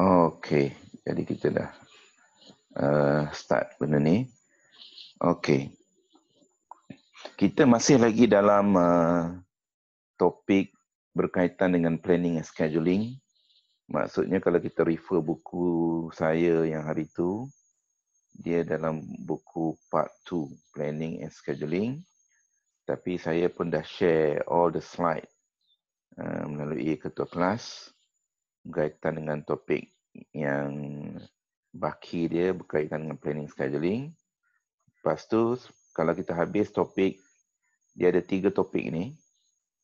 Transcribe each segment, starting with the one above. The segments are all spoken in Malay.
Okey, jadi kita dah uh, start benda ni. Okey. Kita masih lagi dalam uh, topik berkaitan dengan planning and scheduling. Maksudnya kalau kita refer buku saya yang hari tu, dia dalam buku part 2, planning and scheduling. Tapi saya pun dah share all the slide uh, melalui ketua kelas berkaitan dengan topik yang baki dia berkaitan dengan planning scheduling. Lepas tu kalau kita habis topik, dia ada tiga topik ini.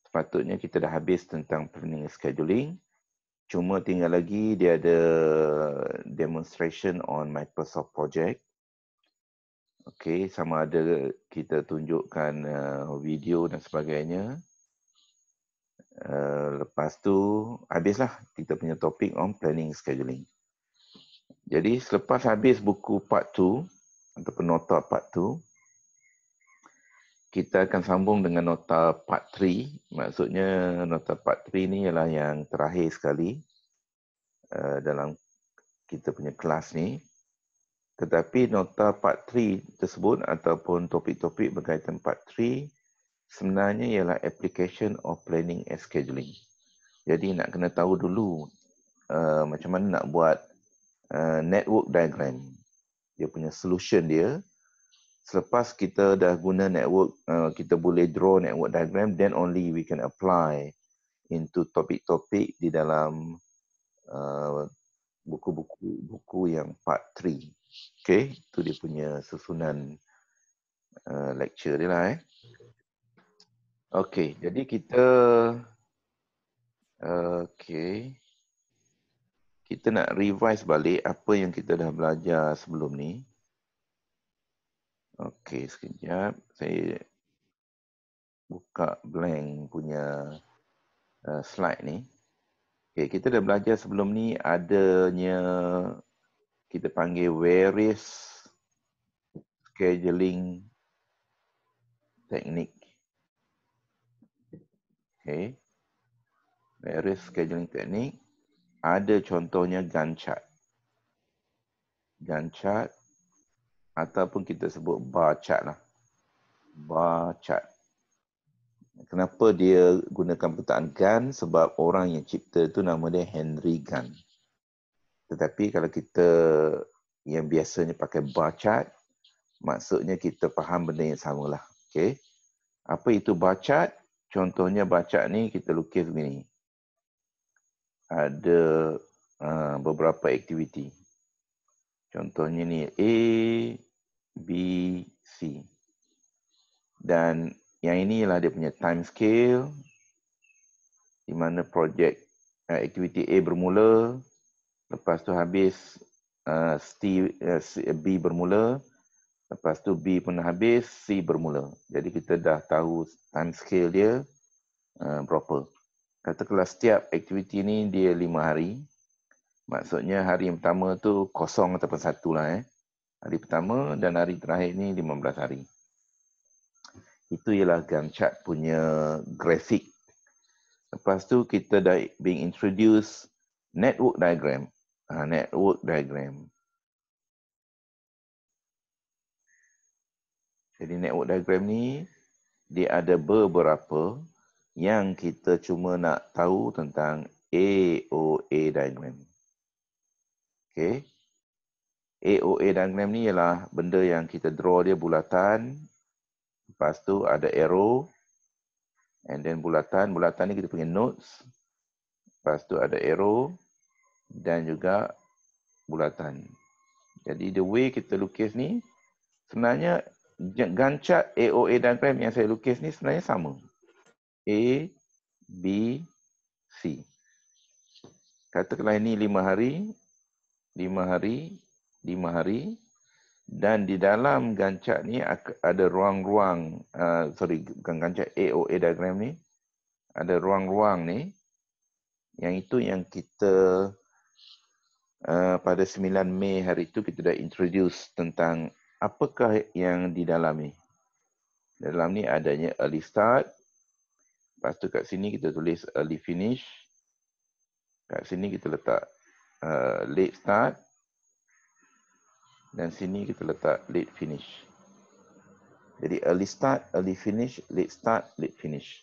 Sepatutnya kita dah habis tentang planning scheduling. Cuma tinggal lagi dia ada demonstration on Microsoft project. Okay, sama ada kita tunjukkan uh, video dan sebagainya. Eh, lepas tu habislah kita punya topik on planning scheduling. Jadi selepas habis buku part 2 ataupun nota part 2 kita akan sambung dengan nota part 3. Maksudnya nota part 3 ni ialah yang terakhir sekali uh, dalam kita punya kelas ni. Tetapi nota part 3 tersebut ataupun topik-topik berkaitan part sebenarnya ialah application of planning and scheduling. Jadi nak kena tahu dulu uh, macam mana nak buat uh, network diagram. Dia punya solution dia. Selepas kita dah guna network, uh, kita boleh draw network diagram, then only we can apply into topik-topik di dalam uh, buku-buku uh, buku yang part 3. Okay, itu dia punya susunan uh, lecture dia lah eh. Okey, jadi kita okey. Kita nak revise balik apa yang kita dah belajar sebelum ni. Okey, sekejap saya buka blank punya uh, slide ni. Okey, kita dah belajar sebelum ni adanya kita panggil various scheduling teknik. Okay. Various scheduling teknik. Ada contohnya Gantt chart. Gantt chart. Ataupun kita sebut bar chart lah. Bar chart. Kenapa dia gunakan perkataan Gun? Sebab orang yang cipta tu nama dia Henry Gun. Tetapi kalau kita yang biasanya pakai bar chart, maksudnya kita faham benda yang samalah. Okay. Apa itu bar chart? Contohnya baca ni kita lukis begini. Ada uh, beberapa aktiviti. Contohnya ni A, B, C. Dan yang ini inilah dia punya time scale. Di mana projek uh, aktiviti A bermula. Lepas tu habis uh, C, uh, C, uh, B bermula. Lepas tu B pun habis, C bermula. Jadi kita dah tahu time scale dia uh, berapa. Katakanlah setiap aktiviti ni dia lima hari. Maksudnya hari yang pertama tu kosong ataupun satu lah eh. Hari pertama dan hari terakhir ni lima belas hari. Itu ialah Gantt punya grafik. Lepas tu kita dah being introduce network diagram. Uh, network diagram. Jadi network diagram ni dia ada beberapa yang kita cuma nak tahu tentang AOA diagram. Okay. AOA diagram ni ialah benda yang kita draw dia bulatan. Lepas tu ada arrow. And then bulatan. Bulatan ni kita panggil notes. Lepas tu ada arrow. Dan juga bulatan. Jadi the way kita lukis ni sebenarnya gancat AOA dan frame yang saya lukis ni sebenarnya sama. A, B, C. Katakanlah ini lima hari, lima hari, lima hari. Dan di dalam gancat ni ada ruang-ruang, uh, sorry bukan gancat, AOA diagram ni. Ada ruang-ruang ni. Yang itu yang kita uh, pada 9 Mei hari itu kita dah introduce tentang apakah yang didalami? Dalam ni adanya early start. Lepas tu kat sini kita tulis early finish. Kat sini kita letak uh, late start. Dan sini kita letak late finish. Jadi early start, early finish, late start, late finish.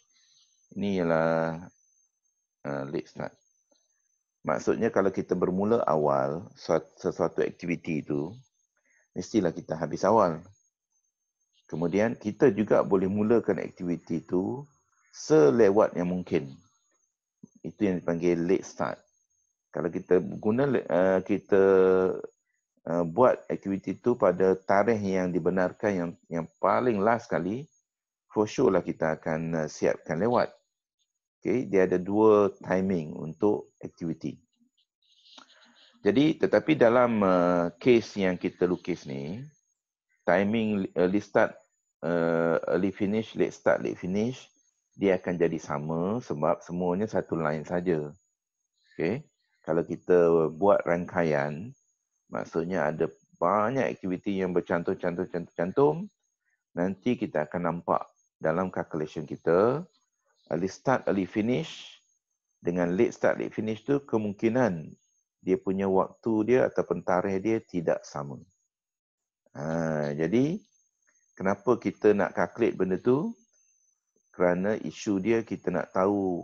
Ini ialah uh, late start. Maksudnya kalau kita bermula awal sesuatu aktiviti itu, mestilah kita habis awal. Kemudian kita juga boleh mulakan aktiviti itu selewat yang mungkin. Itu yang dipanggil late start. Kalau kita guna eh, kita eh, buat aktiviti itu pada tarikh yang dibenarkan yang yang paling last sekali, for sure lah kita akan eh, siapkan lewat. Okay, dia ada dua timing untuk aktiviti. Jadi tetapi dalam uh, eh, kes yang kita lukis ni timing early eh, start uh, early finish late start late finish dia akan jadi sama sebab semuanya satu line saja. Okay? Kalau kita buat rangkaian maksudnya ada banyak aktiviti yang bercantum-cantum-cantum nanti kita akan nampak dalam calculation kita early start early finish dengan late start late finish tu kemungkinan dia punya waktu dia ataupun tarikh dia tidak sama. Ha, jadi, kenapa kita nak calculate benda tu? Kerana isu dia kita nak tahu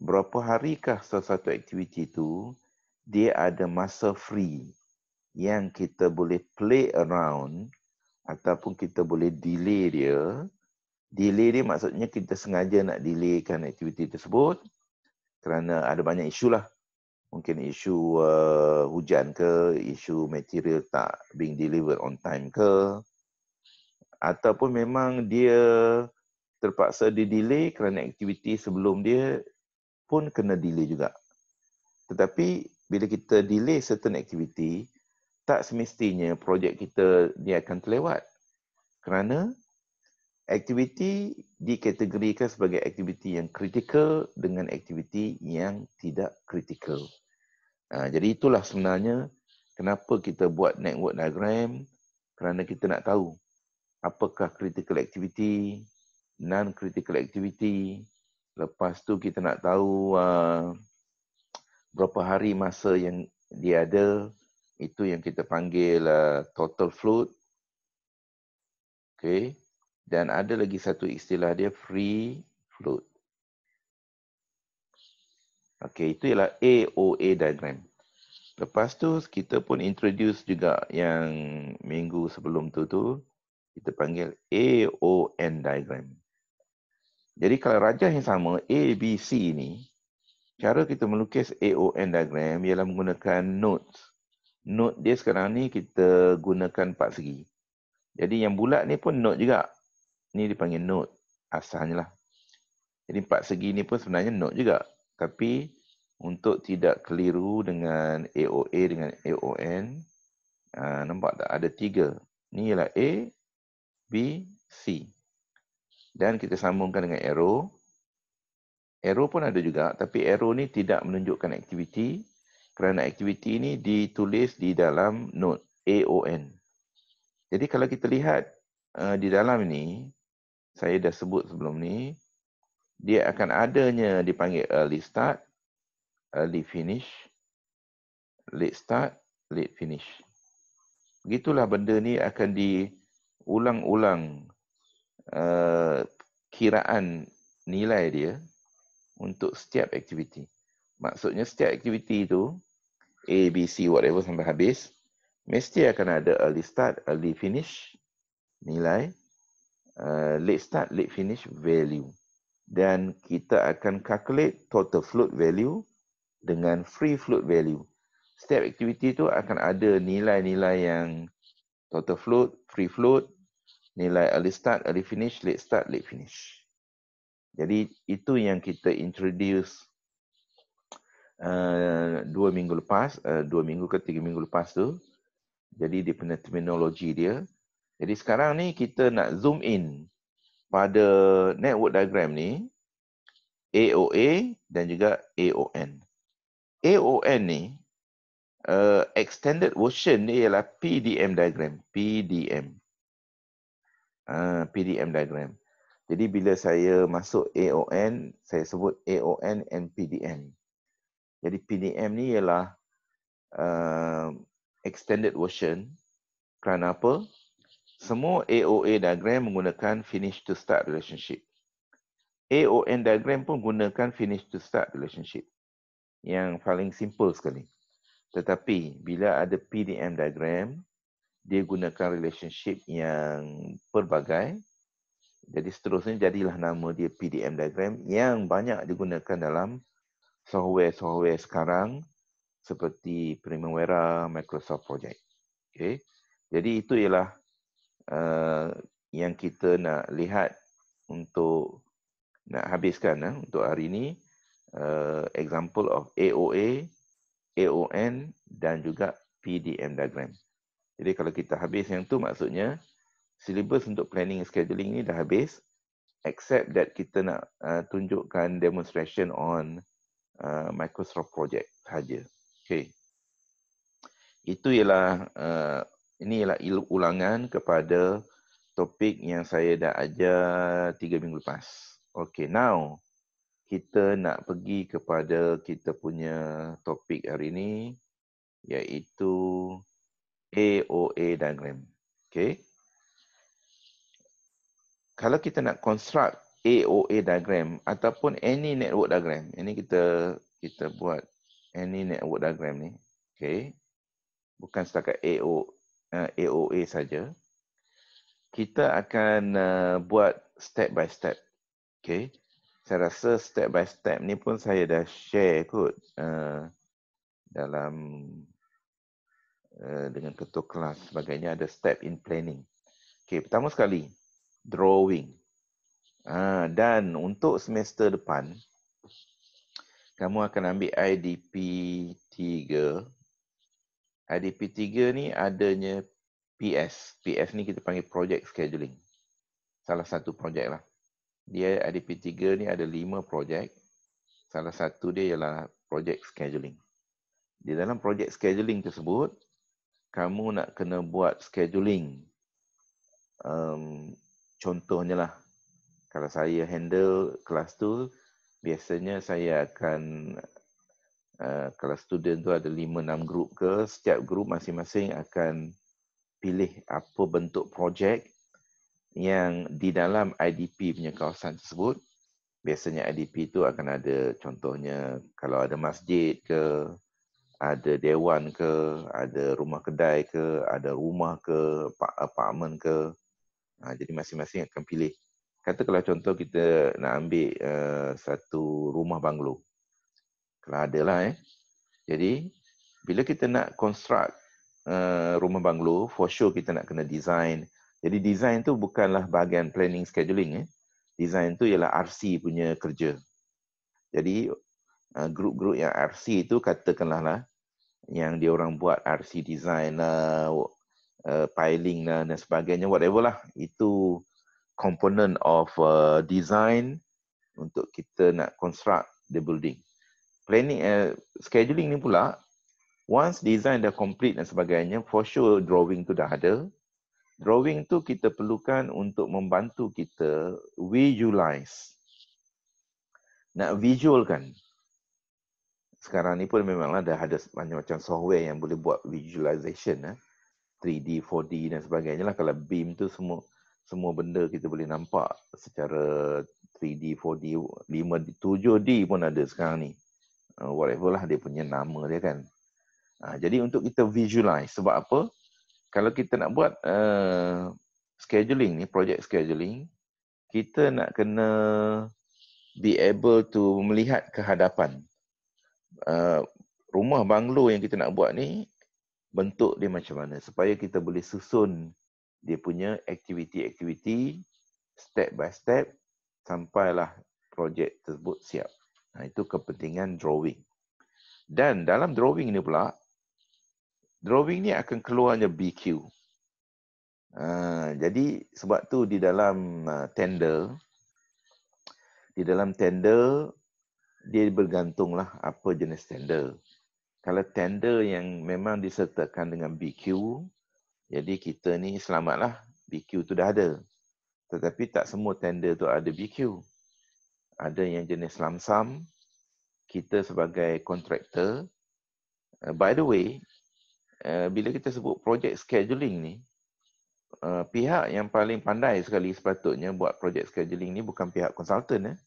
berapa harikah satu-satu aktiviti tu dia ada masa free yang kita boleh play around ataupun kita boleh delay dia. Delay dia maksudnya kita sengaja nak delaykan aktiviti tersebut kerana ada banyak isu lah mungkin isu uh, hujan ke, isu material tak being delivered on time ke ataupun memang dia terpaksa di delay kerana aktiviti sebelum dia pun kena delay juga. Tetapi bila kita delay certain aktiviti, tak semestinya projek kita dia akan terlewat. Kerana aktiviti dikategorikan sebagai aktiviti yang kritikal dengan aktiviti yang tidak kritikal. Ha, jadi itulah sebenarnya kenapa kita buat network diagram kerana kita nak tahu apakah critical activity, non-critical activity. Lepas tu kita nak tahu ha, berapa hari masa yang dia ada. Itu yang kita panggil uh, total float. Okay. Dan ada lagi satu istilah dia free float. Okey, itu ialah AOA diagram. Lepas tu kita pun introduce juga yang minggu sebelum tu tu kita panggil AON diagram. Jadi kalau rajah yang sama ABC B ni cara kita melukis AON diagram ialah menggunakan notes. Note dia sekarang ni kita gunakan empat segi. Jadi yang bulat ni pun note juga ni dipanggil note asalnya lah. Jadi empat segi ni pun sebenarnya note juga. Tapi untuk tidak keliru dengan AOA dengan AON, aa, ah, nampak tak ada tiga. Ni ialah A, B, C. Dan kita sambungkan dengan arrow. Arrow pun ada juga tapi arrow ni tidak menunjukkan aktiviti kerana aktiviti ni ditulis di dalam note AON. Jadi kalau kita lihat uh, di dalam ini, saya dah sebut sebelum ni dia akan adanya dipanggil early start early finish late start late finish begitulah benda ni akan diulang-ulang uh, kiraan nilai dia untuk setiap aktiviti maksudnya setiap aktiviti itu a b c whatever sampai habis mesti akan ada early start early finish nilai Uh, late start, late finish value. Dan kita akan calculate total float value dengan free float value. Setiap aktiviti itu akan ada nilai-nilai yang total float, free float, nilai early start, early finish, late start, late finish. Jadi itu yang kita introduce Uh, dua minggu lepas, uh, dua minggu ke tiga minggu lepas tu. Jadi dia punya terminologi dia. Jadi sekarang ni kita nak zoom in pada network diagram ni AOA dan juga AON. AON ni uh, extended version ni ialah PDM diagram. PDM. Uh, ah, PDM diagram. Jadi bila saya masuk AON, saya sebut AON and PDM. Jadi PDM ni ialah uh, extended version kerana apa? Semua AOA diagram menggunakan finish to start relationship. AON diagram pun gunakan finish to start relationship. Yang paling simple sekali. Tetapi bila ada PDM diagram, dia gunakan relationship yang pelbagai. Jadi seterusnya jadilah nama dia PDM diagram yang banyak digunakan dalam software-software sekarang seperti Primavera, Microsoft Project. Okay. Jadi itu ialah Uh, yang kita nak lihat untuk nak habiskan uh, untuk hari ini uh, example of AOA, AON dan juga PDM diagram. Jadi kalau kita habis yang tu maksudnya syllabus untuk planning scheduling ni dah habis except that kita nak uh, tunjukkan demonstration on uh, Microsoft project saja. Okay. Itu ialah uh, ini ialah ulangan kepada topik yang saya dah ajar tiga minggu lepas. Okay, now kita nak pergi kepada kita punya topik hari ini iaitu AOA diagram. Okay. Kalau kita nak construct AOA diagram ataupun any network diagram. Ini kita kita buat any network diagram ni. Okay. Bukan setakat AOA AOA eh, saja, kita akan eh, buat step by step. Okay. Saya rasa step by step ni pun saya dah share kot eh, dalam dengan ketua kelas sebagainya ada step in planning. Okay, pertama sekali drawing. Ha, dan untuk semester depan kamu akan ambil IDP IDP3 ni adanya PS. PS ni kita panggil project scheduling. Salah satu projek lah. Dia IDP3 ni ada lima projek. Salah satu dia ialah project scheduling. Di dalam project scheduling tersebut, kamu nak kena buat scheduling. Um, contohnya lah, kalau saya handle kelas tu, biasanya saya akan Eh, kalau student tu ada lima enam group ke setiap group masing-masing akan pilih apa bentuk projek yang di dalam IDP punya kawasan tersebut biasanya IDP tu akan ada contohnya kalau ada masjid ke ada dewan ke ada rumah kedai ke ada rumah ke apartment ke ha, jadi masing-masing akan pilih kata kalau contoh kita nak ambil uh, satu rumah banglo kalau ada lah eh. Jadi, bila kita nak construct uh, rumah banglo, for sure kita nak kena design. Jadi, design tu bukanlah bahagian planning scheduling. Eh. Design tu ialah RC punya kerja. Jadi, uh, eh, grup-grup yang RC tu katakanlah lah, yang dia orang buat RC design lah, uh, piling lah dan sebagainya, whatever lah. Itu component of uh, design untuk kita nak construct the building planning uh, scheduling ni pula once design dah complete dan sebagainya for sure drawing tu dah ada drawing tu kita perlukan untuk membantu kita visualize nak visualkan sekarang ni pun memanglah dah ada banyak macam software yang boleh buat visualization eh. 3D, 4D dan sebagainya lah. Kalau beam tu semua semua benda kita boleh nampak secara 3D, 4D, 5D, 7D pun ada sekarang ni uh, whatever lah dia punya nama dia kan. Uh, jadi untuk kita visualize sebab apa? Kalau kita nak buat uh, scheduling ni, project scheduling, kita nak kena be able to melihat kehadapan. Uh, rumah banglo yang kita nak buat ni bentuk dia macam mana supaya kita boleh susun dia punya aktiviti-aktiviti step by step sampailah projek tersebut siap. Nah, itu kepentingan drawing. Dan dalam drawing ni pula, drawing ni akan keluarnya BQ. Uh, ah, jadi sebab tu di dalam uh, tender, di dalam tender, dia bergantunglah apa jenis tender. Kalau tender yang memang disertakan dengan BQ, jadi kita ni selamatlah BQ tu dah ada. Tetapi tak semua tender tu ada BQ ada yang jenis lamsam kita sebagai kontraktor uh, eh, by the way uh, bila kita sebut projek scheduling ni uh, pihak yang paling pandai sekali sepatutnya buat projek scheduling ni bukan pihak konsultan eh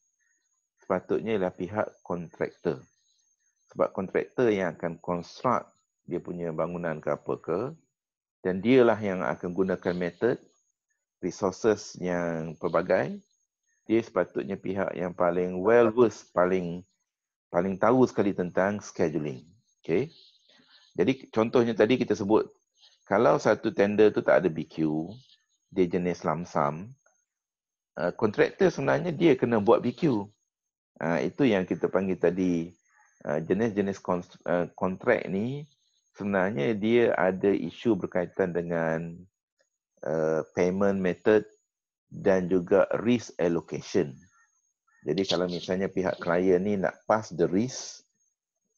sepatutnya ialah pihak kontraktor sebab kontraktor yang akan construct dia punya bangunan ke apa ke dan dialah yang akan gunakan method resources yang pelbagai dia sepatutnya pihak yang paling well versed paling paling tahu sekali tentang scheduling okey jadi contohnya tadi kita sebut kalau satu tender tu tak ada BQ dia jenis lamsam kontraktor uh, sebenarnya dia kena buat BQ uh, itu yang kita panggil tadi uh, jenis-jenis kontrak uh, ni sebenarnya dia ada isu berkaitan dengan uh, payment method dan juga risk allocation. Jadi kalau misalnya pihak klien ni nak pass the risk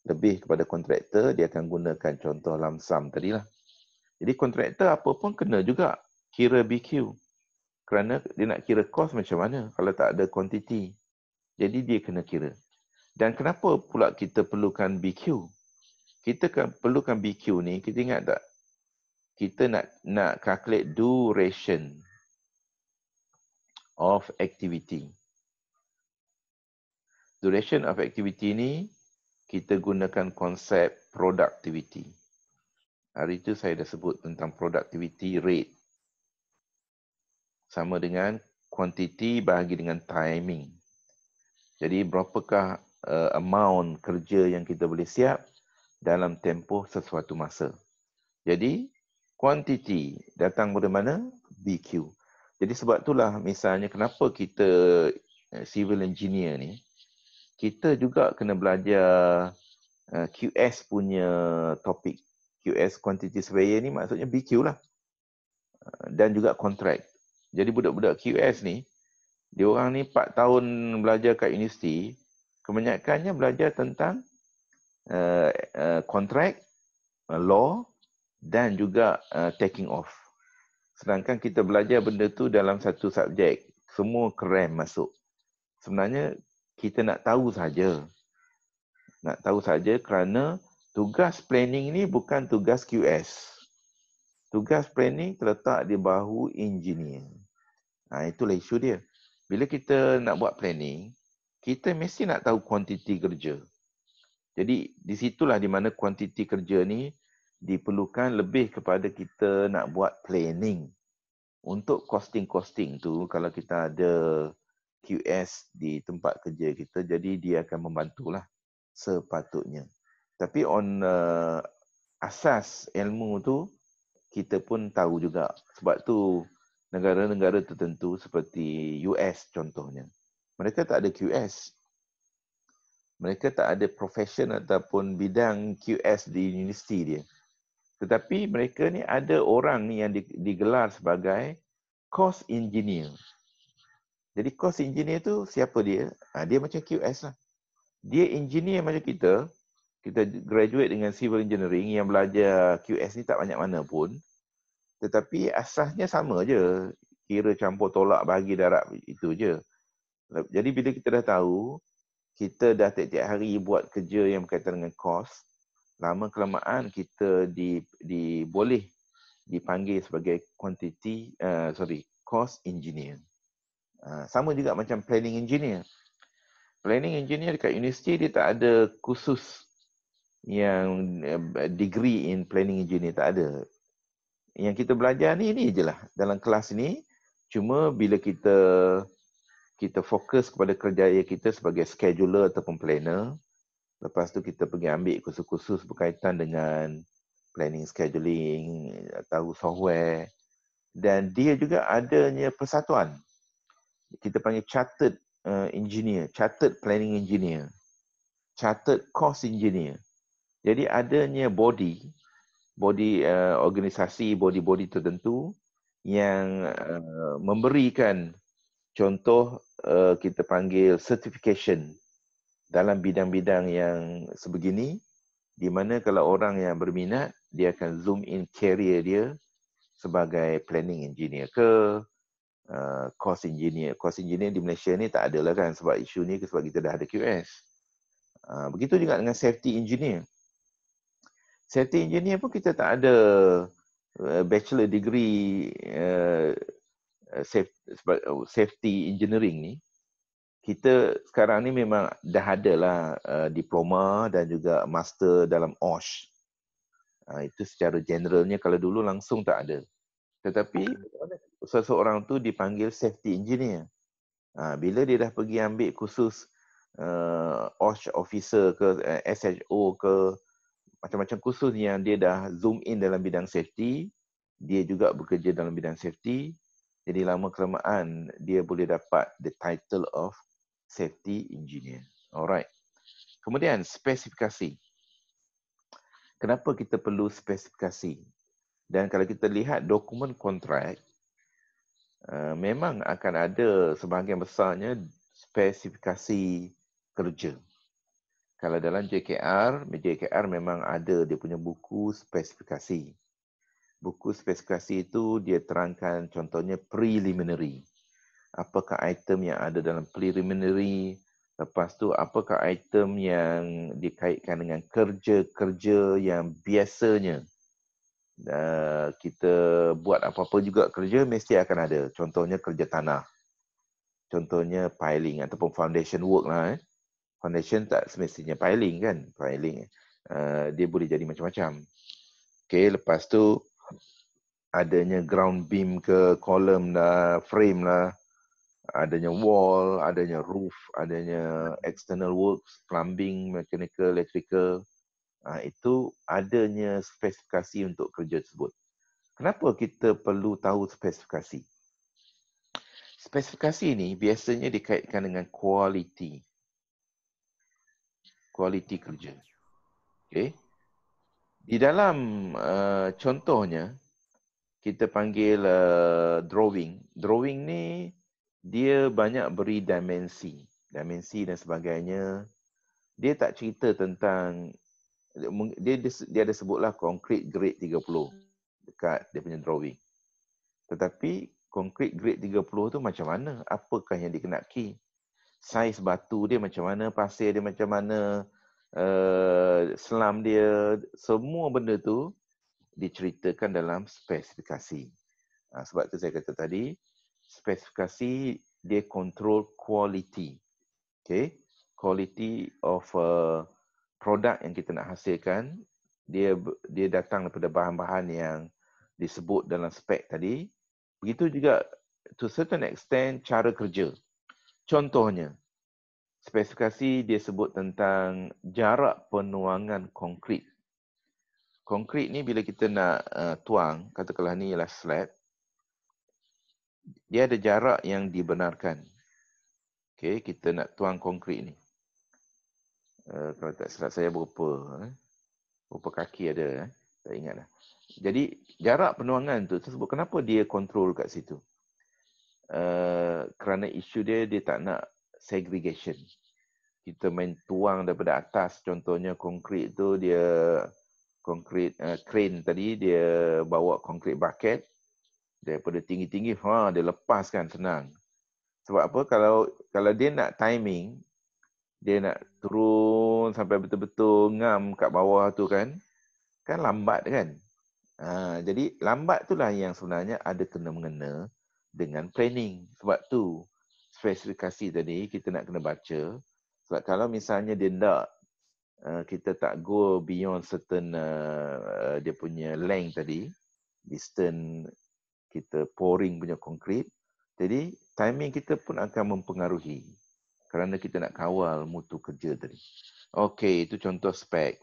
lebih kepada kontraktor, dia akan gunakan contoh lamsam tadi lah. Jadi kontraktor apa pun kena juga kira BQ. Kerana dia nak kira cost macam mana kalau tak ada quantity. Jadi dia kena kira. Dan kenapa pula kita perlukan BQ? Kita kan perlukan BQ ni, kita ingat tak? Kita nak nak calculate duration of activity. Duration of activity ni kita gunakan konsep productivity. Hari itu saya dah sebut tentang productivity rate. Sama dengan quantity bahagi dengan timing. Jadi berapakah uh, amount kerja yang kita boleh siap dalam tempoh sesuatu masa. Jadi quantity datang dari mana? BQ. Jadi sebab itulah misalnya kenapa kita eh, civil engineer ni kita juga kena belajar eh, QS punya topik. QS quantity surveyor ni maksudnya BQ lah. Eh, dan juga kontrak. Jadi budak-budak QS ni dia orang ni 4 tahun belajar kat universiti, kebanyakannya belajar tentang kontrak, uh, uh, law dan juga uh, taking off. Sedangkan kita belajar benda tu dalam satu subjek. Semua keren masuk. Sebenarnya kita nak tahu saja. Nak tahu saja kerana tugas planning ni bukan tugas QS. Tugas planning terletak di bahu engineer. Nah, ha, itulah isu dia. Bila kita nak buat planning, kita mesti nak tahu kuantiti kerja. Jadi di situlah di mana kuantiti kerja ni diperlukan lebih kepada kita nak buat planning untuk costing-costing tu kalau kita ada QS di tempat kerja kita jadi dia akan membantulah sepatutnya tapi on uh, asas ilmu tu kita pun tahu juga sebab tu negara-negara tertentu seperti US contohnya mereka tak ada QS mereka tak ada profession ataupun bidang QS di universiti dia tetapi mereka ni ada orang ni yang digelar sebagai cost engineer. Jadi cost engineer tu siapa dia? Ha, dia macam QS lah. Dia engineer macam kita. Kita graduate dengan civil engineering yang belajar QS ni tak banyak mana pun. Tetapi asasnya sama je. Kira campur tolak bagi darab itu je. Jadi bila kita dah tahu, kita dah tiap-tiap hari buat kerja yang berkaitan dengan cost, lama kelamaan kita di di boleh dipanggil sebagai quantity uh, sorry cost engineer. Uh, sama juga macam planning engineer. Planning engineer dekat universiti dia tak ada khusus yang eh, degree in planning engineer tak ada. Yang kita belajar ni ni ajalah dalam kelas ni cuma bila kita kita fokus kepada kerjaya kita sebagai scheduler ataupun planner Lepas tu kita pergi ambil kursus-kursus berkaitan dengan planning scheduling tahu software. Dan dia juga adanya persatuan. Kita panggil chartered uh, engineer, chartered planning engineer, chartered cost engineer. Jadi adanya body, body uh, organisasi, body-body tertentu yang uh, memberikan contoh kita panggil certification dalam bidang-bidang yang sebegini di mana kalau orang yang berminat dia akan zoom in career dia sebagai planning engineer ke uh, cost engineer. Cost engineer di Malaysia ni tak ada lah kan sebab isu ni sebab kita dah ada QS. Uh, begitu juga dengan safety engineer. Safety engineer pun kita tak ada uh, bachelor degree uh, oh, safety engineering ni kita sekarang ni memang dah ada lah uh, diploma dan juga master dalam OSH. Uh, ah, itu secara generalnya kalau dulu langsung tak ada. Tetapi seseorang tu dipanggil safety engineer. Uh, bila dia dah pergi ambil khusus uh, eh, OSH officer ke uh, eh, SHO ke macam-macam khusus yang dia dah zoom in dalam bidang safety, dia juga bekerja dalam bidang safety. Jadi lama kelamaan dia boleh dapat the title of safety engineer. Alright. Kemudian spesifikasi. Kenapa kita perlu spesifikasi? Dan kalau kita lihat dokumen kontrak, eh, memang akan ada sebahagian besarnya spesifikasi kerja. Kalau dalam JKR, JKR memang ada dia punya buku spesifikasi. Buku spesifikasi itu dia terangkan contohnya preliminary apakah item yang ada dalam preliminary lepas tu apakah item yang dikaitkan dengan kerja-kerja yang biasanya kita buat apa-apa juga kerja mesti akan ada contohnya kerja tanah contohnya piling ataupun foundation work lah eh. foundation tak semestinya piling kan piling uh, dia boleh jadi macam-macam okey lepas tu adanya ground beam ke column lah frame lah adanya wall, adanya roof, adanya external works, plumbing, mechanical, electrical, uh, itu adanya spesifikasi untuk kerja tersebut. Kenapa kita perlu tahu spesifikasi? Spesifikasi ini biasanya dikaitkan dengan kualiti. Kualiti kerja. Okay. Di dalam uh, contohnya, kita panggil uh, drawing. Drawing ni dia banyak beri dimensi dimensi dan sebagainya dia tak cerita tentang dia dia ada sebutlah concrete grade 30 dekat dia punya drawing tetapi concrete grade 30 tu macam mana apakah yang dikenaki saiz batu dia macam mana pasir dia macam mana uh, selam dia semua benda tu diceritakan dalam spesifikasi uh, sebab tu saya kata tadi spesifikasi dia control quality. Okay. Quality of uh, product yang kita nak hasilkan. Dia dia datang daripada bahan-bahan yang disebut dalam spek tadi. Begitu juga to certain extent cara kerja. Contohnya, spesifikasi dia sebut tentang jarak penuangan konkrit. Konkrit ni bila kita nak uh, tuang, katakanlah ni ialah slab dia ada jarak yang dibenarkan. Okey, kita nak tuang konkrit ni. Uh, kalau tak salah saya berupa. Eh? Berupa kaki ada. Eh? Tak ingat lah. Jadi jarak penuangan tu tu sebab kenapa dia kontrol kat situ? Uh, kerana isu dia, dia tak nak segregation. Kita main tuang daripada atas, contohnya konkrit tu dia konkrit uh, crane tadi dia bawa konkrit bucket daripada tinggi-tinggi ha dia lepaskan senang sebab apa kalau kalau dia nak timing dia nak turun sampai betul-betul ngam kat bawah tu kan kan lambat kan ha, jadi lambat tu lah yang sebenarnya ada kena mengena dengan planning sebab tu spesifikasi tadi kita nak kena baca sebab kalau misalnya dia nak uh, kita tak go beyond certain uh, uh, dia punya length tadi distance kita pouring punya konkrit. Jadi timing kita pun akan mempengaruhi kerana kita nak kawal mutu kerja tadi. Okey, itu contoh spek.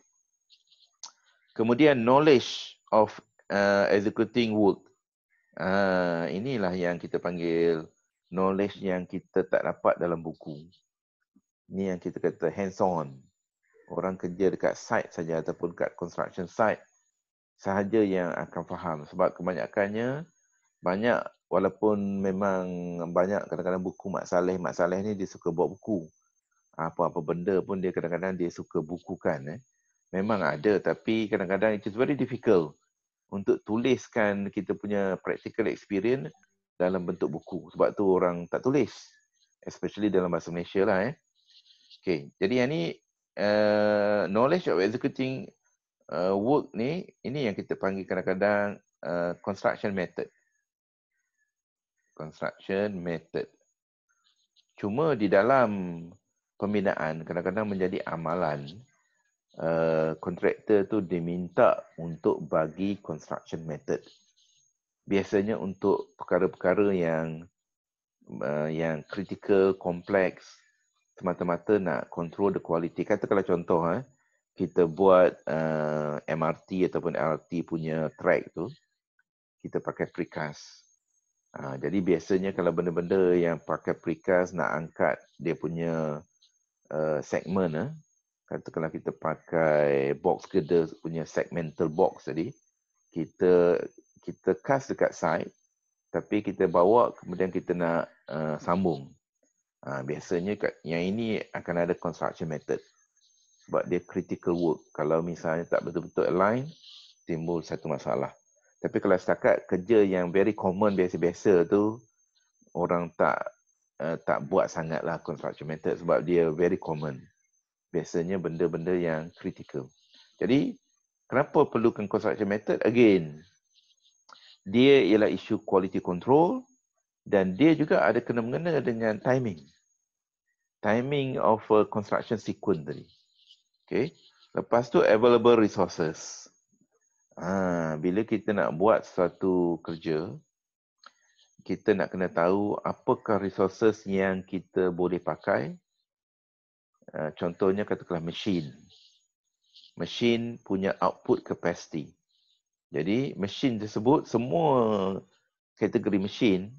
Kemudian knowledge of uh, executing work. Uh, inilah yang kita panggil knowledge yang kita tak dapat dalam buku. Ini yang kita kata hands on. Orang kerja dekat site saja ataupun dekat construction site sahaja yang akan faham sebab kebanyakannya banyak walaupun memang banyak kadang-kadang buku Mak Saleh, Mak Saleh ni dia suka buat buku. Apa-apa benda pun dia kadang-kadang dia suka bukukan. Eh. Memang ada tapi kadang-kadang itu very difficult untuk tuliskan kita punya practical experience dalam bentuk buku. Sebab tu orang tak tulis. Especially dalam bahasa Malaysia lah. Eh. Okay. Jadi yang ni uh, knowledge of executing uh, work ni, ini yang kita panggil kadang-kadang uh, construction method construction method. Cuma di dalam pembinaan kadang-kadang menjadi amalan eh, kontraktor uh, tu diminta untuk bagi construction method. Biasanya untuk perkara-perkara yang uh, yang critical, kompleks, semata-mata nak control the quality. Kata kalau contoh, eh, kita buat uh, eh, MRT ataupun LRT punya track tu, kita pakai precast. Ha, jadi biasanya kalau benda-benda yang pakai prikas nak angkat dia punya uh, segmen eh. eh kalau kita pakai box girder punya segmental box tadi. Kita kita cast dekat side tapi kita bawa kemudian kita nak uh, sambung. Ha, biasanya kat, yang ini akan ada construction method. Sebab dia critical work. Kalau misalnya tak betul-betul align timbul satu masalah. Tapi kalau setakat kerja yang very common biasa-biasa tu orang tak uh, tak buat sangatlah construction method sebab dia very common. Biasanya benda-benda yang critical. Jadi kenapa perlukan construction method again? Dia ialah isu quality control dan dia juga ada kena-mengena dengan timing. Timing of a eh, construction sequence tadi. Okay. Lepas tu available resources. Ha, bila kita nak buat satu kerja, kita nak kena tahu apakah resources yang kita boleh pakai. Ha, contohnya katakanlah mesin. Mesin punya output capacity. Jadi mesin tersebut semua kategori mesin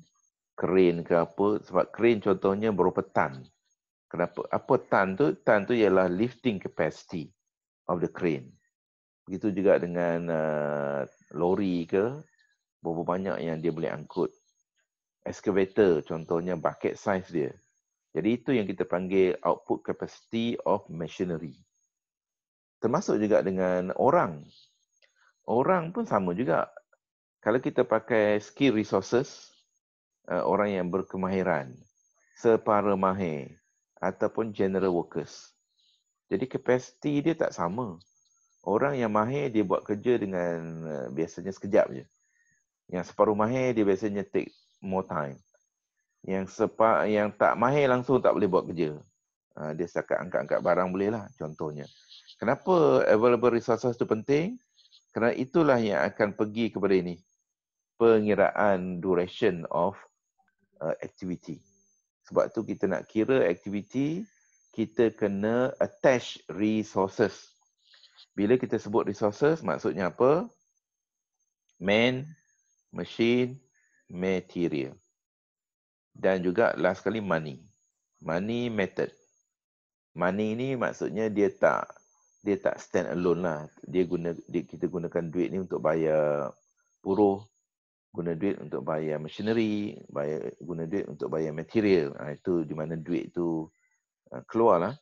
keren ke apa sebab keren contohnya berapa tan kenapa apa tan tu tan tu ialah lifting capacity of the crane begitu juga dengan uh, lori ke berapa banyak yang dia boleh angkut excavator contohnya bucket size dia jadi itu yang kita panggil output capacity of machinery termasuk juga dengan orang orang pun sama juga kalau kita pakai skill resources uh, orang yang berkemahiran separa mahir ataupun general workers jadi kapasiti dia tak sama Orang yang mahir dia buat kerja dengan uh, biasanya sekejap je. Yang separuh mahir dia biasanya take more time. Yang sepa yang tak mahir langsung tak boleh buat kerja. Uh, dia setakat angkat-angkat barang boleh lah contohnya. Kenapa available resources tu penting? Kerana itulah yang akan pergi kepada ini. Pengiraan duration of uh, activity. Sebab tu kita nak kira activity, kita kena attach resources. Bila kita sebut resources, maksudnya apa? Man, machine, material. Dan juga last kali money. Money method. Money ni maksudnya dia tak dia tak stand alone lah. Dia guna dia, kita gunakan duit ni untuk bayar puruh, guna duit untuk bayar machinery, bayar guna duit untuk bayar material. Ha, itu di mana duit tu uh, keluar lah.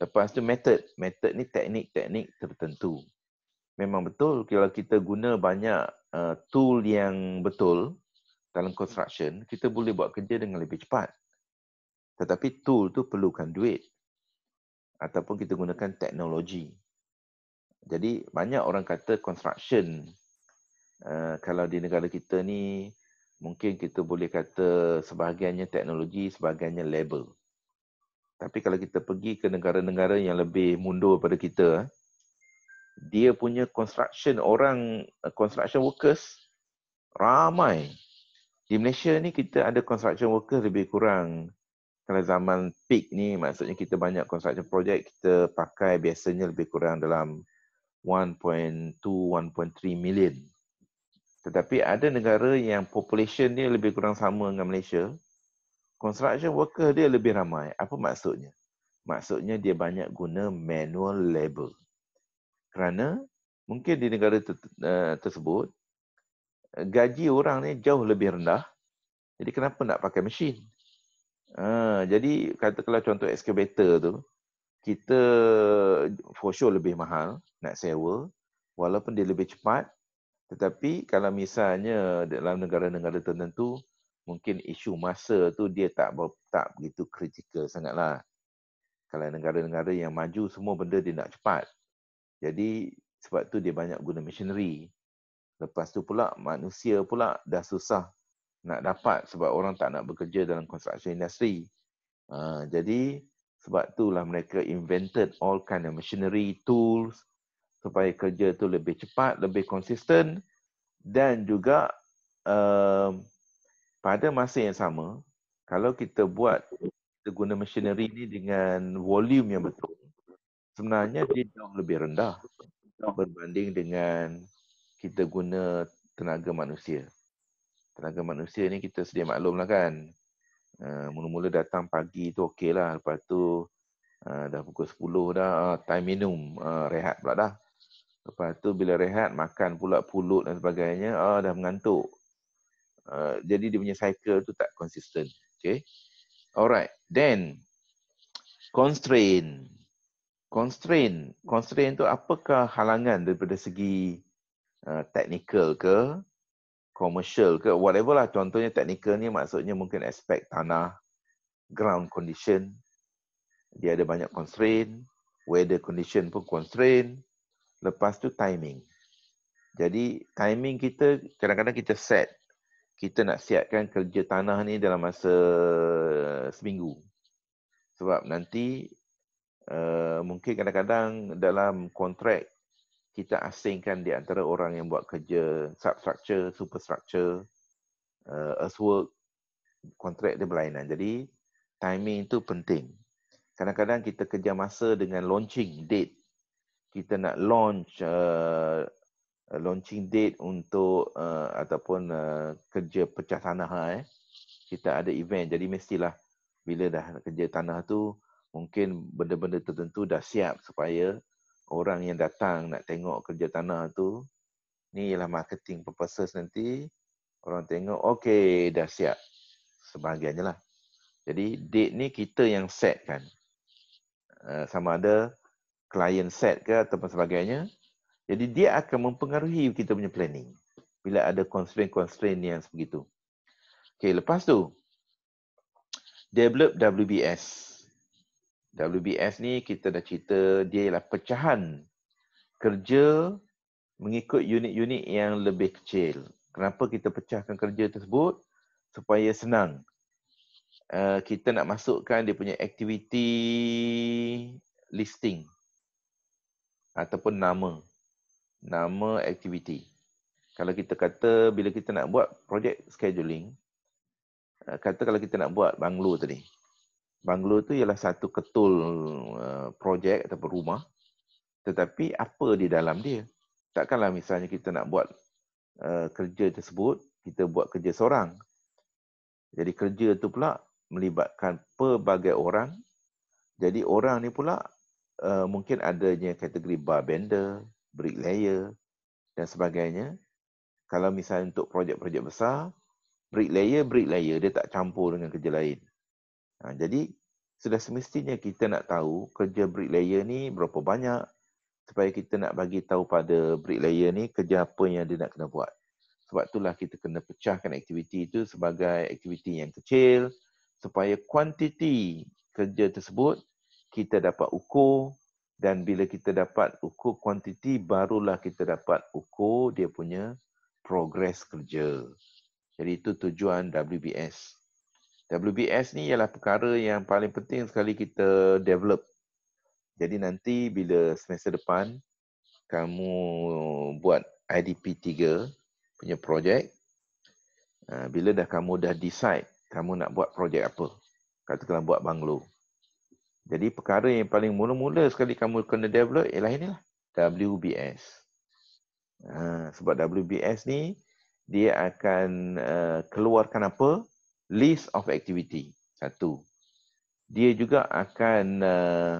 Lepas tu method. Method ni teknik-teknik tertentu. Memang betul kalau kita guna banyak uh, tool yang betul dalam construction, kita boleh buat kerja dengan lebih cepat. Tetapi tool tu perlukan duit. Ataupun kita gunakan teknologi. Jadi banyak orang kata construction uh, kalau di negara kita ni mungkin kita boleh kata sebahagiannya teknologi, sebahagiannya label. Tapi kalau kita pergi ke negara-negara yang lebih mundur pada kita, eh, dia punya construction orang eh, construction workers ramai. Di Malaysia ni kita ada construction workers lebih kurang kalau zaman peak ni maksudnya kita banyak construction project kita pakai biasanya lebih kurang dalam 1.2 1.3 million. Tetapi ada negara yang population dia lebih kurang sama dengan Malaysia, construction worker dia lebih ramai. Apa maksudnya? Maksudnya dia banyak guna manual labor. Kerana mungkin di negara ter- eh, tersebut gaji orang ni jauh lebih rendah. Jadi kenapa nak pakai mesin? Ha, jadi katakanlah contoh excavator tu kita for sure lebih mahal nak sewa walaupun dia lebih cepat tetapi kalau misalnya dalam negara-negara tertentu mungkin isu masa tu dia tak ber, tak begitu kritikal sangatlah. Kalau negara-negara yang maju semua benda dia nak cepat. Jadi sebab tu dia banyak guna machinery. Lepas tu pula manusia pula dah susah nak dapat sebab orang tak nak bekerja dalam konstruksi industri. Uh, ha, jadi sebab tu lah mereka invented all kind of machinery, tools supaya kerja tu lebih cepat, lebih konsisten dan juga uh, pada masa yang sama kalau kita buat kita guna machinery ni dengan volume yang betul sebenarnya dia jauh lebih rendah berbanding dengan kita guna tenaga manusia tenaga manusia ni kita sedia maklum lah kan uh, mula-mula datang pagi tu okey lah lepas tu uh, dah pukul 10 dah uh, time minum uh, rehat pula dah Lepas tu bila rehat makan pula pulut dan sebagainya ah dah mengantuk Uh, jadi dia punya cycle tu tak konsisten. Okay. Alright. Then, constraint, constraint, constraint tu apakah halangan daripada segi uh, technical ke, commercial ke, whatever lah. Contohnya technical ni maksudnya mungkin aspek tanah, ground condition. Dia ada banyak constraint, Weather condition pun constraint. Lepas tu timing. Jadi timing kita kadang-kadang kita set kita nak siapkan kerja tanah ni dalam masa seminggu. Sebab nanti uh, mungkin kadang-kadang dalam kontrak kita asingkan di antara orang yang buat kerja substructure, superstructure, uh, earthwork, kontrak dia berlainan. Jadi timing itu penting. Kadang-kadang kita kerja masa dengan launching date. Kita nak launch uh, Uh, launching date untuk uh, ataupun uh, kerja pecah tanah lah eh. Kita ada event jadi mestilah bila dah kerja tanah tu mungkin benda-benda tertentu dah siap supaya orang yang datang nak tengok kerja tanah tu ni ialah marketing purposes nanti orang tengok okey dah siap sebahagiannya lah. Jadi date ni kita yang set kan. Uh, sama ada client set ke ataupun sebagainya jadi dia akan mempengaruhi kita punya planning. Bila ada constraint-constraint yang sebegitu. Okay, lepas tu. Develop WBS. WBS ni kita dah cerita dia ialah pecahan kerja mengikut unit-unit yang lebih kecil. Kenapa kita pecahkan kerja tersebut? Supaya senang. Uh, kita nak masukkan dia punya activity listing ataupun nama nama aktiviti. Kalau kita kata bila kita nak buat projek scheduling, eh, kata kalau kita nak buat banglo tadi. Banglo tu ialah satu ketul eh, projek atau rumah. Tetapi apa di dalam dia? Takkanlah misalnya kita nak buat eh, kerja tersebut, kita buat kerja seorang. Jadi kerja tu pula melibatkan pelbagai orang. Jadi orang ni pula mungkin adanya kategori bar bender, bricklayer dan sebagainya. Kalau misalnya untuk projek-projek besar, bricklayer, bricklayer dia tak campur dengan kerja lain. Ha, jadi sudah semestinya kita nak tahu kerja bricklayer ni berapa banyak supaya kita nak bagi tahu pada bricklayer ni kerja apa yang dia nak kena buat. Sebab itulah kita kena pecahkan aktiviti itu sebagai aktiviti yang kecil supaya kuantiti kerja tersebut kita dapat ukur dan bila kita dapat ukur kuantiti barulah kita dapat ukur dia punya progress kerja. Jadi itu tujuan WBS. WBS ni ialah perkara yang paling penting sekali kita develop. Jadi nanti bila semester depan kamu buat IDP 3 punya projek, ah, bila dah kamu dah decide kamu nak buat projek apa. Katakanlah buat banglo. Jadi perkara yang paling mula-mula sekali kamu kena develop ialah inilah WBS. Ha, sebab WBS ni dia akan eh, keluarkan apa? List of activity. Satu. Dia juga akan eh,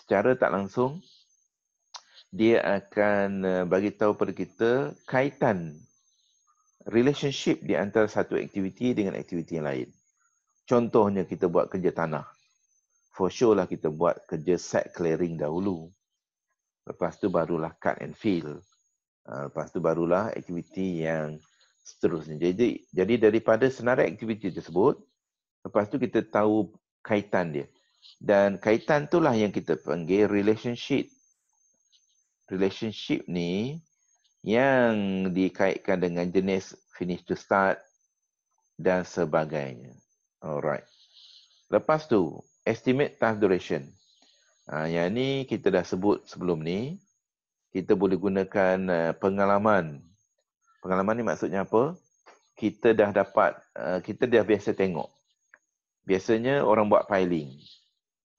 secara tak langsung dia akan eh, bagi tahu pada kita kaitan relationship di antara satu aktiviti dengan aktiviti yang lain. Contohnya kita buat kerja tanah for sure lah kita buat kerja set clearing dahulu. Lepas tu barulah cut and fill. Ah, lepas tu barulah aktiviti yang seterusnya. Jadi, jadi daripada senarai aktiviti tersebut, lepas tu kita tahu kaitan dia. Dan kaitan itulah yang kita panggil relationship. Relationship ni yang dikaitkan dengan jenis finish to start dan sebagainya. Alright. Lepas tu, estimate task duration. Ha, yang ni kita dah sebut sebelum ni, kita boleh gunakan eh, pengalaman. Pengalaman ni maksudnya apa? Kita dah dapat, eh, kita dah biasa tengok. Biasanya orang buat piling.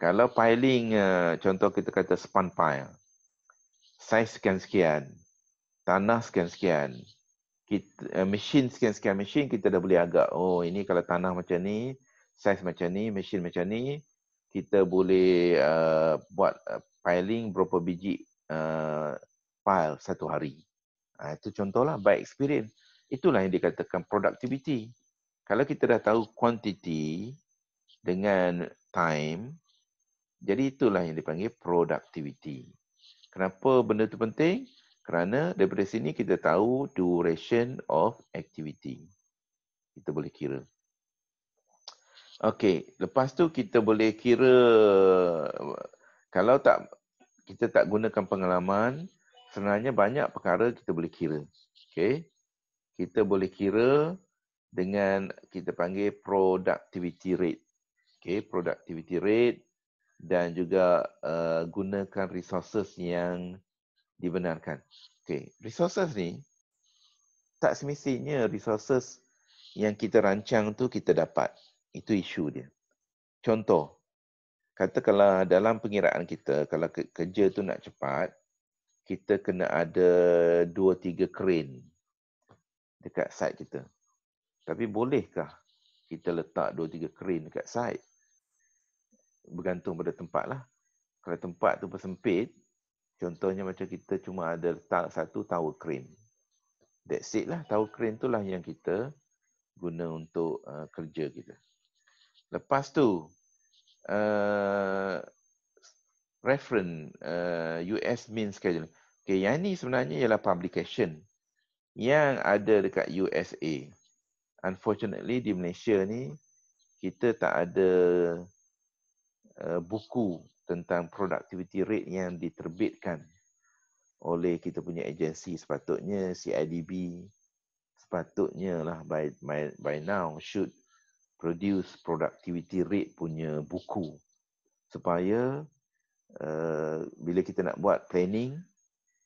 Kalau piling, eh, contoh kita kata span pile. Size sekian-sekian. Tanah sekian-sekian. Mesin sekian-sekian. Mesin kita dah boleh agak, oh ini kalau tanah macam ni, size macam ni, mesin macam ni, kita boleh uh, buat piling uh, berapa biji uh, file satu hari. Uh, itu contohlah by experience. Itulah yang dikatakan productivity. Kalau kita dah tahu quantity dengan time, jadi itulah yang dipanggil productivity. Kenapa benda itu penting? Kerana daripada sini kita tahu duration of activity. Kita boleh kira. Okey, lepas tu kita boleh kira kalau tak kita tak gunakan pengalaman, sebenarnya banyak perkara kita boleh kira. Okey. Kita boleh kira dengan kita panggil productivity rate. Okey, productivity rate dan juga uh, gunakan resources yang dibenarkan. Okey, resources ni tak semestinya resources yang kita rancang tu kita dapat. Itu isu dia. Contoh, kata kalau dalam pengiraan kita, kalau kerja tu nak cepat, kita kena ada 2-3 crane dekat side kita. Tapi bolehkah kita letak 2-3 crane dekat side? Bergantung pada tempat lah. Kalau tempat tu bersempit, contohnya macam kita cuma ada letak satu tower crane. That's it lah. Tower crane tu lah yang kita guna untuk uh, kerja kita. Lepas tu, uh, reference uh, eh, US Mean Schedule. Okay, yang ni sebenarnya ialah publication yang ada dekat USA. Unfortunately, di Malaysia ni, kita tak ada uh, buku tentang productivity rate yang diterbitkan oleh kita punya agensi sepatutnya CIDB sepatutnya lah by, by, by now should uh, produce productivity rate punya buku supaya uh, bila kita nak buat planning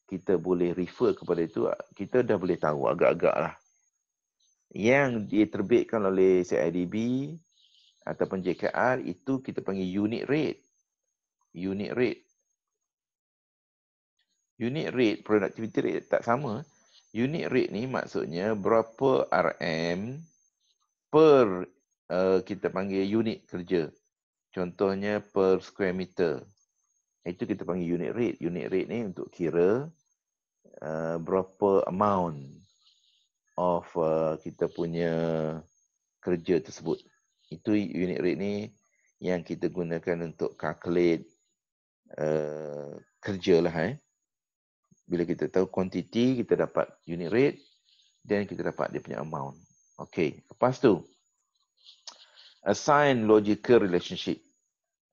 kita boleh refer kepada itu kita dah boleh tahu agak-agak lah yang diterbitkan oleh CIDB ataupun JKR itu kita panggil unit rate unit rate unit rate productivity rate tak sama unit rate ni maksudnya berapa RM per uh, kita panggil unit kerja. Contohnya per square meter. Itu kita panggil unit rate. Unit rate ni untuk kira uh, berapa amount of uh, kita punya kerja tersebut. Itu unit rate ni yang kita gunakan untuk calculate uh, kerja lah. Eh. Bila kita tahu quantity, kita dapat unit rate dan kita dapat dia punya amount. Okay, lepas tu assign logical relationship.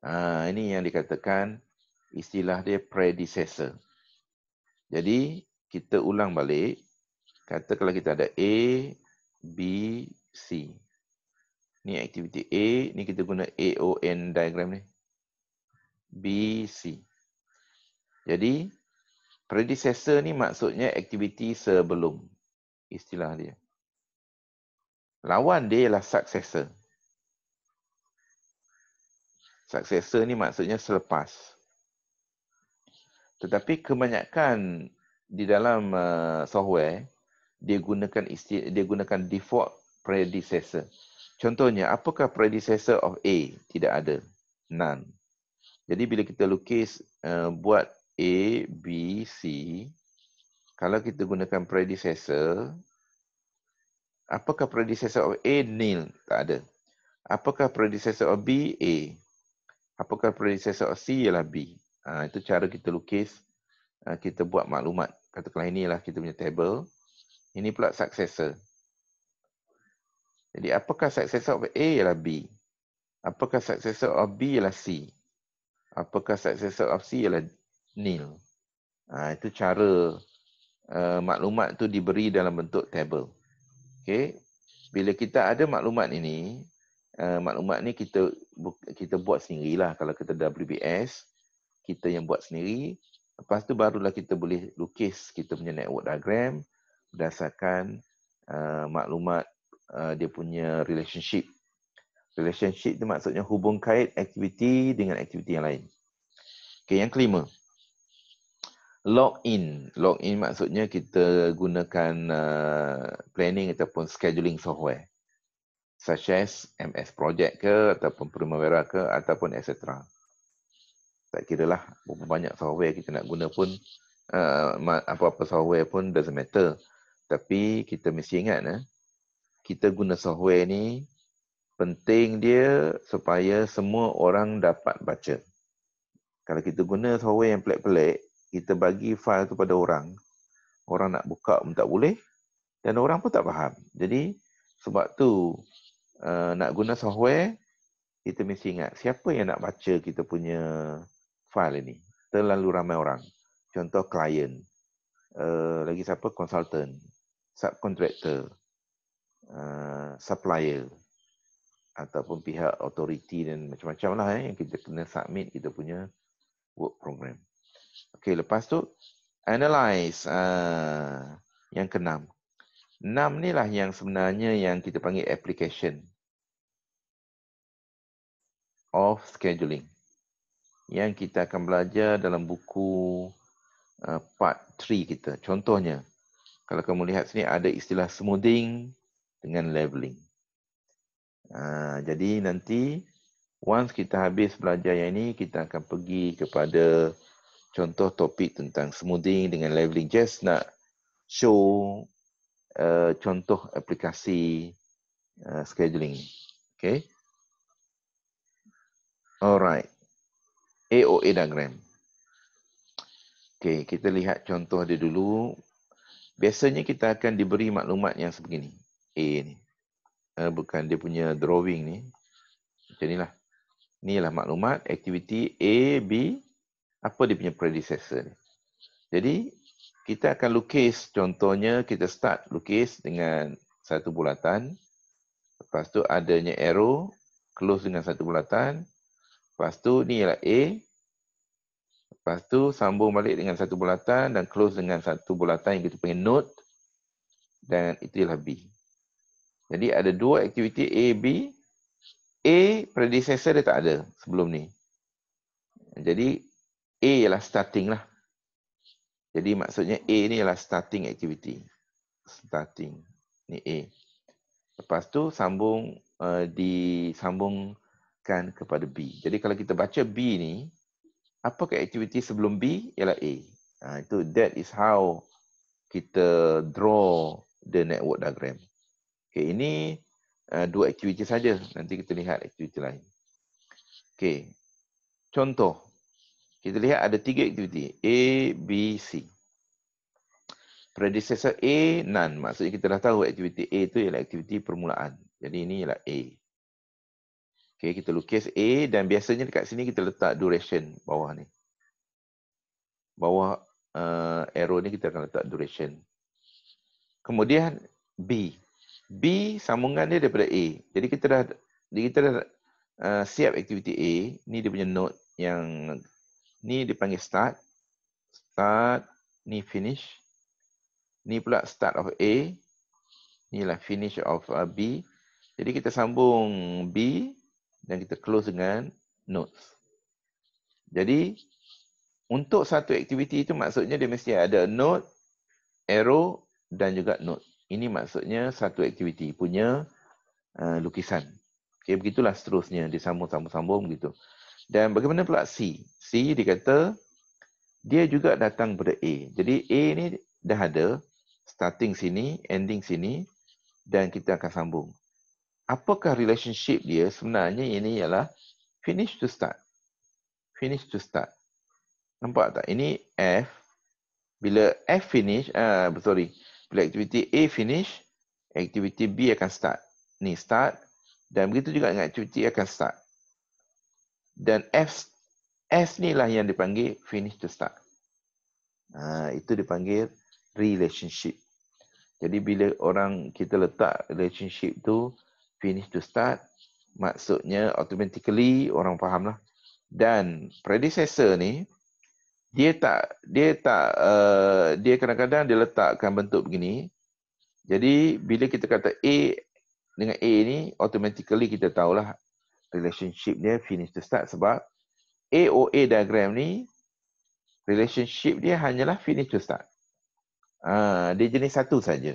Uh, ini yang dikatakan istilah dia predecessor. Jadi kita ulang balik. Kata kalau kita ada A, B, C. Ni aktiviti A. Ni kita guna AON diagram ni. B, C. Jadi predecessor ni maksudnya aktiviti sebelum. Istilah dia. Lawan dia ialah successor. Successor ni maksudnya selepas. Tetapi kebanyakan di dalam uh, software dia gunakan isti- dia gunakan default predecessor. Contohnya apakah predecessor of A? Tidak ada. None. Jadi bila kita lukis uh, buat A B C kalau kita gunakan predecessor apakah predecessor of A? Nil. Tak ada. Apakah predecessor of B? A apakah process of C ialah B. Ha, itu cara kita lukis, ha, kita buat maklumat. Katakanlah inilah kita punya table. Ini pula successor. Jadi apakah successor of A ialah B? Apakah successor of B ialah C? Apakah successor of C ialah nil? Ha, itu cara uh, maklumat tu diberi dalam bentuk table. Okay. Bila kita ada maklumat ini, Eh, maklumat ni kita kita buat sendirilah kalau kita WBS kita yang buat sendiri lepas tu barulah kita boleh lukis kita punya network diagram berdasarkan uh, maklumat uh, dia punya relationship relationship tu maksudnya hubung kait aktiviti dengan aktiviti yang lain okey yang kelima log in log in maksudnya kita gunakan uh, planning ataupun scheduling software such as MS project ke ataupun Primavera ke ataupun etc. Tak kira lah berapa banyak software kita nak guna pun uh, apa-apa software pun doesn't matter. Tapi kita mesti ingat eh, kita guna software ni penting dia supaya semua orang dapat baca. Kalau kita guna software yang pelik-pelik, kita bagi file tu pada orang. Orang nak buka pun tak boleh dan orang pun tak faham. Jadi sebab tu uh, nak guna software, kita mesti ingat siapa yang nak baca kita punya file ini. Terlalu ramai orang. Contoh klien. Uh, eh, lagi siapa? Consultant. Subcontractor. Uh, supplier. Ataupun pihak authority dan macam-macam lah eh, yang kita kena submit kita punya work program. Okay, lepas tu, analyze. Uh, yang keenam, Enam ni lah yang sebenarnya yang kita panggil application of scheduling. Yang kita akan belajar dalam buku uh, part 3 kita. Contohnya, kalau kamu lihat sini ada istilah smoothing dengan leveling. Uh, jadi nanti once kita habis belajar yang ini, kita akan pergi kepada contoh topik tentang smoothing dengan leveling. Just nak show uh, contoh aplikasi uh, scheduling. Okay. Alright. AOA diagram. Okay, kita lihat contoh dia dulu. Biasanya kita akan diberi maklumat yang sebegini. A ni. Uh, bukan dia punya drawing ni. Macam inilah. Inilah maklumat. Aktiviti A, B. Apa dia punya predecessor ni. Jadi, kita akan lukis contohnya kita start lukis dengan satu bulatan lepas tu adanya arrow close dengan satu bulatan lepas tu ni ialah A lepas tu sambung balik dengan satu bulatan dan close dengan satu bulatan yang kita panggil node dan itulah B jadi ada dua aktiviti A, B A predecessor dia tak ada sebelum ni jadi A ialah starting lah jadi maksudnya A ni ialah starting activity. Starting. Ni A. Lepas tu sambung uh, disambungkan kepada B. Jadi kalau kita baca B ni, apa ke aktiviti sebelum B ialah A. Ha, itu that is how kita draw the network diagram. Okay, ini uh, dua aktiviti saja. Nanti kita lihat aktiviti lain. Okay. Contoh. Kita lihat ada tiga aktiviti. A, B, C. Predecessor A, none. Maksudnya kita dah tahu aktiviti A itu ialah aktiviti permulaan. Jadi ini ialah A. Okay, kita lukis A dan biasanya dekat sini kita letak duration bawah ni. Bawah uh, arrow ni kita akan letak duration. Kemudian B. B sambungan dia daripada A. Jadi kita dah kita dah uh, siap aktiviti A. Ni dia punya note yang Ni dipanggil start. Start. Ni finish. Ni pula start of A. Ni lah finish of uh, B. Jadi kita sambung B dan kita close dengan notes. Jadi untuk satu aktiviti itu maksudnya dia mesti ada note, arrow dan juga note. Ini maksudnya satu aktiviti punya uh, lukisan. Okay, begitulah seterusnya disambung-sambung-sambung gitu. -sambung -sambung dan bagaimana pula C? C dikata dia juga datang pada A. Jadi A ni dah ada starting sini, ending sini dan kita akan sambung. Apakah relationship dia? Sebenarnya ini ialah finish to start. Finish to start. Nampak tak? Ini F. Bila F finish, uh, sorry. Bila aktiviti A finish, aktiviti B akan start. Ni start. Dan begitu juga dengan aktiviti akan start dan F S ni lah yang dipanggil finish to start. Ha, itu dipanggil relationship. Jadi bila orang kita letak relationship tu finish to start, maksudnya automatically orang faham lah. Dan predecessor ni dia tak dia tak uh, dia kadang-kadang dia letakkan bentuk begini. Jadi bila kita kata A dengan A ni automatically kita tahulah relationship dia finish to start sebab AOA diagram ni relationship dia hanyalah finish to start. Uh, dia jenis satu saja.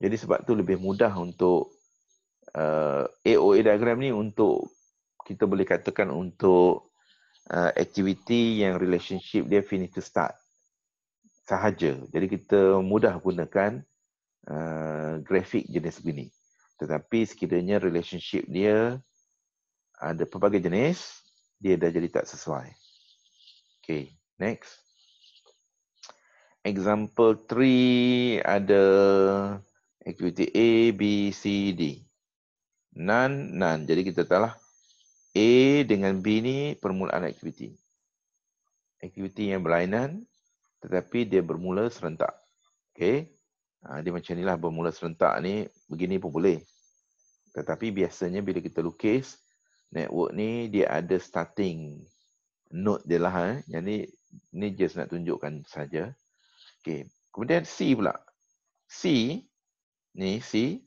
Jadi sebab tu lebih mudah untuk uh, eh, AOA diagram ni untuk kita boleh katakan untuk uh, aktiviti yang relationship dia finish to start sahaja. Jadi kita mudah gunakan uh, grafik jenis begini. Tetapi sekiranya relationship dia ada pelbagai jenis, dia dah jadi tak sesuai. Okay, next. Example 3 ada aktiviti A, B, C, D. Nan, nan. Jadi kita tahu lah. A dengan B ni permulaan aktiviti. Aktiviti yang berlainan tetapi dia bermula serentak. Okay. Ha, dia macam inilah bermula serentak ni. Begini pun boleh. Tetapi biasanya bila kita lukis, network ni dia ada starting node dia lah eh. Yang ni ni just nak tunjukkan saja. Okey. Kemudian C pula. C ni C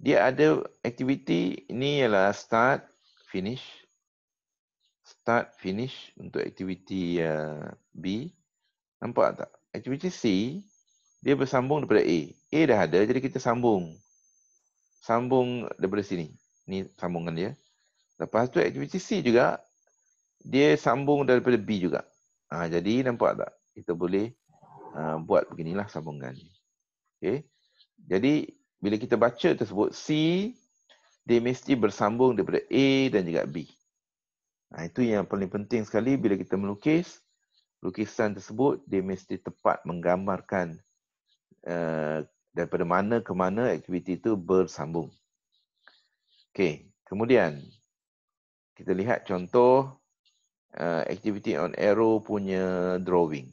dia ada activity ini ialah start finish start finish untuk activity uh, B nampak tak activity C dia bersambung daripada A A dah ada jadi kita sambung sambung daripada sini ni sambungan dia Lepas tu aktiviti C juga dia sambung daripada B juga. Ha, jadi nampak tak? Kita boleh ha, buat beginilah sambungan ni. Okay. Jadi bila kita baca tersebut C dia mesti bersambung daripada A dan juga B. Ha, itu yang paling penting sekali bila kita melukis lukisan tersebut dia mesti tepat menggambarkan uh, daripada mana ke mana aktiviti itu bersambung. Okay. Kemudian kita lihat contoh uh, activity on arrow punya drawing.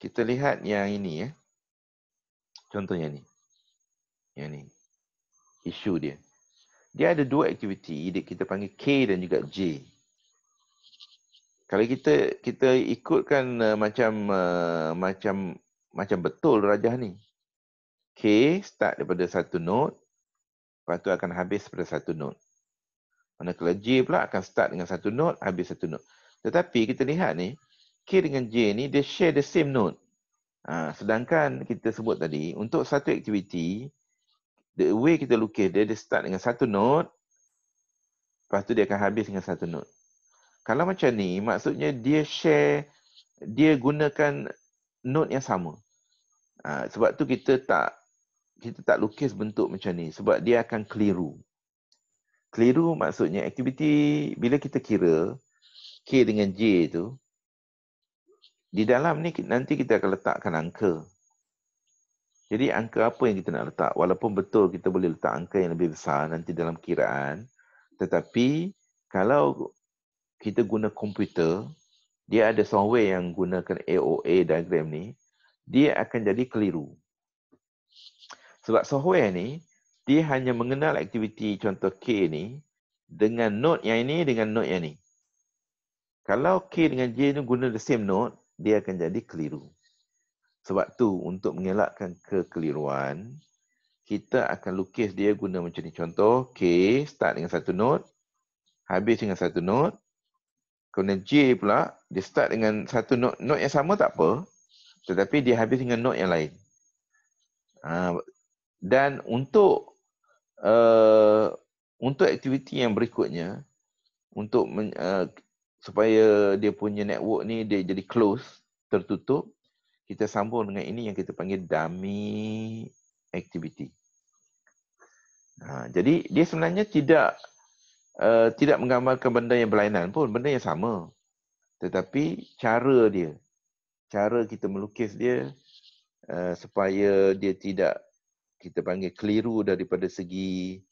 Kita lihat yang ini ya. Contohnya ni. Yang ni. Isu dia. Dia ada dua aktiviti dia kita panggil K dan juga J. Kalau kita kita ikutkan uh, macam uh, macam macam betul rajah ni. K start daripada satu node, lepas tu akan habis pada satu node. Manakala J pula akan start dengan satu node habis satu node. Tetapi kita lihat ni, K dengan J ni, dia share the same node. Ha, sedangkan kita sebut tadi, untuk satu aktiviti, the way kita lukis dia, dia start dengan satu node, lepas tu dia akan habis dengan satu node. Kalau macam ni, maksudnya dia share, dia gunakan node yang sama. Ha, sebab tu kita tak kita tak lukis bentuk macam ni. Sebab dia akan keliru keliru maksudnya aktiviti bila kita kira K dengan J tu di dalam ni nanti kita akan letakkan angka. Jadi angka apa yang kita nak letak walaupun betul kita boleh letak angka yang lebih besar nanti dalam kiraan tetapi kalau kita guna komputer dia ada software yang gunakan AOA diagram ni dia akan jadi keliru. Sebab software ni dia hanya mengenal aktiviti contoh K ni dengan node yang ini dengan node yang ni. Kalau K dengan J ni guna the same node, dia akan jadi keliru. Sebab tu untuk mengelakkan kekeliruan, kita akan lukis dia guna macam ni. Contoh K start dengan satu node, habis dengan satu node. Kemudian J pula, dia start dengan satu node node yang sama tak apa, tetapi dia habis dengan node yang lain. Ah, dan untuk Eh, untuk aktiviti yang berikutnya untuk men, uh, supaya dia punya network ni dia jadi close tertutup kita sambung dengan ini yang kita panggil dummy activity. Ha, jadi dia sebenarnya tidak uh, tidak menggambarkan benda yang berlainan pun benda yang sama. Tetapi cara dia cara kita melukis dia uh, supaya dia tidak kita panggil keliru daripada segi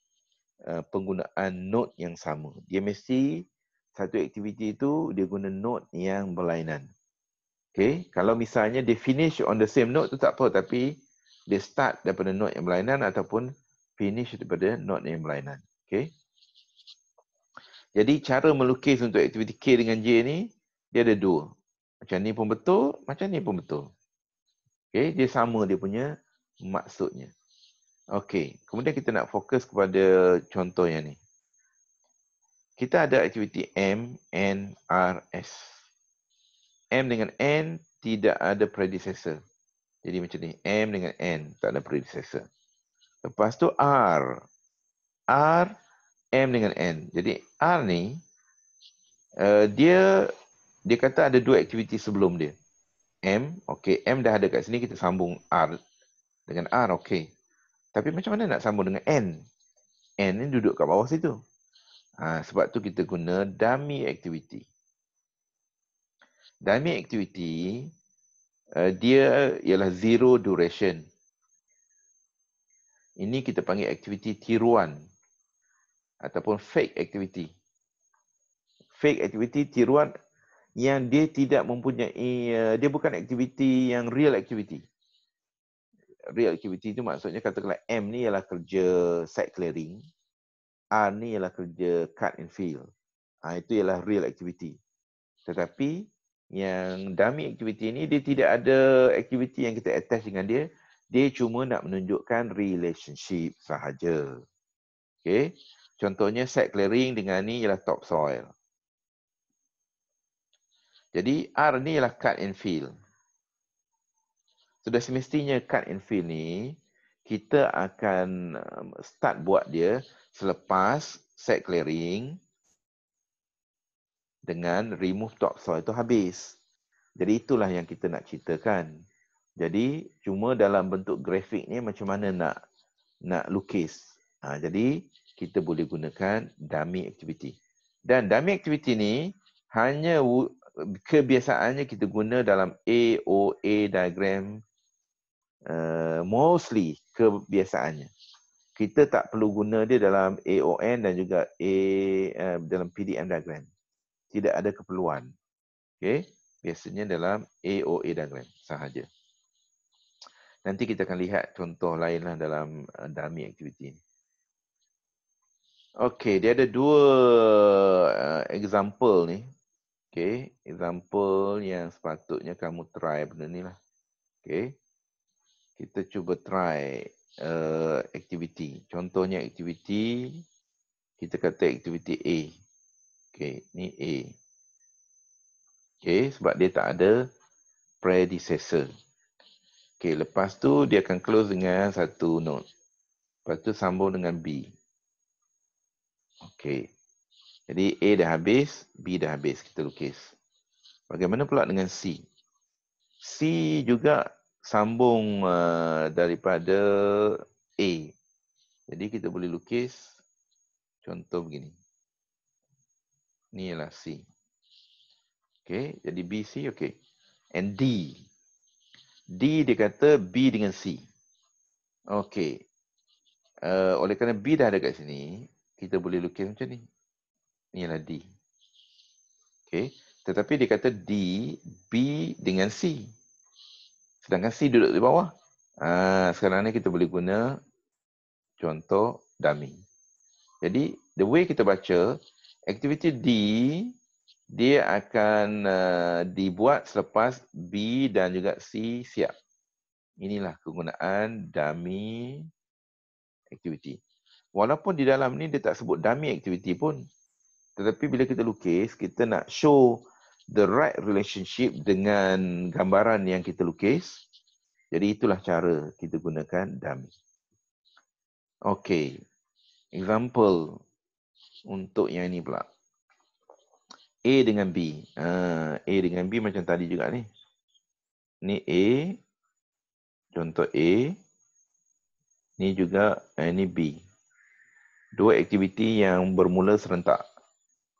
uh, penggunaan node yang sama. Dia mesti satu aktiviti itu dia guna node yang berlainan. Okay. Kalau misalnya dia finish on the same node tu tak apa tapi dia start daripada node yang berlainan ataupun finish daripada node yang berlainan. Okay. Jadi cara melukis untuk aktiviti K dengan J ni dia ada dua. Macam ni pun betul, macam ni pun betul. Okay. Dia sama dia punya maksudnya. Okey, kemudian kita nak fokus kepada contoh yang ni. Kita ada aktiviti M, N, R, S. M dengan N tidak ada predecessor. Jadi macam ni, M dengan N tak ada predecessor. Lepas tu R. R, M dengan N. Jadi R ni, uh, dia dia kata ada dua aktiviti sebelum dia. M, okey. M dah ada kat sini, kita sambung R. Dengan R, okey. Tapi macam mana nak sambung dengan N? N ni duduk kat bawah situ. Ha, sebab tu kita guna dummy activity. Dummy activity, uh, dia ialah zero duration. Ini kita panggil aktiviti tiruan ataupun fake activity. Fake activity tiruan yang dia tidak mempunyai, uh, dia bukan aktiviti yang real activity real activity tu maksudnya katakanlah M ni ialah kerja site clearing. R ni ialah kerja cut and fill. Ha, itu ialah real activity. Tetapi yang dummy activity ni dia tidak ada activity yang kita attach dengan dia. Dia cuma nak menunjukkan relationship sahaja. Okay. Contohnya site clearing dengan ni ialah topsoil. Jadi R ni ialah cut and fill. Sudah semestinya cut and fill ni kita akan um, start buat dia selepas set clearing dengan remove top topsoil itu habis. Jadi itulah yang kita nak ceritakan. Jadi cuma dalam bentuk grafik ni macam mana nak nak lukis. Ha, jadi kita boleh gunakan dummy activity. Dan dummy activity ni hanya kebiasaannya kita guna dalam AOA diagram Uh, mostly kebiasaannya. Kita tak perlu guna dia dalam AON dan juga A uh, dalam PDM diagram. Tidak ada keperluan. Okay. Biasanya dalam AOA diagram sahaja. Nanti kita akan lihat contoh lainlah dalam uh, dummy activity ini. Okay, dia ada dua uh, example ni. Okay, example yang sepatutnya kamu try benda ni lah. Okay kita cuba try uh, eh, aktiviti. Contohnya aktiviti, kita kata aktiviti A. Okay, ni A. Okay, sebab dia tak ada predecessor. Okay, lepas tu dia akan close dengan satu note. Lepas tu sambung dengan B. Okay. Jadi A dah habis, B dah habis. Kita lukis. Bagaimana pula dengan C? C juga sambung uh, daripada A. Jadi kita boleh lukis contoh begini. Ni ialah C. Okey, jadi B C okey. And D. D dia kata B dengan C. Okey. Uh, oleh kerana B dah ada kat sini, kita boleh lukis macam ni. Ni ialah D. Okey, tetapi dia kata D B dengan C. Sedangkan C duduk di bawah. Ha, sekarang ni kita boleh guna contoh dummy. Jadi, the way kita baca, aktiviti D, dia akan eh, dibuat selepas B dan juga C siap. Inilah kegunaan dummy activity. Walaupun di dalam ni dia tak sebut dummy activity pun. Tetapi bila kita lukis, kita nak show the right relationship dengan gambaran yang kita lukis. Jadi itulah cara kita gunakan dummy. Okay. Example untuk yang ini pula. A dengan B. Uh, A dengan B macam tadi juga ni. Ni A. Contoh A. Ni juga eh, ni B. Dua aktiviti yang bermula serentak.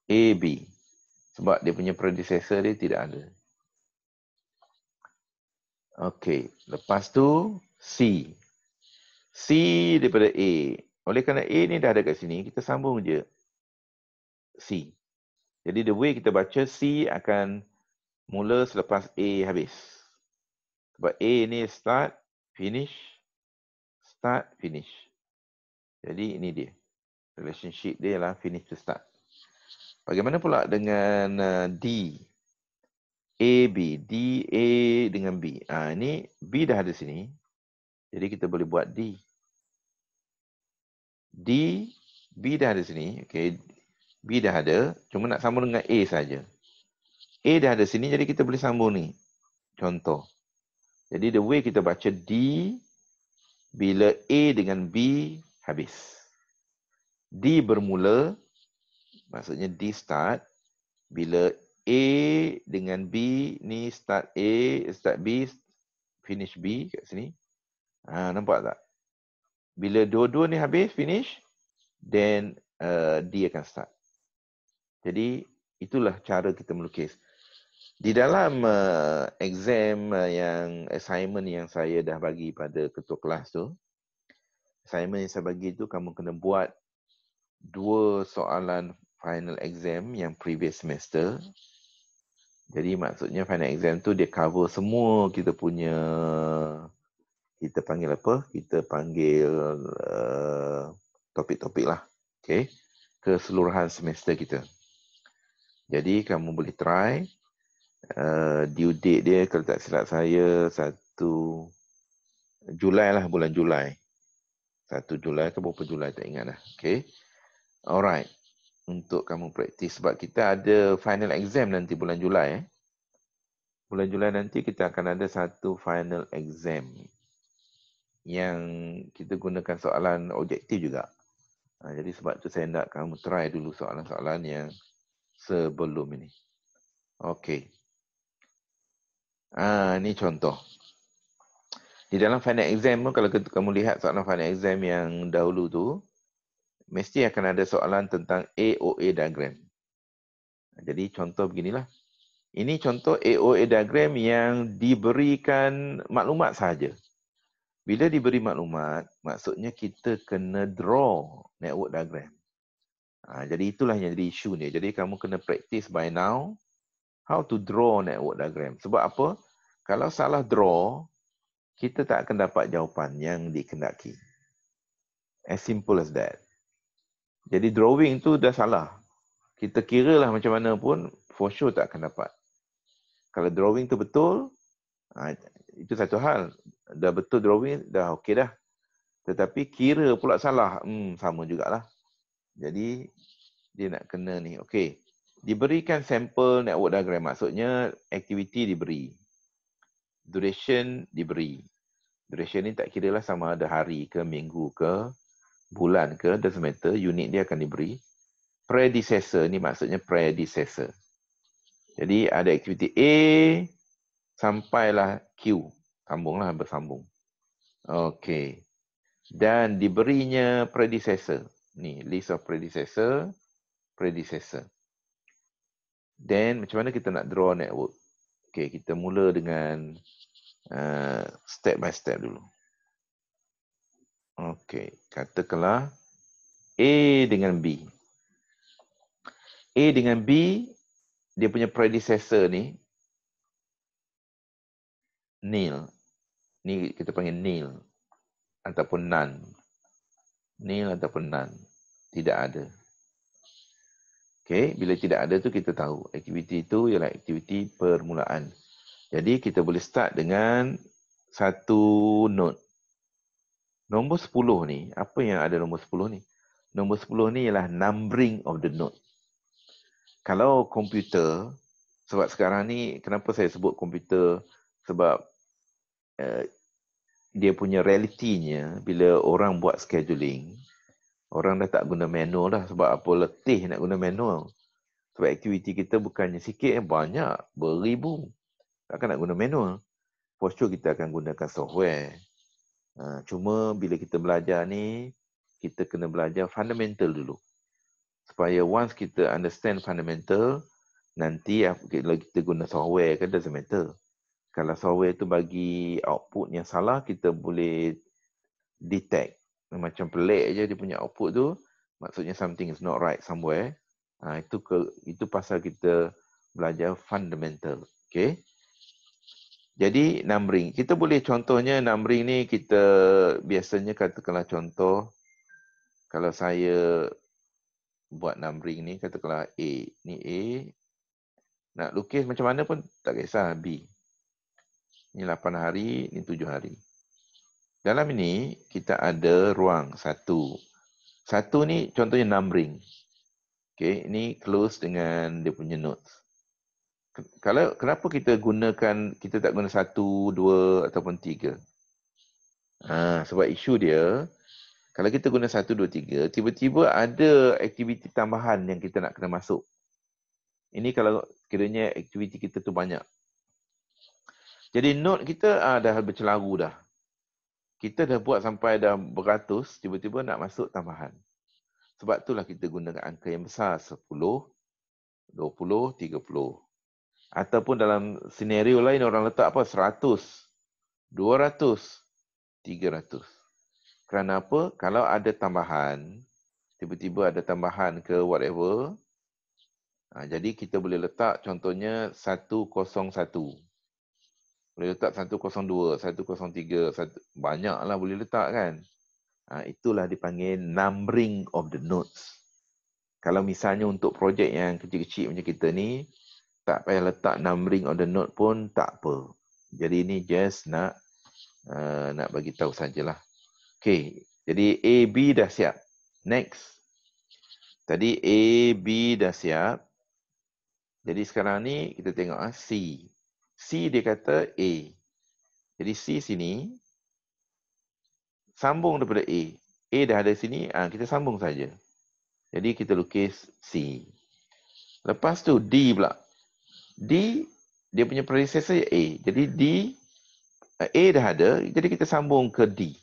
A, B. Sebab dia punya predecessor dia tidak ada. Okey, lepas tu C. C daripada A. Oleh kerana A ni dah ada kat sini, kita sambung je C. Jadi the way kita baca C akan mula selepas A habis. Sebab A ni start, finish, start, finish. Jadi ini dia. Relationship dia ialah finish to start. Bagaimana pula dengan uh, D? A, B. D, A dengan B. Ha, ini B dah ada sini. Jadi kita boleh buat D. D, B dah ada sini. Okay. B dah ada. Cuma nak sambung dengan A saja. A dah ada sini. Jadi kita boleh sambung ni. Contoh. Jadi the way kita baca D. Bila A dengan B habis. D bermula. Maksudnya D start bila A dengan B ni start A, start B, finish B kat sini. Ha, nampak tak? Bila dua-dua ni habis, finish, then uh, D akan start. Jadi itulah cara kita melukis. Di dalam uh, exam uh, yang assignment yang saya dah bagi pada ketua kelas tu, assignment yang saya bagi tu kamu kena buat dua soalan final exam yang previous semester. Hmm. Jadi maksudnya final exam tu dia cover semua kita punya kita panggil apa? Kita panggil uh, topik-topik lah. Okay. Keseluruhan semester kita. Jadi kamu boleh try. Uh, due date dia kalau tak silap saya satu Julai lah bulan Julai. satu Julai ke berapa Julai tak ingat lah. Okay. Alright untuk kamu praktis sebab kita ada final exam nanti bulan Julai eh. Bulan Julai nanti kita akan ada satu final exam yang kita gunakan soalan objektif juga. Ha, jadi sebab tu saya nak kamu try dulu soalan-soalan yang sebelum ini. Okey. Ah ha, ni contoh. Di dalam final exam pun kalau kamu lihat soalan final exam yang dahulu tu, mesti akan ada soalan tentang AOA diagram. Jadi contoh beginilah. Ini contoh AOA diagram yang diberikan maklumat sahaja. Bila diberi maklumat, maksudnya kita kena draw network diagram. Ha, jadi itulah yang jadi isu ni. Jadi kamu kena practice by now how to draw network diagram. Sebab apa? Kalau salah draw, kita tak akan dapat jawapan yang dikendaki. As simple as that. Jadi drawing tu dah salah. Kita kira lah macam mana pun for sure tak akan dapat. Kalau drawing tu betul, ha, itu satu hal. Dah betul drawing, dah okey dah. Tetapi kira pula salah, hmm, sama jugalah. Jadi dia nak kena ni. Okey. Diberikan sampel network diagram. Maksudnya aktiviti diberi. Duration diberi. Duration ni tak kira lah sama ada hari ke minggu ke bulan ke, doesn't matter, unit dia akan diberi. Predecessor ni maksudnya predecessor. Jadi ada aktiviti A sampailah Q. Sambunglah bersambung. Okay. Dan diberinya predecessor. Ni, list of predecessor. Predecessor. Then macam mana kita nak draw network? Okay, kita mula dengan uh, step by step dulu. Okey, katakanlah A dengan B. A dengan B dia punya predecessor ni nil. Ni kita panggil nil ataupun nan. Nil ataupun nan. Tidak ada. Okey, bila tidak ada tu kita tahu aktiviti itu ialah aktiviti permulaan. Jadi kita boleh start dengan satu node. Nombor 10 ni, apa yang ada nombor 10 ni? Nombor 10 ni ialah numbering of the node. Kalau komputer, sebab sekarang ni kenapa saya sebut komputer sebab uh, dia punya realitinya bila orang buat scheduling, orang dah tak guna manual dah sebab apa letih nak guna manual. Sebab aktiviti kita bukannya sikit, eh, banyak, beribu. Takkan nak guna manual. For kita akan gunakan software. Ha, cuma bila kita belajar ni, kita kena belajar fundamental dulu. Supaya once kita understand fundamental, nanti kalau kita guna software kan doesn't matter. Kalau software tu bagi output yang salah, kita boleh detect. Macam pelik aja dia punya output tu, maksudnya something is not right somewhere. Ha, itu ke, itu pasal kita belajar fundamental. Okay. Jadi numbering. Kita boleh contohnya numbering ni kita biasanya katakanlah contoh kalau saya buat numbering ni katakanlah A. Ni A. Nak lukis macam mana pun tak kisah B. Ni 8 hari, ni 7 hari. Dalam ini kita ada ruang satu. Satu ni contohnya numbering. Okay, ini close dengan dia punya notes kalau kenapa kita gunakan kita tak guna satu, dua ataupun tiga? Ha, sebab isu dia kalau kita guna satu, dua, tiga, tiba-tiba ada aktiviti tambahan yang kita nak kena masuk. Ini kalau kiranya aktiviti kita tu banyak. Jadi note kita ah, dah bercelaru dah. Kita dah buat sampai dah beratus, tiba-tiba nak masuk tambahan. Sebab itulah kita gunakan angka yang besar, sepuluh, dua puluh, tiga puluh. Ataupun dalam senario lain orang letak apa? 100, 200, 300. Kerana apa? Kalau ada tambahan, tiba-tiba ada tambahan ke whatever, ha, jadi kita boleh letak contohnya 101. Boleh letak 102, 103, 1, lah boleh letak kan. Ha, itulah dipanggil numbering of the notes. Kalau misalnya untuk projek yang kecil-kecil macam kita ni, tak payah letak enam ring on the note pun tak apa. Jadi ini just nak uh, nak bagi tahu sajalah. Okay, jadi A, B dah siap. Next. Tadi A, B dah siap. Jadi sekarang ni kita tengok ah C. C dia kata A. Jadi C sini sambung daripada A. A dah ada sini, ah ha, kita sambung saja. Jadi kita lukis C. Lepas tu D pula. D dia punya predecessor ya A. Jadi D A dah ada, jadi kita sambung ke D.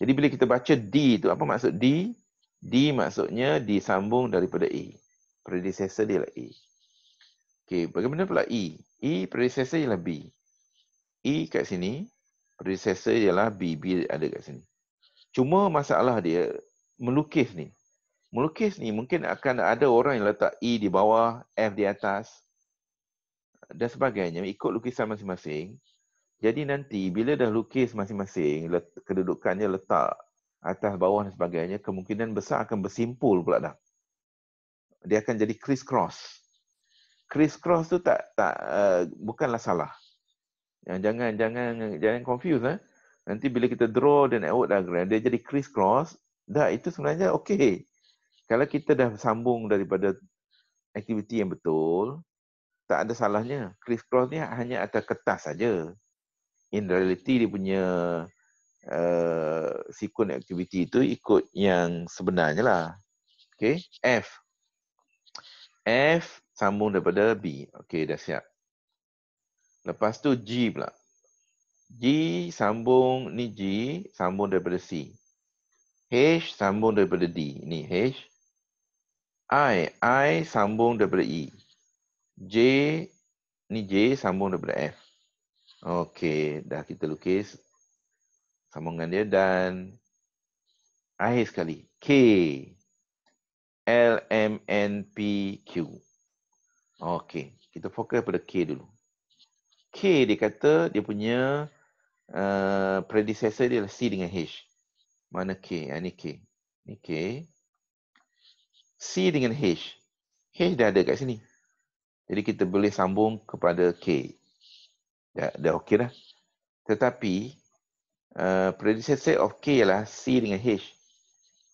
Jadi bila kita baca D tu apa maksud D? D maksudnya disambung daripada A. Predecessor dia lah A. Okay, bagaimana pula E? E predecessor ialah B. E kat sini, predecessor ialah B. B ada kat sini. Cuma masalah dia melukis ni. Melukis ni mungkin akan ada orang yang letak E di bawah, F di atas dan sebagainya ikut lukisan masing-masing. Jadi nanti bila dah lukis masing-masing, let, kedudukannya letak atas bawah dan sebagainya, kemungkinan besar akan bersimpul pula dah. Dia akan jadi criss cross. Criss cross tu tak tak uh, bukanlah salah. Yang jangan jangan jangan confuse eh. Nanti bila kita draw dan out diagram dia jadi criss cross, dah itu sebenarnya okey. Kalau kita dah sambung daripada aktiviti yang betul, tak ada salahnya. Chris Cross ni hanya ada kertas saja. In reality dia punya uh, eh, sequence activity itu ikut yang sebenarnya lah. Okay, F. F sambung daripada B. Okay, dah siap. Lepas tu G pula. G sambung ni G sambung daripada C. H sambung daripada D. Ni H. I. I sambung daripada E. J ni J sambung daripada F. Okey, dah kita lukis sambungan dia dan akhir sekali K L M N P Q. Okey, kita fokus pada K dulu. K dia kata dia punya uh, predecessor dia C dengan H. Mana K? Ya, ni K. Ni K. C dengan H. H dah ada kat sini. Jadi kita boleh sambung kepada K. Ya, dah okey dah. Tetapi uh, predecessor of K ialah C dengan H.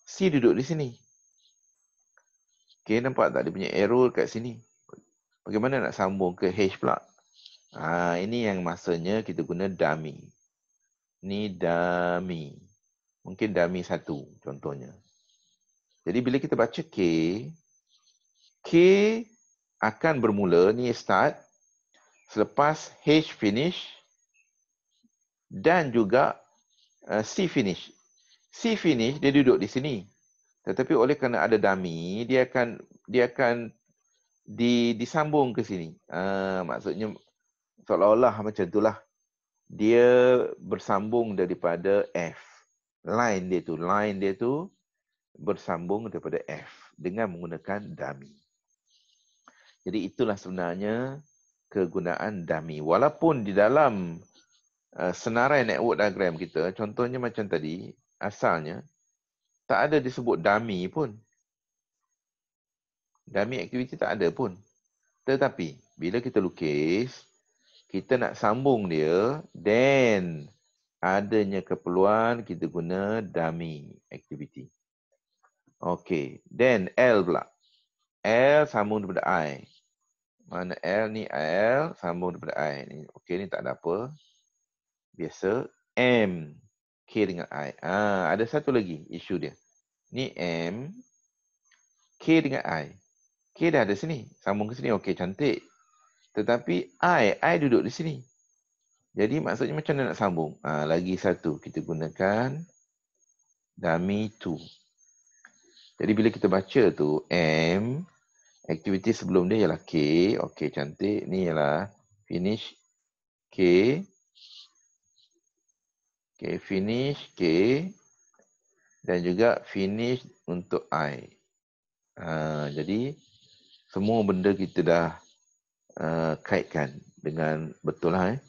C duduk di sini. K nampak tak dia punya error kat sini. Bagaimana nak sambung ke H pula? Ha, ini yang masanya kita guna dummy. Ni dummy. Mungkin dummy satu contohnya. Jadi bila kita baca K, K akan bermula ni start selepas H finish dan juga eh, C finish. C finish dia duduk di sini. Tetapi oleh kerana ada dami dia akan dia akan di disambung ke sini. Uh, maksudnya seolah-olah macam itulah. Dia bersambung daripada F. Line dia tu, line dia tu bersambung daripada F dengan menggunakan dami. Jadi itulah sebenarnya kegunaan dami. Walaupun di dalam uh, senarai network diagram kita, contohnya macam tadi, asalnya tak ada disebut dami pun. Dami activity tak ada pun. Tetapi bila kita lukis, kita nak sambung dia, then adanya keperluan kita guna dummy activity. Okay, then L pula. L sambung daripada I. Mana L ni L sambung daripada I ni. Okey ni tak ada apa. Biasa M K dengan I. Ha, ada satu lagi isu dia. Ni M K dengan I. K dah ada sini. Sambung ke sini. Okey cantik. Tetapi I, I duduk di sini. Jadi maksudnya macam mana nak sambung? Ha, lagi satu. Kita gunakan dummy to. Jadi bila kita baca tu M Aktiviti sebelum dia ialah K. Okey, cantik. Ni ialah finish K. Okey, finish K. Dan juga finish untuk I. Uh, jadi, semua benda kita dah uh, kaitkan dengan betul lah eh.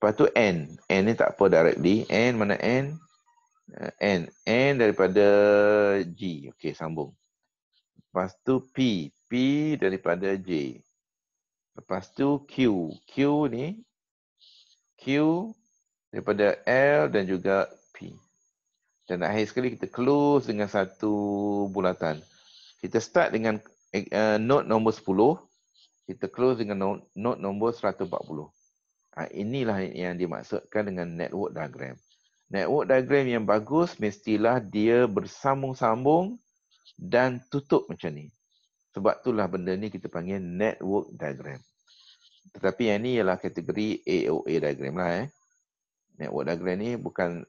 Lepas tu N. N ni tak apa directly. N mana N? Uh, N. N daripada G. Okey, sambung. Lepas tu P. P daripada J. Lepas tu Q. Q ni Q daripada L dan juga P. Dan akhir sekali kita close dengan satu bulatan. Kita start dengan uh, note nombor 10. Kita close dengan node note nombor 140. Ha, ah, inilah yang dimaksudkan dengan network diagram. Network diagram yang bagus mestilah dia bersambung-sambung dan tutup macam ni. Sebab itulah benda ni kita panggil network diagram. Tetapi yang ni ialah kategori AOA diagram lah eh. Network diagram ni bukan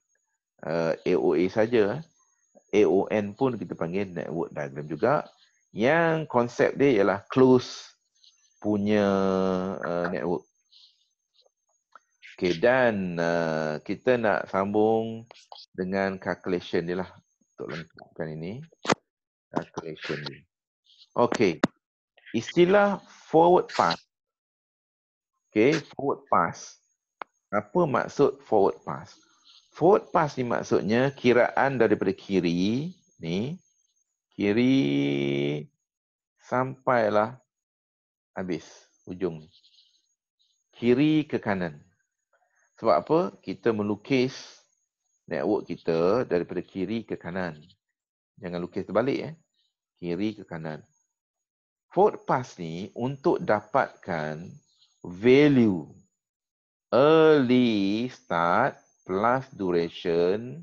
uh, eh, AOA saja. AON pun kita panggil network diagram juga. Yang konsep dia ialah close punya uh, network. Okay, dan uh, kita nak sambung dengan calculation dia lah untuk lengkapkan ini. Calculation dia. Okay, Istilah forward pass. Okay, forward pass. Apa maksud forward pass? Forward pass ni maksudnya kiraan daripada kiri ni kiri sampailah habis ujung ni. Kiri ke kanan. Sebab apa? Kita melukis network kita daripada kiri ke kanan. Jangan lukis terbalik eh. Kiri ke kanan. Ford Pass ni untuk dapatkan value early start plus duration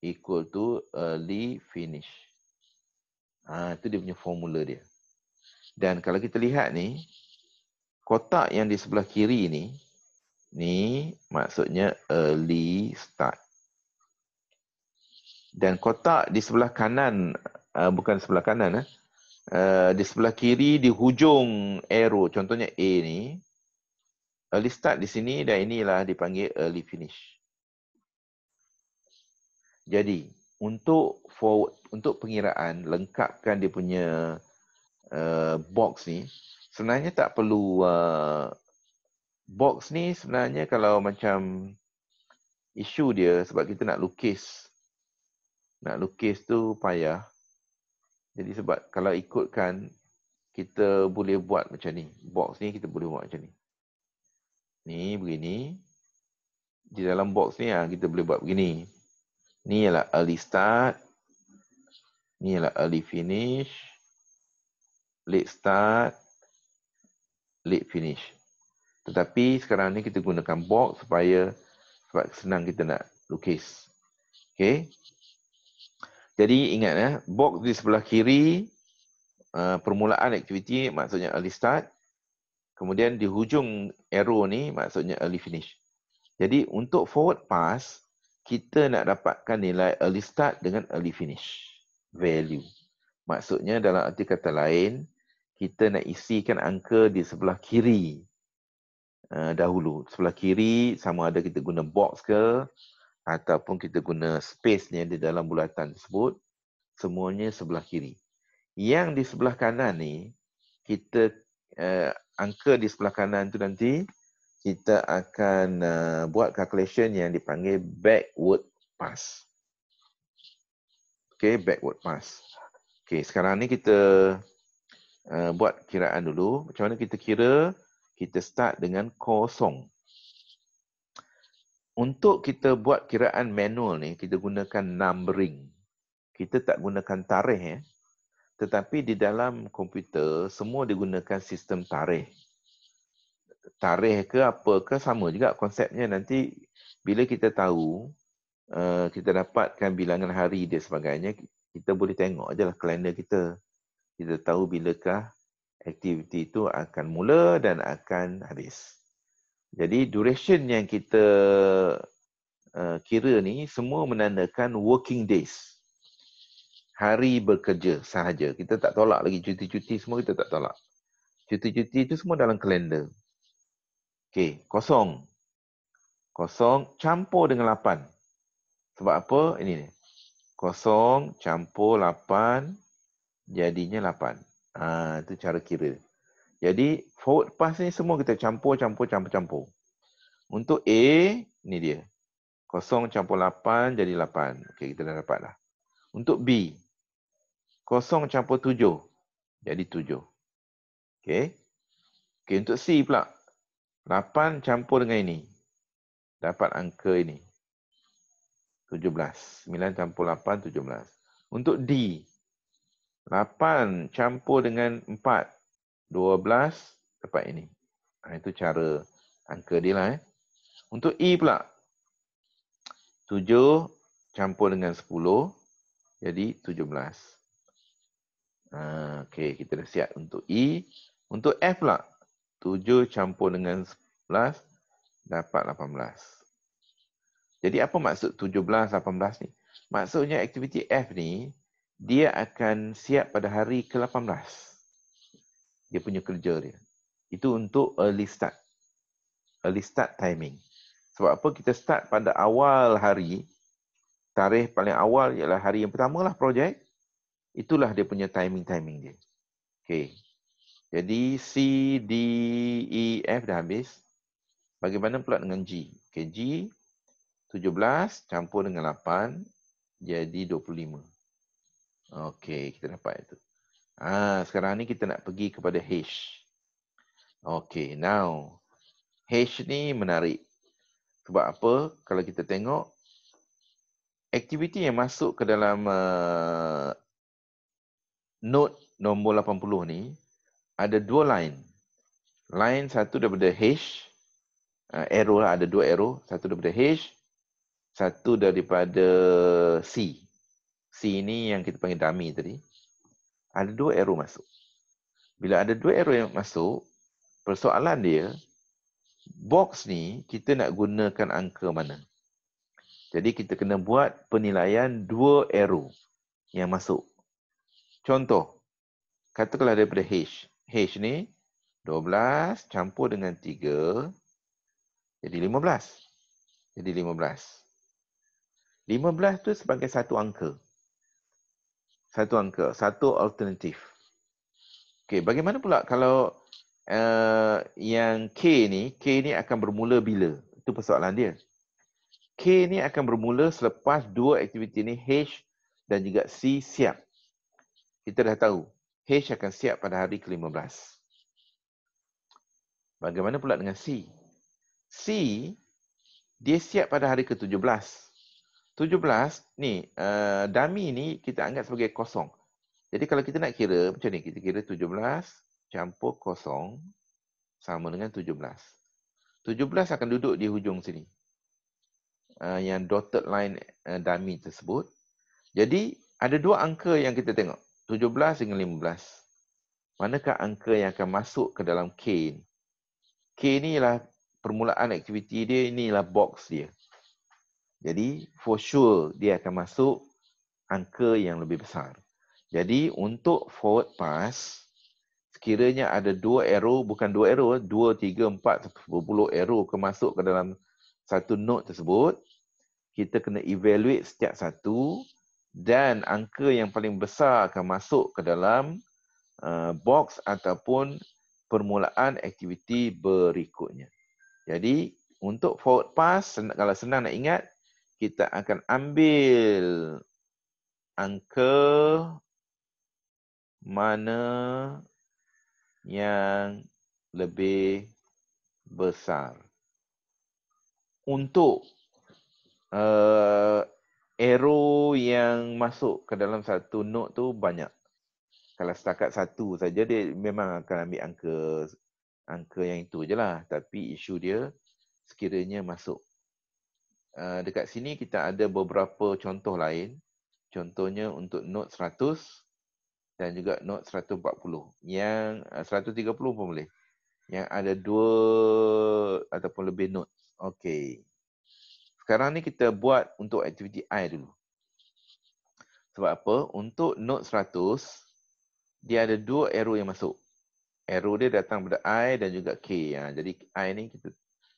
equal to early finish. Ha, itu dia punya formula dia. Dan kalau kita lihat ni, kotak yang di sebelah kiri ni, ni maksudnya early start. Dan kotak di sebelah kanan, eh, bukan sebelah kanan, eh, Eh, di sebelah kiri di hujung arrow contohnya A ni early start di sini dan inilah dipanggil early finish. Jadi untuk forward untuk pengiraan lengkapkan dia punya uh, box ni sebenarnya tak perlu uh, box ni sebenarnya kalau macam isu dia sebab kita nak lukis nak lukis tu payah jadi sebab kalau ikutkan kita boleh buat macam ni. Box ni kita boleh buat macam ni. Ni begini. Di dalam box ni ah kita boleh buat begini. Ni ialah early start. Ni ialah early finish. Late start. Late finish. Tetapi sekarang ni kita gunakan box supaya sebab senang kita nak lukis. Okay. Jadi ingat ya, box di sebelah kiri eh, permulaan aktiviti maksudnya early start. Kemudian di hujung arrow ni maksudnya early finish. Jadi untuk forward pass, kita nak dapatkan nilai early start dengan early finish value. Maksudnya dalam arti kata lain, kita nak isikan angka di sebelah kiri eh, dahulu. Sebelah kiri sama ada kita guna box ke, ataupun kita guna space ni di dalam bulatan tersebut semuanya sebelah kiri. Yang di sebelah kanan ni kita uh, angka di sebelah kanan tu nanti kita akan uh, buat calculation yang dipanggil backward pass. Okay, backward pass. Okay, sekarang ni kita uh, buat kiraan dulu. Macam mana kita kira? Kita start dengan kosong untuk kita buat kiraan manual ni, kita gunakan numbering. Kita tak gunakan tarikh ya. Tetapi di dalam komputer, semua digunakan sistem tarikh. Tarikh ke apa ke sama juga konsepnya nanti bila kita tahu eh, kita dapatkan bilangan hari dia sebagainya kita boleh tengok aje lah kalender kita kita tahu bilakah aktiviti itu akan mula dan akan habis. Jadi duration yang kita uh, kira ni semua menandakan working days. Hari bekerja sahaja. Kita tak tolak lagi cuti-cuti semua kita tak tolak. Cuti-cuti itu semua dalam kalender. Okey, kosong. Kosong campur dengan lapan. Sebab apa? Ini ni. Kosong campur lapan jadinya lapan. Ah, ha, itu cara kira. Jadi forward pass ni semua kita campur, campur, campur, campur. Untuk A, ni dia. Kosong campur 8 jadi 8. Okey, kita dah dapat dah. Untuk B, kosong campur 7 jadi 7. Okey. Okey, untuk C pula. 8 campur dengan ini. Dapat angka ini. 17. 9 campur 8, 17. Untuk D, 8 campur dengan 4. 12 dapat ini. Ha, itu cara angka dia lah eh. Untuk E pula. 7 campur dengan 10. Jadi 17. Ha, okay, kita dah siap untuk E. Untuk F pula. 7 campur dengan 11 dapat 18. Jadi apa maksud 17, 18 ni? Maksudnya aktiviti F ni, dia akan siap pada hari ke-18. Ke-18 dia punya kerja dia. Itu untuk early start. Early start timing. Sebab apa kita start pada awal hari, tarikh paling awal ialah hari yang pertama lah projek, itulah dia punya timing-timing dia. Okay. Jadi C, D, E, F dah habis. Bagaimana pula dengan G? Okay, G 17 campur dengan 8 jadi 25. Okey, kita dapat itu. Ah, sekarang ni kita nak pergi kepada H. Okay, now H ni menarik. Sebab apa? Kalau kita tengok aktiviti yang masuk ke dalam uh, note nombor 80 ni ada dua line. Line satu daripada H, uh, arrow lah, ada dua arrow, satu daripada H, satu daripada C. C ni yang kita panggil dummy tadi ada dua arrow masuk. Bila ada dua arrow yang masuk, persoalan dia, box ni kita nak gunakan angka mana? Jadi kita kena buat penilaian dua arrow yang masuk. Contoh, kata kalau daripada H. H ni 12 campur dengan 3, jadi 15. Jadi 15. 15 tu sebagai satu angka satu angka, satu alternatif. Okey, bagaimana pula kalau uh, yang K ni, K ni akan bermula bila? Itu persoalan dia. K ni akan bermula selepas dua aktiviti ni H dan juga C siap. Kita dah tahu H akan siap pada hari ke-15. Bagaimana pula dengan C? C dia siap pada hari ke-17. 17 ni uh, eh, dami ni kita anggap sebagai kosong. Jadi kalau kita nak kira macam ni kita kira 17 campur kosong sama dengan 17. 17 akan duduk di hujung sini. Uh, yang dotted line uh, eh, dami tersebut. Jadi ada dua angka yang kita tengok. 17 dengan 15. Manakah angka yang akan masuk ke dalam K ni? K ni ialah permulaan aktiviti dia, inilah box dia. Jadi for sure dia akan masuk angka yang lebih besar. Jadi untuk forward pass, sekiranya ada dua arrow, bukan dua arrow, eh, dua, tiga, empat, sepuluh arrow ke masuk ke dalam satu node tersebut, kita kena evaluate setiap satu dan angka yang paling besar akan masuk ke dalam uh, box ataupun permulaan aktiviti berikutnya. Jadi untuk forward pass, kalau senang nak ingat, kita akan ambil angka mana yang lebih besar. Untuk uh, eh, error yang masuk ke dalam satu note tu banyak. Kalau setakat satu saja dia memang akan ambil angka angka yang itu je lah. Tapi isu dia sekiranya masuk Eh, dekat sini kita ada beberapa contoh lain. Contohnya untuk note 100 dan juga note 140. Yang 130 eh, pun boleh. Yang ada dua ataupun lebih note. okey Sekarang ni kita buat untuk aktiviti I dulu. Sebab apa? Untuk note 100, dia ada dua arrow yang masuk. Arrow dia datang pada I dan juga K. Ha, jadi I ni kita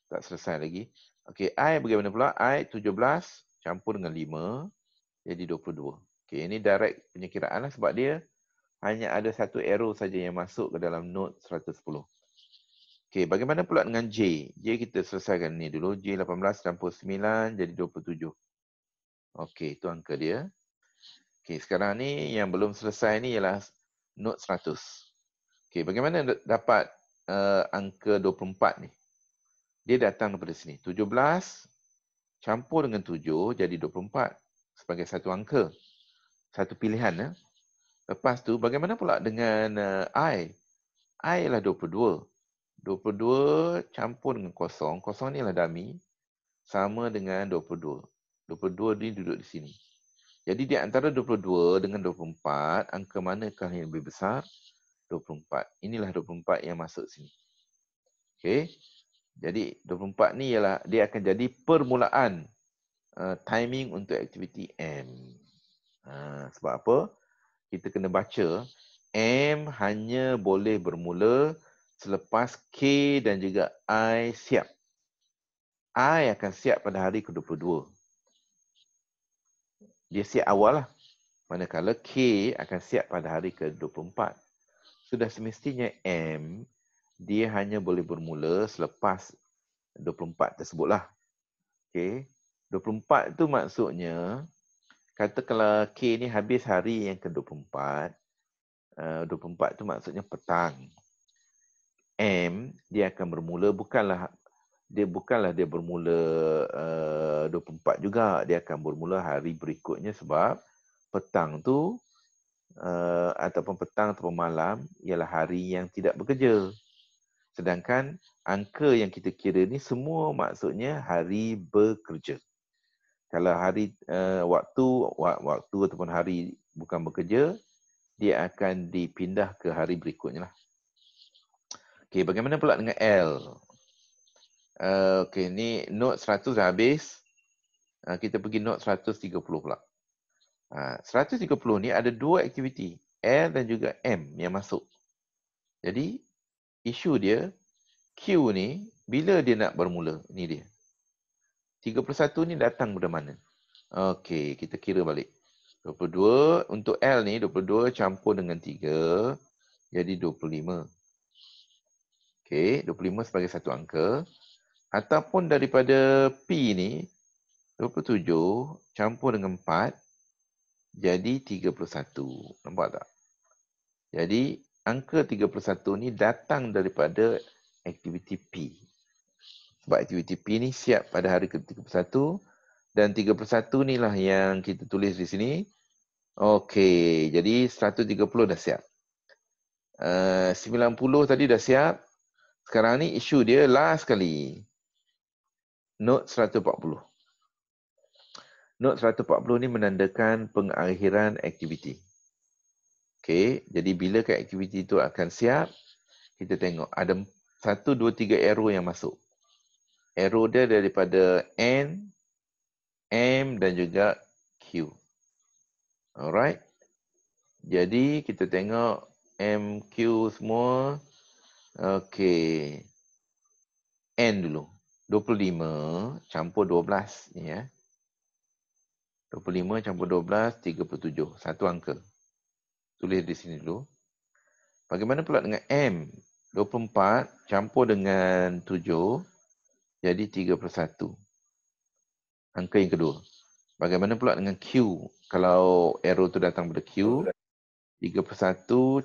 tak selesai lagi. Okey, I bagaimana pula? I 17 campur dengan 5 jadi 22. Okey, ini direct punya kiraan lah sebab dia hanya ada satu arrow saja yang masuk ke dalam note 110. Okey, bagaimana pula dengan J? J kita selesaikan ni dulu. J 18 campur 9 jadi 27. Okey, itu angka dia. Okey, sekarang ni yang belum selesai ni ialah node 100. Okey, bagaimana dapat uh, angka 24 ni? dia datang daripada sini. 17 campur dengan 7 jadi 24 sebagai satu angka. Satu pilihan. Ya. Lepas tu bagaimana pula dengan uh, I? I ialah 22. 22 campur dengan kosong. Kosong ni ialah dami. Sama dengan 22. 22 ni duduk di sini. Jadi di antara 22 dengan 24, angka manakah yang lebih besar? 24. Inilah 24 yang masuk sini. Okay. Jadi 24 ni ialah dia akan jadi permulaan uh, timing untuk aktiviti M. Uh, sebab apa? Kita kena baca M hanya boleh bermula selepas K dan juga I siap. I akan siap pada hari ke-22. Dia siap awal lah. Manakala K akan siap pada hari ke-24. Sudah semestinya M dia hanya boleh bermula selepas 24 tersebutlah. Okey. 24 tu maksudnya kata kalau K ni habis hari yang ke-24. Uh, 24 tu maksudnya petang. M dia akan bermula bukanlah dia bukanlah dia bermula eh, uh, 24 juga dia akan bermula hari berikutnya sebab petang tu uh, ataupun petang atau malam ialah hari yang tidak bekerja Sedangkan angka yang kita kira ni semua maksudnya hari bekerja. Kalau hari uh, waktu waktu ataupun hari bukan bekerja, dia akan dipindah ke hari berikutnya lah. Okay, bagaimana pula dengan L? Uh, eh, okay, ni note 100 dah habis. Uh, kita pergi note 130 pula. Ha, uh, 130 ni ada dua aktiviti. L dan juga M yang masuk. Jadi, isu dia Q ni bila dia nak bermula ni dia 31 ni datang pada mana okey kita kira balik 22 untuk L ni 22 campur dengan 3 jadi 25 okey 25 sebagai satu angka ataupun daripada P ni 27 campur dengan 4 jadi 31 nampak tak jadi angka 3% ni datang daripada aktiviti P. Sebab aktiviti P ni siap pada hari ke-31 dan 3% ni lah yang kita tulis di sini. Okey, jadi 130 dah siap. Eh, uh, 90 tadi dah siap. Sekarang ni isu dia last sekali. Note 140. Note 140 ni menandakan pengakhiran aktiviti. Okey, jadi bila ke aktiviti itu akan siap, kita tengok ada satu, dua, tiga arrow yang masuk. Arrow dia daripada N, M dan juga Q. Alright. Jadi kita tengok M, Q semua. Okey, N dulu. 25 campur 12 ni ya. 25 campur 12, 37. Satu angka. Tulis di sini dulu. Bagaimana pula dengan M? 24 campur dengan 7 jadi 3 per 1. Angka yang kedua. Bagaimana pula dengan Q? Kalau arrow tu datang pada Q, 3 per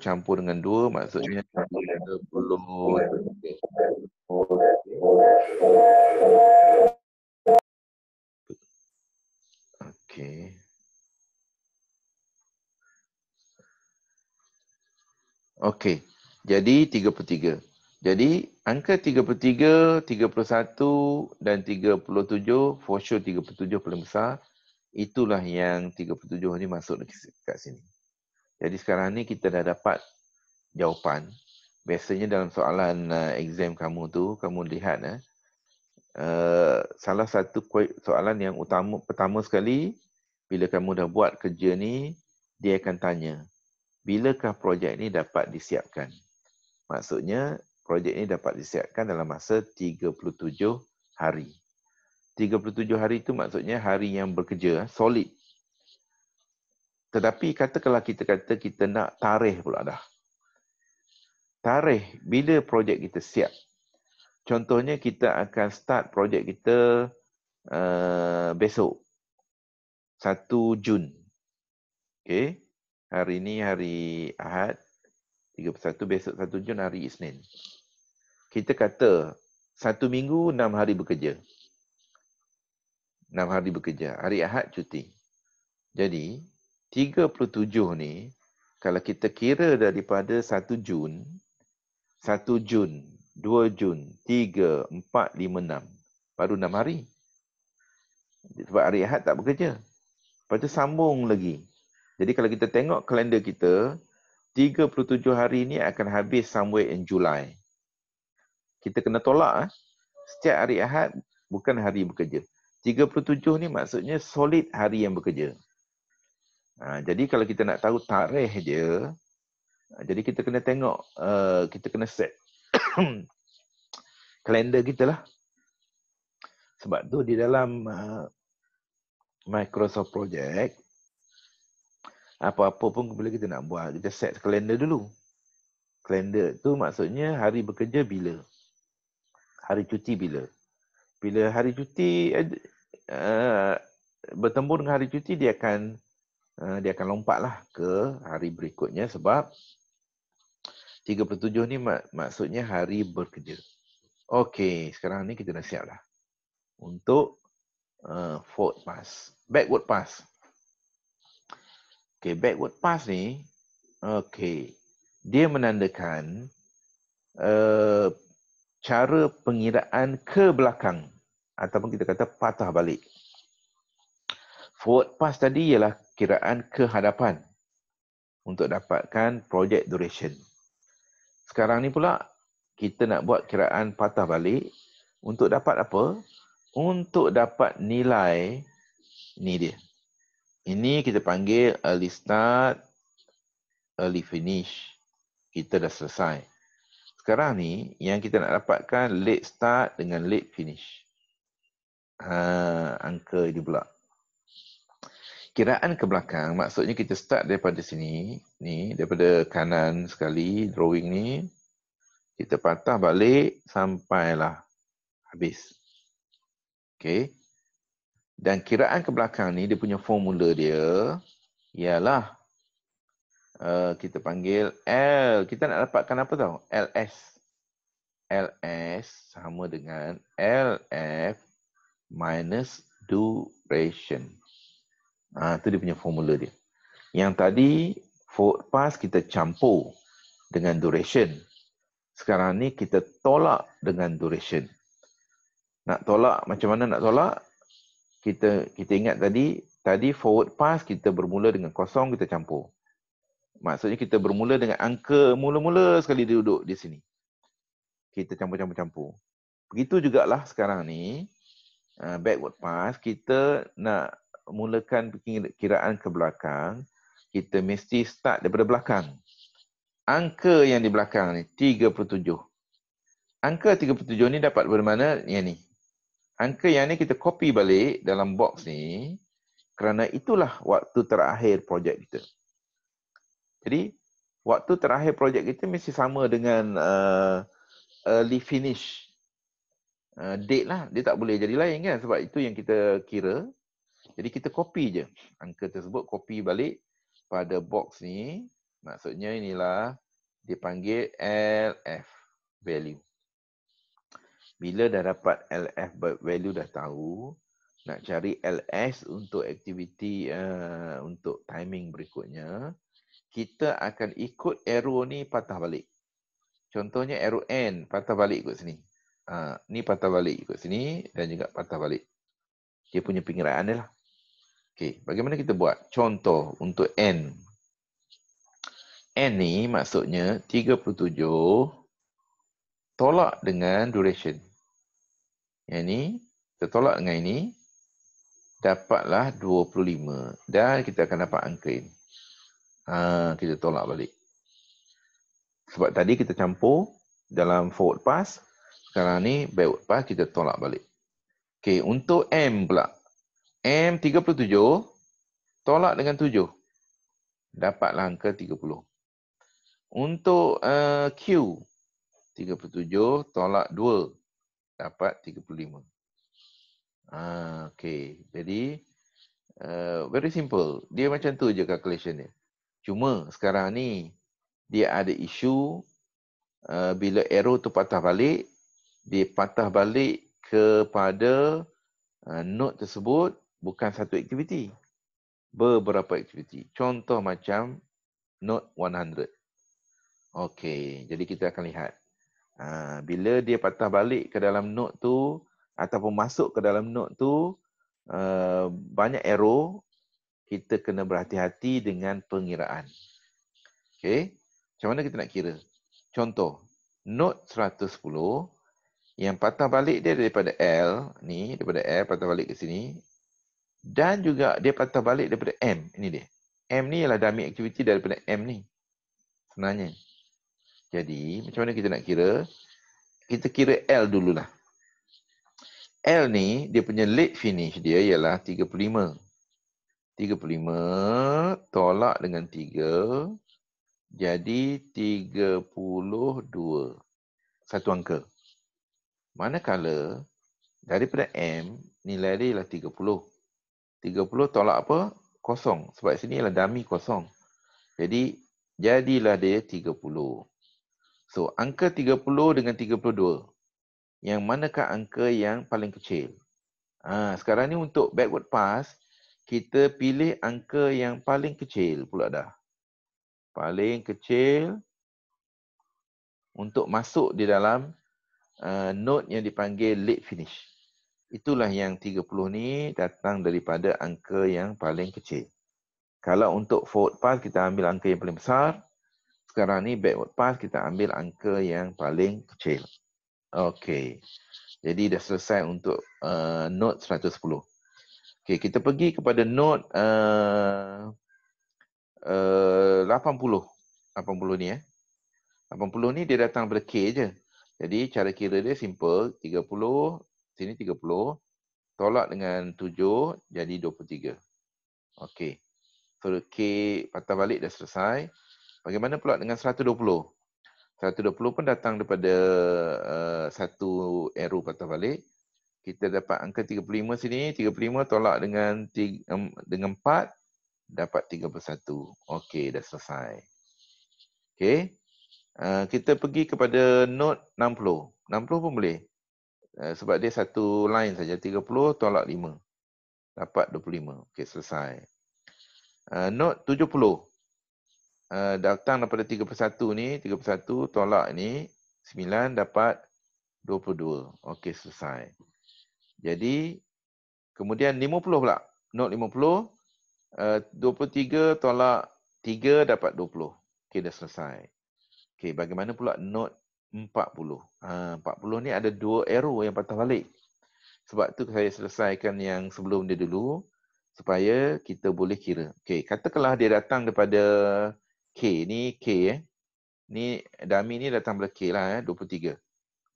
1 campur dengan 2 maksudnya 30. Okay. Okey. Jadi 33. Jadi angka 33, 31 dan 37, for sure 37 paling besar. Itulah yang 37 ni masuk dekat sini. Jadi sekarang ni kita dah dapat jawapan. Biasanya dalam soalan uh, exam kamu tu, kamu lihat eh. Uh, salah satu soalan yang utama pertama sekali bila kamu dah buat kerja ni dia akan tanya bilakah projek ini dapat disiapkan. Maksudnya, projek ini dapat disiapkan dalam masa 37 hari. 37 hari itu maksudnya hari yang bekerja, solid. Tetapi kata kalau kita kata kita nak tarikh pula dah. Tarikh bila projek kita siap. Contohnya kita akan start projek kita uh, besok. 1 Jun. Okay. Hari ini hari Ahad 31 besok 1 Jun hari Isnin. Kita kata satu minggu enam hari bekerja. enam hari bekerja, hari Ahad cuti. Jadi 37 ni kalau kita kira daripada 1 Jun 1 Jun, 2 Jun, 3, 4, 5, 6. Baru enam hari. Sebab hari Ahad tak bekerja. Lepas tu sambung lagi jadi kalau kita tengok kalender kita, 37 hari ini akan habis somewhere in July. Kita kena tolak. Eh? Setiap hari Ahad bukan hari bekerja. 37 ni maksudnya solid hari yang bekerja. Ha, jadi kalau kita nak tahu tarikh dia, ha, jadi kita kena tengok, uh, kita kena set kalender kita lah. Sebab tu di dalam uh, Microsoft Project, apa-apa pun bila kita nak buat, kita set kalender dulu. Kalender tu maksudnya hari bekerja bila. Hari cuti bila. Bila hari cuti uh, bertemu dengan hari cuti dia akan uh, dia akan lompatlah ke hari berikutnya sebab 37 ni mak, maksudnya hari bekerja. Okey, sekarang ni kita dah siap Untuk uh, forward pass. Backward pass. Okay, backward pass ni, okay, dia menandakan uh, cara pengiraan ke belakang ataupun kita kata patah balik. Forward pass tadi ialah kiraan ke hadapan untuk dapatkan project duration. Sekarang ni pula kita nak buat kiraan patah balik untuk dapat apa? Untuk dapat nilai ni dia. Ini kita panggil early start, early finish. Kita dah selesai. Sekarang ni yang kita nak dapatkan late start dengan late finish. Ha, angka di belakang. Kiraan ke belakang maksudnya kita start daripada sini. Ni daripada kanan sekali drawing ni. Kita patah balik sampailah habis. Okay. Dan kiraan ke belakang ni dia punya formula dia ialah uh, kita panggil L. Kita nak dapatkan apa tau? LS. LS sama dengan LF minus duration. Ha, itu dia punya formula dia. Yang tadi for past kita campur dengan duration. Sekarang ni kita tolak dengan duration. Nak tolak macam mana nak tolak? kita kita ingat tadi tadi forward pass kita bermula dengan kosong kita campur. Maksudnya kita bermula dengan angka mula-mula sekali dia duduk di sini. Kita campur-campur-campur. Begitu jugalah sekarang ni uh, backward pass kita nak mulakan perkiraan ke belakang kita mesti start daripada belakang. Angka yang di belakang ni 37. Angka 37 ni dapat bermana yang ni Angka yang ni kita copy balik dalam box ni kerana itulah waktu terakhir projek kita. Jadi, waktu terakhir projek kita mesti sama dengan uh, early finish uh, date lah. Dia tak boleh jadi lain kan sebab itu yang kita kira. Jadi, kita copy je angka tersebut. Copy balik pada box ni. Maksudnya inilah dipanggil LF value. Bila dah dapat LF value dah tahu, nak cari LS untuk aktiviti uh, untuk timing berikutnya, kita akan ikut arrow ni patah balik. Contohnya arrow N patah balik ikut sini. Ha, ni patah balik ikut sini dan juga patah balik. Dia punya pengiraan dia lah. Okay, bagaimana kita buat? Contoh untuk N. N ni maksudnya 37 tolak dengan duration. 37 yang ni, kita tolak dengan ini. Dapatlah 25. Dan kita akan dapat unclean. Ha, kita tolak balik. Sebab tadi kita campur dalam forward pass. Sekarang ni backward pass kita tolak balik. Okay, untuk M pula. M 37, tolak dengan 7. Dapatlah angka 30. Untuk uh, Q, 37, tolak dapat 35. Ah, okay. Jadi, uh, very simple. Dia macam tu je calculation dia. Cuma sekarang ni, dia ada isu uh, bila arrow tu patah balik, dia patah balik kepada uh, eh, note tersebut bukan satu aktiviti. Beberapa aktiviti. Contoh macam note 100. Okay. Jadi kita akan lihat. Ha, bila dia patah balik ke dalam note tu ataupun masuk ke dalam note tu uh, banyak error kita kena berhati-hati dengan pengiraan. Okey. Macam mana kita nak kira? Contoh note 110 yang patah balik dia daripada L ni daripada L patah balik ke sini dan juga dia patah balik daripada M ini dia. M ni ialah dummy activity daripada M ni. Sebenarnya. Jadi, macam mana kita nak kira? Kita kira L dululah. L ni, dia punya late finish dia ialah 35. 35 tolak dengan 3. Jadi, 32. Satu angka. Manakala, daripada M, nilai dia ialah 30. 30 tolak apa? Kosong. Sebab sini ialah dummy kosong. Jadi, jadilah dia 30. So, angka 30 dengan 32. Yang manakah angka yang paling kecil? Ha, sekarang ni untuk backward pass, kita pilih angka yang paling kecil pula dah. Paling kecil untuk masuk di dalam uh, note yang dipanggil late finish. Itulah yang 30 ni datang daripada angka yang paling kecil. Kalau untuk forward pass, kita ambil angka yang paling besar sekarang ni backward pass kita ambil angka yang paling kecil. Okey. Jadi dah selesai untuk uh, note 110. Okey, kita pergi kepada node uh, uh, 80. 80 ni eh. 80 ni dia datang daripada K je. Jadi cara kira dia simple. 30, sini 30. Tolak dengan 7, jadi 23. Okey. So K patah balik dah selesai. Bagaimana pula dengan 120? 120 pun datang daripada uh, satu eru patah balik. Kita dapat angka 35 sini, 35 tolak dengan tiga, dengan 4 dapat 31. Okey, dah selesai. Okey. Uh, kita pergi kepada note 60. 60 pun boleh. Uh, sebab dia satu line saja 30 tolak 5. Dapat 25. Okey, selesai. Uh, note 70. Eh, datang daripada 31 ni, 31 tolak ni, 9 dapat 22. Okey, selesai. Jadi, kemudian 50 pula. Note 50, uh, 23 tolak 3 dapat 20. Okey, dah selesai. Okey, bagaimana pula note 40? Uh, 40 ni ada dua arrow yang patah balik. Sebab tu saya selesaikan yang sebelum dia dulu supaya kita boleh kira. Okey, katakanlah dia datang daripada K ni K eh. Ni dami ni datang pada K lah eh. 23.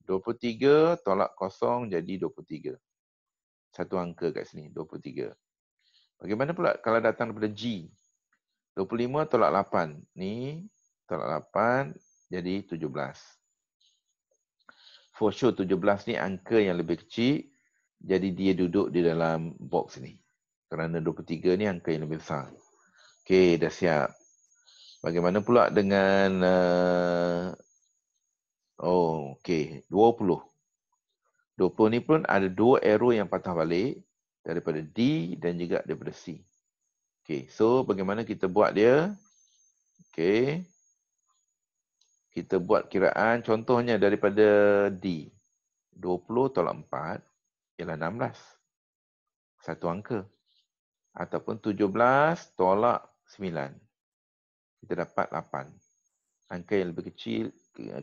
23 tolak kosong jadi 23. Satu angka kat sini. 23. Bagaimana pula kalau datang daripada G? 25 tolak 8. Ni tolak 8 jadi 17. For sure 17 ni angka yang lebih kecil. Jadi dia duduk di dalam box ni. Kerana 23 ni angka yang lebih besar. Okay, dah siap. Bagaimana pula dengan uh, oh okey 20. 20 ni pun ada dua arrow yang patah balik daripada D dan juga daripada C. Okey, so bagaimana kita buat dia? Okey. Kita buat kiraan contohnya daripada D. 20 tolak 4 ialah 16. Satu angka. Ataupun 17 tolak 9 kita dapat 8. Angka yang lebih kecil,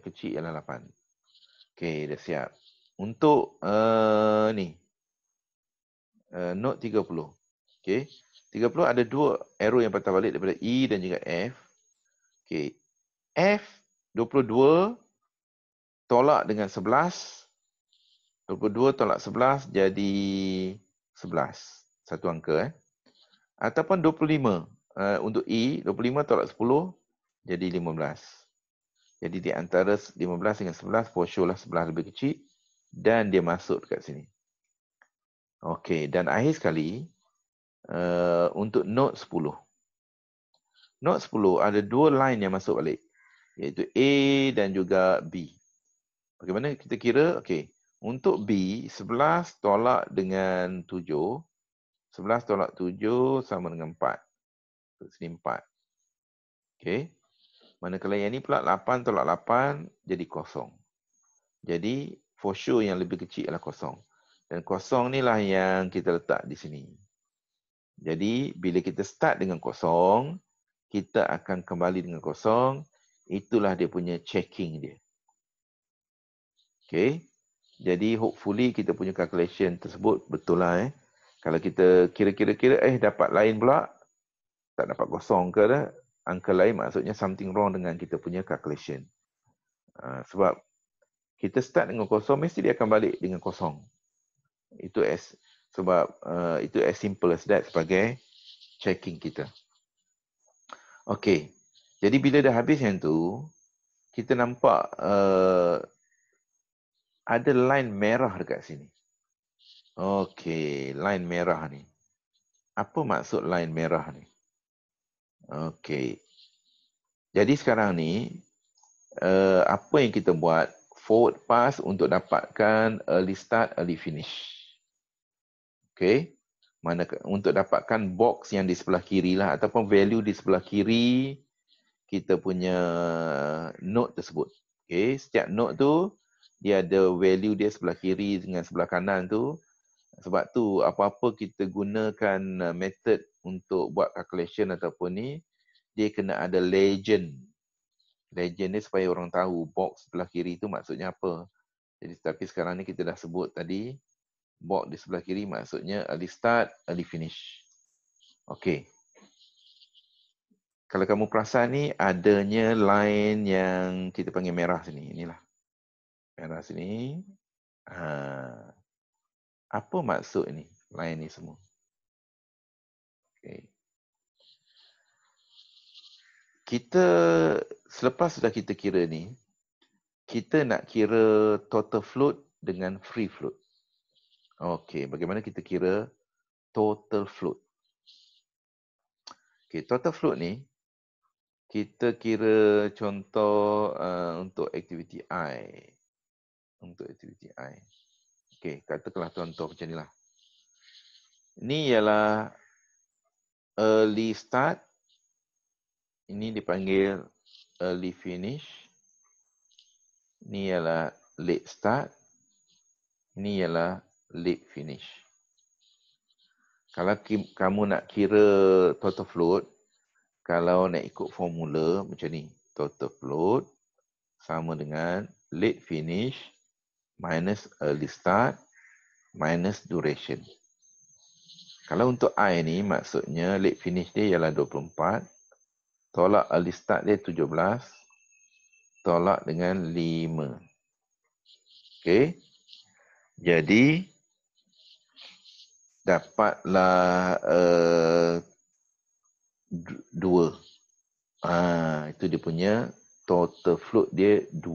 kecil ialah 8. Okey, dah siap. Untuk uh, ni, uh, note 30. Okey, 30 ada dua arrow yang patah balik daripada E dan juga F. Okey, F 22 tolak dengan 11. 22 tolak 11 jadi 11. Satu angka eh. Ataupun uh, untuk E 25 tolak 10 jadi 15. Jadi di antara 15 dengan 11 for sure lah 11 lebih kecil dan dia masuk dekat sini. Okey dan akhir sekali uh, untuk note 10. Note 10 ada dua line yang masuk balik iaitu A dan juga B. Bagaimana kita kira? Okey. Untuk B, 11 tolak dengan 7. 11 tolak 7 sama dengan sini 4. Okey. Manakala yang ni pula 8 tolak 8 jadi kosong. Jadi for sure yang lebih kecil ialah kosong. Dan kosong ni lah yang kita letak di sini. Jadi bila kita start dengan kosong, kita akan kembali dengan kosong. Itulah dia punya checking dia. Okay. Jadi hopefully kita punya calculation tersebut betul lah eh. Kalau kita kira-kira-kira eh dapat lain pula, tak dapat kosong ke dah, angka lain maksudnya something wrong dengan kita punya calculation. Uh, sebab kita start dengan kosong, mesti dia akan balik dengan kosong. Itu as sebab uh, itu as simple as that sebagai checking kita. Okay. Jadi bila dah habis yang tu, kita nampak uh, ada line merah dekat sini. Okay, line merah ni. Apa maksud line merah ni? Okey. Jadi sekarang ni uh, apa yang kita buat forward pass untuk dapatkan early start early finish. Okey. Mana untuk dapatkan box yang di sebelah kiri lah ataupun value di sebelah kiri kita punya note tersebut. Okey, setiap note tu dia ada value dia sebelah kiri dengan sebelah kanan tu. Sebab tu apa-apa kita gunakan eh, method untuk buat calculation ataupun ni dia kena ada legend legend ni supaya orang tahu box sebelah kiri tu maksudnya apa jadi tapi sekarang ni kita dah sebut tadi box di sebelah kiri maksudnya early start early finish okey kalau kamu perasan ni adanya line yang kita panggil merah sini inilah merah sini ha. apa maksud ni line ni semua Okay. Kita selepas sudah kita kira ni, kita nak kira total float dengan free float. Okey, bagaimana kita kira total float? Okey, total float ni kita kira contoh uh, untuk aktiviti I. Untuk aktiviti I. Okey, katakanlah contoh macam inilah. Ini ialah early start ini dipanggil early finish ini ialah late start ini ialah late finish kalau kamu nak kira total float kalau nak ikut formula macam ni total float sama dengan late finish minus early start minus duration kalau untuk I ni maksudnya late finish dia ialah 24. Tolak early start dia 17. Tolak dengan 5. Okay. Jadi dapatlah uh, 2. Ah, ha, itu dia punya total float dia 2.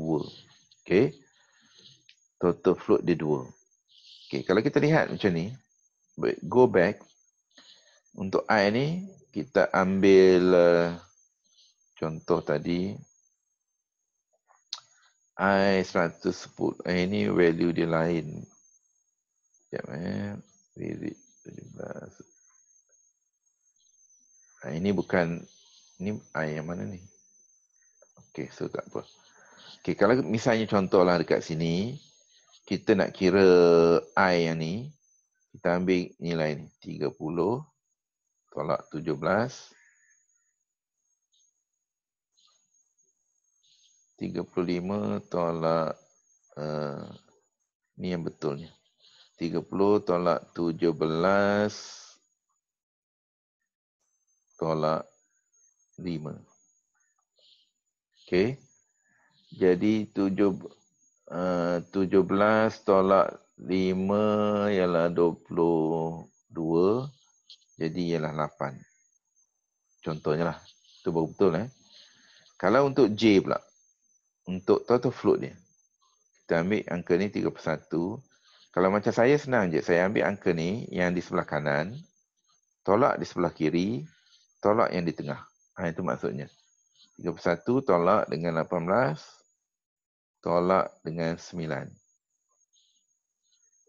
Okay. Total float dia 2. Okay, kalau kita lihat macam ni, go back untuk i ni kita ambil uh, contoh tadi i 110 eh, ini value dia lain jap eh ha, ini bukan ni i yang mana ni okey so tak apa okey kalau misalnya contohlah dekat sini kita nak kira i yang ni kita ambil nilai ni. 30 tolak 17. Tiga puluh lima tolak eh, ni yang betulnya. Tiga puluh tolak tujuh belas tolak lima. Okay. Jadi tujuh eh, tujuh belas tolak Lima ialah dua puluh dua, jadi ialah lapan. contohnya lah tu baru betul eh kalau untuk J pula untuk total float dia kita ambil angka ni tiga puluh satu. kalau macam saya senang je saya ambil angka ni yang di sebelah kanan tolak di sebelah kiri tolak yang di tengah ha, itu maksudnya 31 tolak dengan 18 tolak dengan 9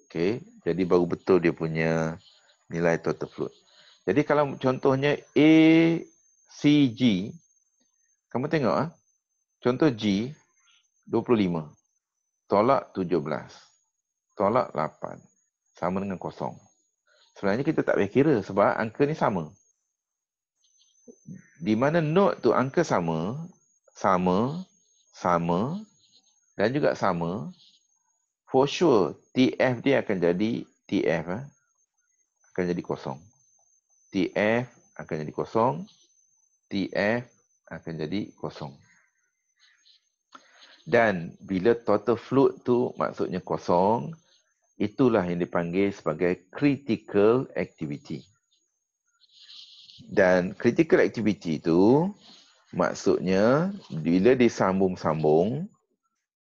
Okay. Jadi baru betul dia punya nilai total fluid. Jadi kalau contohnya A, C, G. Kamu tengok. Ha? Contoh G, 25. Tolak 17. Tolak 8. Sama dengan kosong. Sebenarnya kita tak payah kira sebab angka ni sama. Di mana note tu angka sama, sama, sama dan juga sama, for sure TF dia akan jadi TF eh? akan jadi kosong. TF akan jadi kosong. TF akan jadi kosong. Dan bila total fluid tu maksudnya kosong, itulah yang dipanggil sebagai critical activity. Dan critical activity tu maksudnya bila disambung-sambung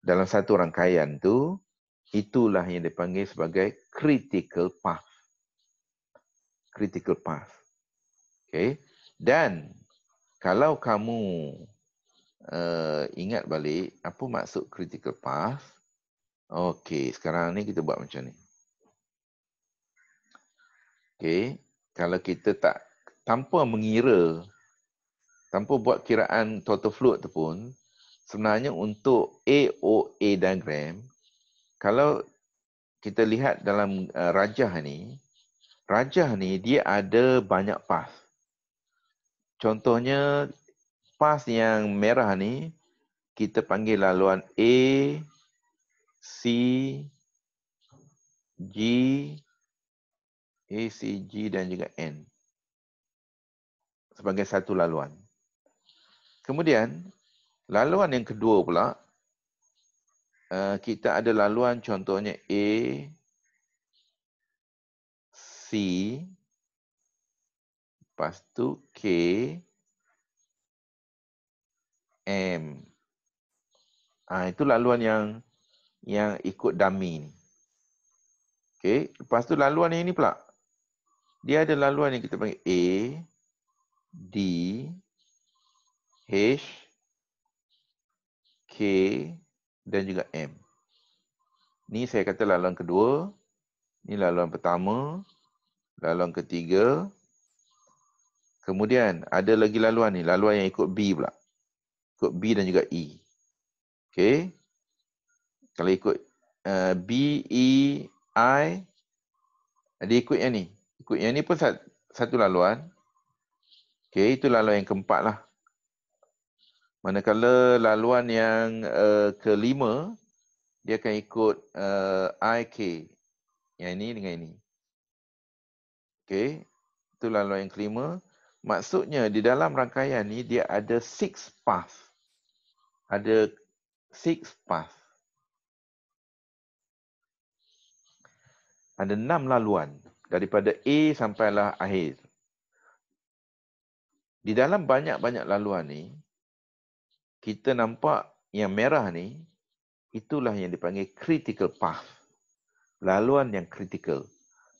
dalam satu rangkaian tu Itulah yang dipanggil sebagai critical path. Critical path. Okay. Dan kalau kamu uh, ingat balik apa maksud critical path. Okey. Sekarang ni kita buat macam ni. Okey. Kalau kita tak tanpa mengira tanpa buat kiraan total fluid tu pun sebenarnya untuk AOA diagram kalau kita lihat dalam uh, rajah ni, rajah ni dia ada banyak pas. Contohnya pas yang merah ni kita panggil laluan A, C, G, A, C, G dan juga N sebagai satu laluan. Kemudian laluan yang kedua pula Eh, kita ada laluan contohnya A, C, lepas tu K, M. Ah ha, itu laluan yang yang ikut dummy ni. Okey, lepas tu laluan yang ini pula. Dia ada laluan yang kita panggil A, D, H, K, dan juga M. Ni saya kata laluan kedua, ni laluan pertama, laluan ketiga. Kemudian ada lagi laluan ni, laluan yang ikut B pula. Ikut B dan juga E. Okay. Kalau ikut uh, B, E, I, ada ikut yang ni. Ikut yang ni pun satu laluan. Okay, itu laluan yang keempat lah. Manakala laluan yang uh, kelima dia akan ikut uh, eh, IK. Yang ini dengan ini. Okey, itu laluan yang kelima. Maksudnya di dalam rangkaian ni dia ada six path. Ada six path. Ada enam laluan daripada A sampailah akhir. Di dalam banyak-banyak laluan ni, kita nampak yang merah ni itulah yang dipanggil critical path laluan yang critical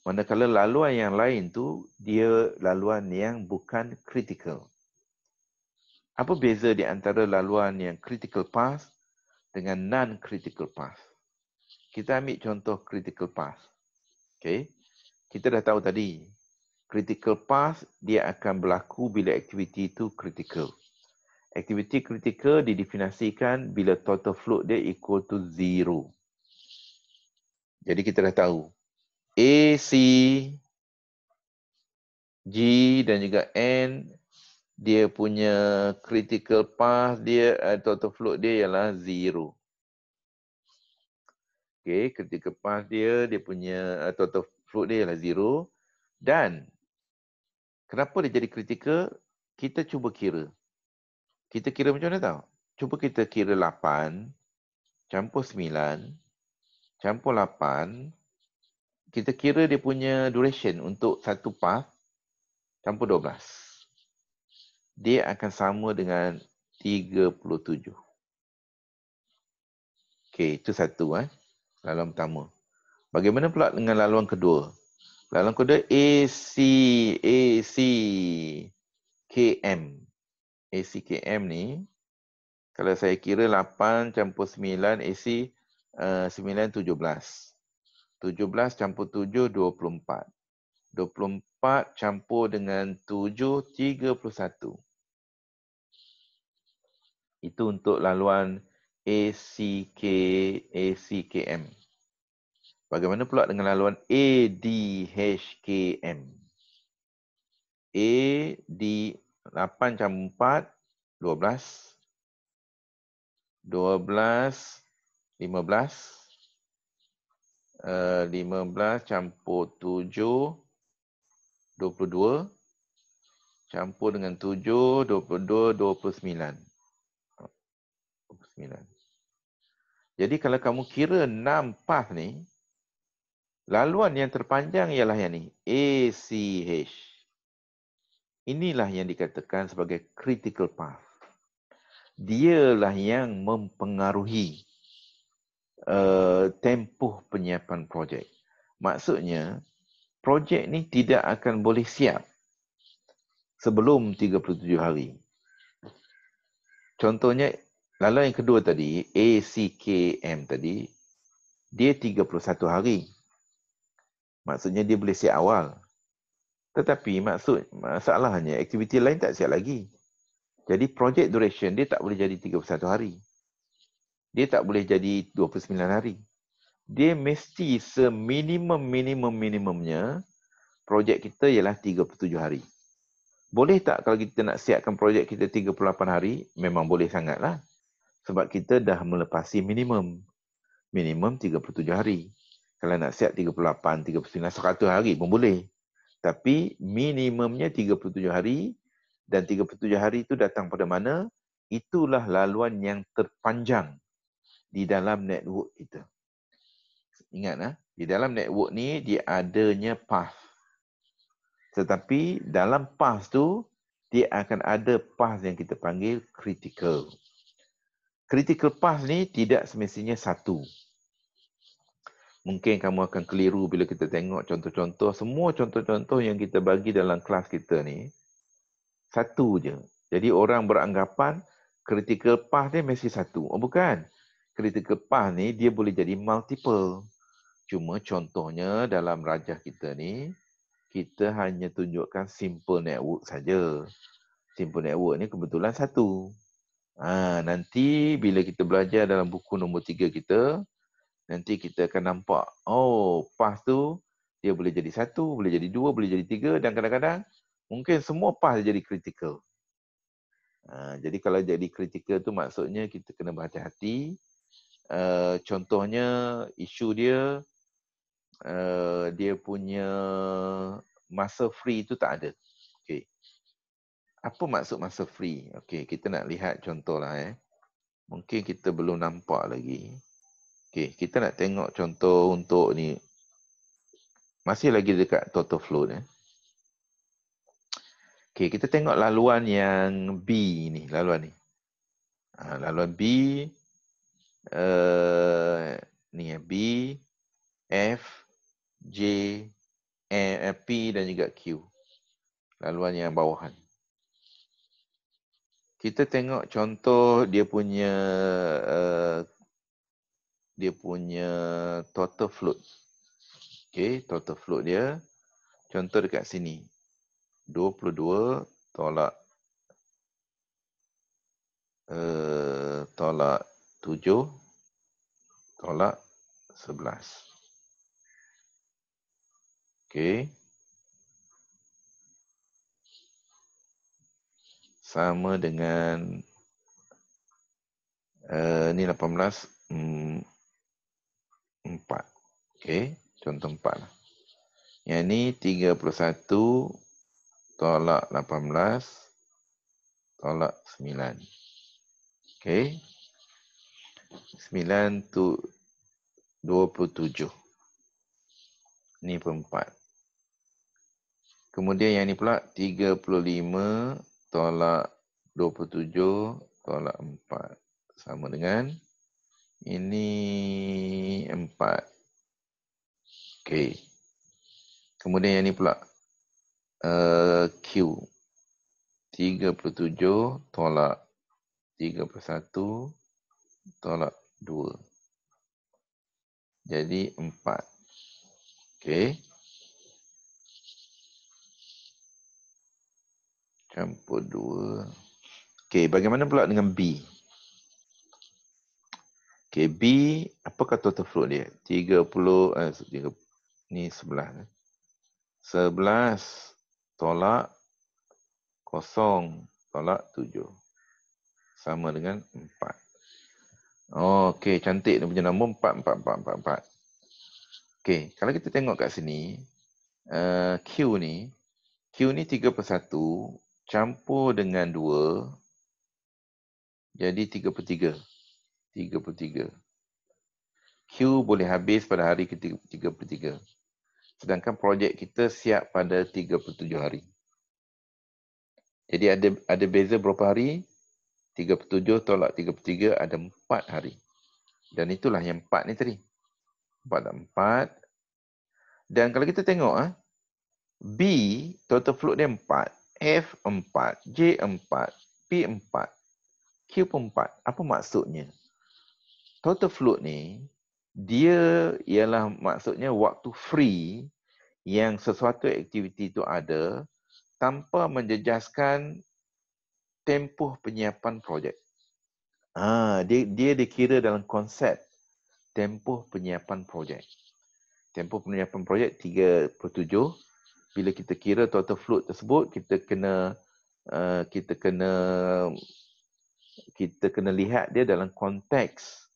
manakala laluan yang lain tu dia laluan yang bukan critical apa beza di antara laluan yang critical path dengan non critical path kita ambil contoh critical path Okay? kita dah tahu tadi critical path dia akan berlaku bila aktiviti itu critical Aktiviti kritikal didefinisikan bila total flow dia equal to zero. Jadi kita dah tahu. A, C, G dan juga N dia punya critical path dia eh, total flow dia ialah zero. Okay, critical path dia dia punya eh, total flow dia ialah zero. Dan kenapa dia jadi critical? Kita cuba kira. Kita kira macam mana tau? Cuba kita kira 8 campur 9 campur 8 kita kira dia punya duration untuk satu path campur 12. Dia akan sama dengan 37. Okey, itu satu eh. Laluan pertama. Bagaimana pula dengan laluan kedua? Laluan kedua AC AC KM. ACKM ni kalau saya kira 8 campur 9 AC uh, 9 17. 17 campur 7 24. 24 campur dengan 7 31. Itu untuk laluan ACK ACKM. Bagaimana pula dengan laluan ADHKM? ADHKM. 8 eh, campur 4, 12. 12, 15. Uh, 15 campur 7, 22. Campur dengan 7, 22, 29. 29. Jadi kalau kamu kira 6 path ni, laluan yang terpanjang ialah yang ni. ACH. Inilah yang dikatakan sebagai critical path. Dialah yang mempengaruhi uh, tempoh penyiapan projek. Maksudnya, projek ni tidak akan boleh siap sebelum 37 hari. Contohnya, lalu yang kedua tadi, ACKM tadi, dia 31 hari. Maksudnya dia boleh siap awal. Tetapi maksud masalahnya aktiviti lain tak siap lagi. Jadi project duration dia tak boleh jadi 31 hari. Dia tak boleh jadi 29 hari. Dia mesti seminimum minimum minimumnya projek kita ialah 37 hari. Boleh tak kalau kita nak siapkan projek kita 38 hari? Memang boleh sangatlah. Sebab kita dah melepasi minimum. Minimum 37 hari. Kalau nak siap 38, 39, 100 hari pun boleh. Tapi minimumnya 37 hari dan 37 hari itu datang pada mana? Itulah laluan yang terpanjang di dalam network kita. Ingat ah, di dalam network ni dia adanya path. Tetapi dalam path tu dia akan ada path yang kita panggil critical. Critical path ni tidak semestinya satu mungkin kamu akan keliru bila kita tengok contoh-contoh semua contoh-contoh yang kita bagi dalam kelas kita ni satu je. Jadi orang beranggapan critical path ni mesti satu. Oh bukan. Critical path ni dia boleh jadi multiple. Cuma contohnya dalam rajah kita ni kita hanya tunjukkan simple network saja. Simple network ni kebetulan satu. Ha, nanti bila kita belajar dalam buku nombor tiga kita, Nanti kita akan nampak, oh pas tu dia boleh jadi satu, boleh jadi dua, boleh jadi tiga dan kadang-kadang mungkin semua pas jadi kritikal. Uh, ha, jadi kalau jadi kritikal tu maksudnya kita kena berhati-hati. Uh, contohnya isu dia, uh, dia punya masa free tu tak ada. Okay. Apa maksud masa free? Okay, kita nak lihat contoh lah eh. Mungkin kita belum nampak lagi. Okay, kita nak tengok contoh untuk ni. Masih lagi dekat total flow ni. Okay, kita tengok laluan yang B ni. Laluan ni. Ha, laluan B. Uh, ni ya, B. F. J. M, eh, P dan juga Q. Laluan yang bawahan. Kita tengok contoh dia punya uh, dia punya total float. Okay, total float dia. Contoh dekat sini. 22 tolak uh, tolak 7 tolak 11. Okay. Sama dengan uh, ni 18 hmm, 4. Okey, contoh 4 lah. Yang ni 31 tolak 18 tolak 9. Okey. 9 tu 27. Ni pun 4. Kemudian yang ni pula 35 tolak 27 tolak 4 sama dengan ini empat. Okay. Kemudian yang ni pula. Uh, Q. 37 tolak 31 tolak 2. Jadi 4. Okay. Campur 2. Okay, bagaimana pula dengan B? Okay, B, apakah total flow dia? 30, eh, ni 11. Eh. 11 tolak kosong tolak 7. Sama dengan 4. Oh, okay, cantik dia punya nombor 4, 4, 4, 4, 4. Okay, kalau kita tengok kat sini, uh, Q ni, Q ni 3 per 1, campur dengan 2, jadi 3 per 3. 33. Q boleh habis pada hari ke-33. Sedangkan projek kita siap pada 37 hari. Jadi ada ada beza berapa hari? 37 tolak 33 ada 4 hari. Dan itulah yang 4 ni tadi. 4 dan 4. Dan kalau kita tengok ah B total float dia 4, F 4, J 4, P 4, Q pun 4. Apa maksudnya? total flood ni dia ialah maksudnya waktu free yang sesuatu aktiviti itu ada tanpa menjejaskan tempoh penyiapan projek. Ah, dia dia dikira dalam konsep tempoh penyiapan projek. Tempoh penyiapan projek 3.7 bila kita kira total flood tersebut kita kena uh, kita kena kita kena lihat dia dalam konteks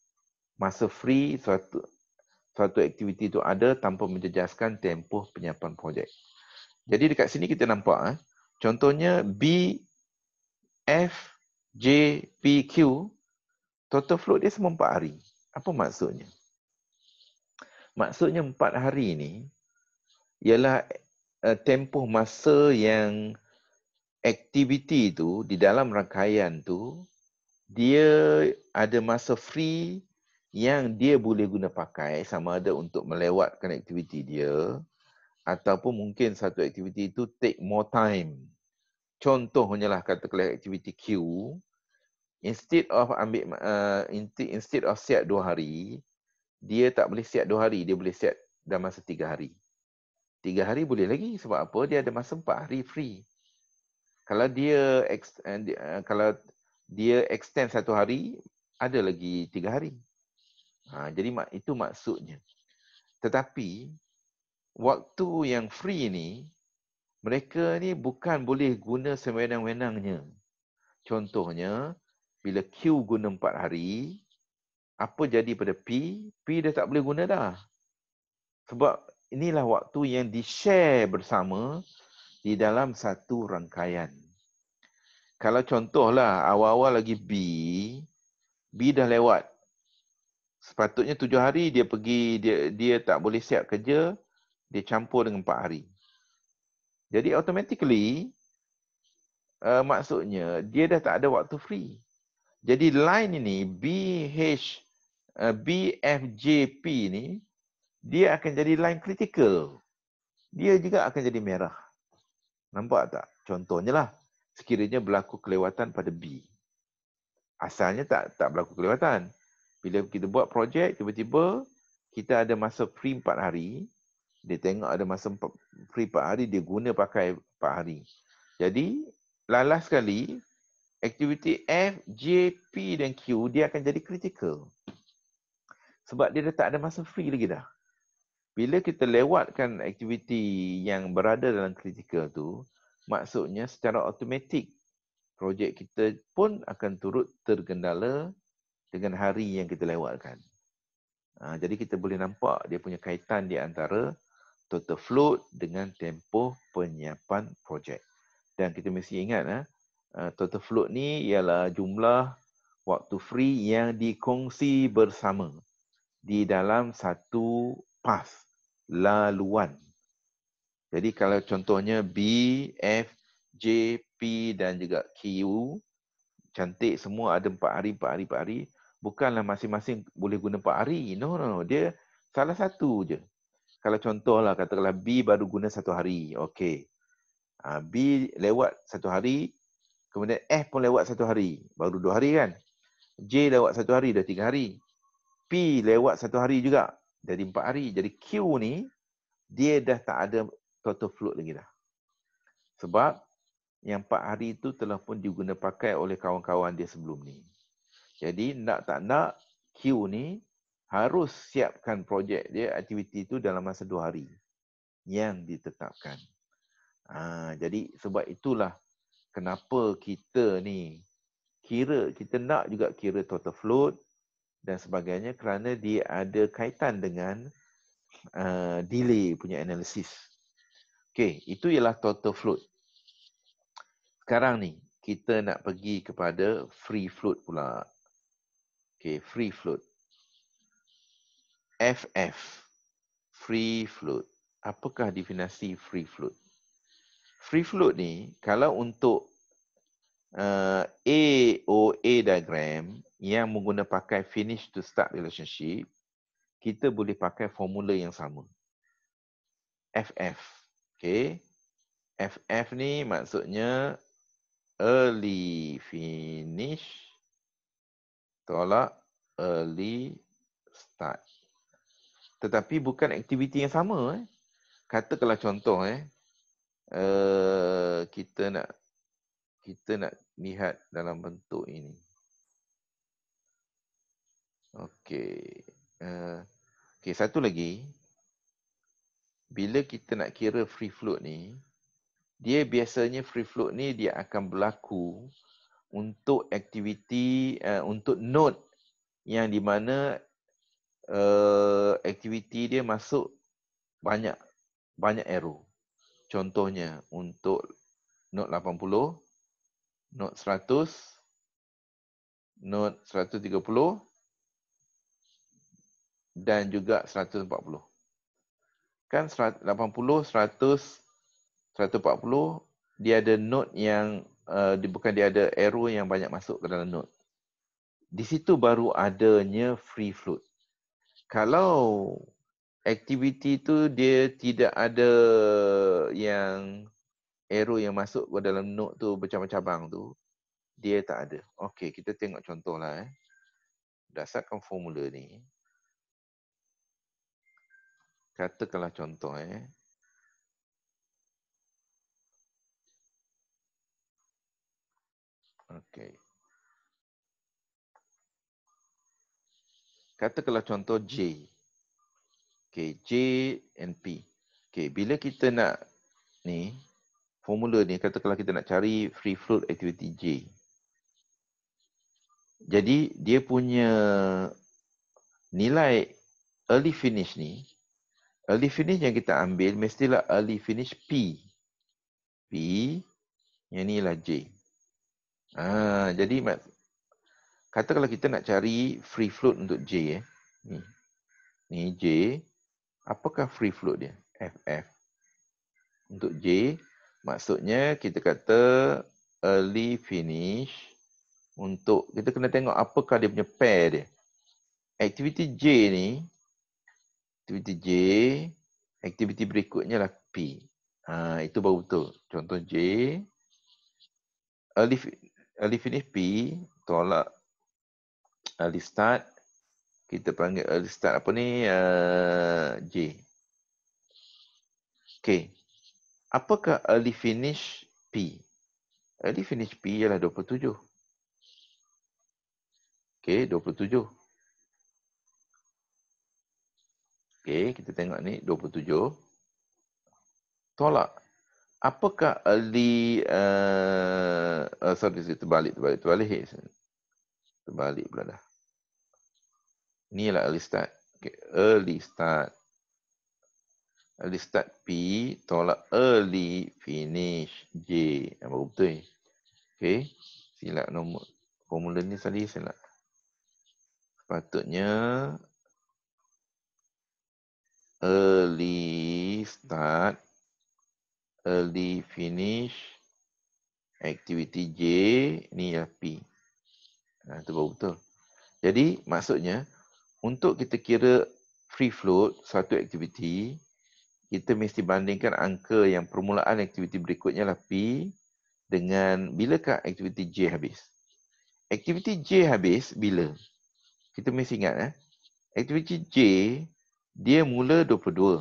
masa free suatu suatu aktiviti itu ada tanpa menjejaskan tempoh penyiapan projek. Jadi dekat sini kita nampak eh, contohnya B, F, J, P, Q, total float dia semua empat hari. Apa maksudnya? Maksudnya empat hari ini ialah uh, tempoh masa yang aktiviti itu di dalam rangkaian tu dia ada masa free yang dia boleh guna pakai sama ada untuk melewatkan aktiviti dia ataupun mungkin satu aktiviti itu take more time. Contohnya lah katakanlah aktiviti Q instead of ambil uh, instead of siap dua hari dia tak boleh siap dua hari dia boleh siap dalam masa tiga hari. Tiga hari boleh lagi sebab apa dia ada masa empat hari free. Kalau dia eh, eh, kalau dia extend satu hari ada lagi tiga hari. Ha, jadi mak, itu maksudnya. Tetapi, waktu yang free ni, mereka ni bukan boleh guna sewenang-wenangnya. Contohnya, bila Q guna empat hari, apa jadi pada P? P dah tak boleh guna dah. Sebab inilah waktu yang di-share bersama di dalam satu rangkaian. Kalau contohlah, awal-awal lagi B, B dah lewat sepatutnya tujuh hari dia pergi dia dia tak boleh siap kerja dia campur dengan empat hari jadi automatically uh, maksudnya dia dah tak ada waktu free jadi line ini B BH uh, P ni dia akan jadi line critical dia juga akan jadi merah nampak tak contohnya lah sekiranya berlaku kelewatan pada B asalnya tak tak berlaku kelewatan bila kita buat projek tiba-tiba kita ada masa free empat hari dia tengok ada masa free empat hari dia guna pakai empat hari jadi lalas sekali aktiviti F, J, P dan Q dia akan jadi critical sebab dia dah tak ada masa free lagi dah bila kita lewatkan aktiviti yang berada dalam critical tu maksudnya secara automatik projek kita pun akan turut tergendala dengan hari yang kita lewatkan. Ha, jadi kita boleh nampak dia punya kaitan di antara total float dengan tempoh penyiapan projek. Dan kita mesti ingat eh, ha, total float ni ialah jumlah waktu free yang dikongsi bersama di dalam satu pas laluan. Jadi kalau contohnya B, F, J, P dan juga Q cantik semua ada 4 hari, 4 hari, 4 hari bukanlah masing-masing boleh guna 4 hari. No, no, no. Dia salah satu je. Kalau contohlah, katakanlah B baru guna satu hari. Okay. Uh, ah, B lewat satu hari. Kemudian F pun lewat satu hari. Baru dua hari kan? J lewat satu hari, dah tiga hari. P lewat satu hari juga. Jadi empat hari. Jadi Q ni, dia dah tak ada total float lagi dah. Sebab yang empat hari itu telah pun pakai oleh kawan-kawan dia sebelum ni. Jadi nak tak nak Q ni harus siapkan projek dia, aktiviti tu dalam masa dua hari yang ditetapkan. Ha, jadi sebab itulah kenapa kita ni kira, kita nak juga kira total float dan sebagainya kerana dia ada kaitan dengan uh, delay punya analisis. Okay, itu ialah total float. Sekarang ni kita nak pergi kepada free float pula. Uh, Okay, free float. FF. Free float. Apakah definisi free float? Free float ni, kalau untuk uh, eh, AOA diagram yang menggunakan pakai finish to start relationship, kita boleh pakai formula yang sama. FF. Okay. FF ni maksudnya early finish tolak early start. Tetapi bukan aktiviti yang sama. Eh. Katakanlah contoh, eh, uh, kita nak kita nak lihat dalam bentuk ini. Okey. Uh, Okey, satu lagi. Bila kita nak kira free float ni, dia biasanya free float ni dia akan berlaku uh, untuk aktiviti uh, untuk node yang di mana uh, aktiviti dia masuk banyak banyak error. Contohnya untuk node 80, node 100, node 130 dan juga 140. Kan 80, 100, 140 dia ada node yang uh, bukan dia ada error yang banyak masuk ke dalam note. Di situ baru adanya free float. Kalau aktiviti tu dia tidak ada yang error yang masuk ke dalam note tu bercabang-cabang tu, dia tak ada. Okey, kita tengok contohlah eh. berdasarkan formula ni. Katakanlah contoh eh. Okay, kata kalau contoh J. Okey, J and P. Okay, bila kita nak ni, formula ni kata kalau kita nak cari free float activity J. Jadi dia punya nilai early finish ni, early finish yang kita ambil mestilah early finish P. P yang ni lah J. Ah, jadi kata kalau kita nak cari free float untuk J eh. Ni. Ni J. Apakah free float dia? FF. Untuk J maksudnya kita kata early finish untuk kita kena tengok apakah dia punya pair dia. Aktiviti J ni aktiviti J aktiviti berikutnya lah P. Ah, itu baru betul. Contoh J early Early finish P, tolak early start. Kita panggil early start apa ni? Uh, J. Okay. Apakah early finish P? Early finish P ialah 27. Okay, 27. Okay, kita tengok ni 27. Tolak apakah li uh, eh, uh, eh, sorry sorry terbalik terbalik terbalik eh, terbalik pula dah ni early lah start okay. early start early start P tolak early finish J apa ah, betul ni okay. silap nombor formula ni tadi silap patutnya early start early finish activity J ni ya P. Ha, tu baru betul. Jadi maksudnya untuk kita kira free float satu aktiviti kita mesti bandingkan angka yang permulaan aktiviti berikutnya lah P dengan bilakah aktiviti J habis. Aktiviti J habis bila? Kita mesti ingat eh. Aktiviti J dia mula 22.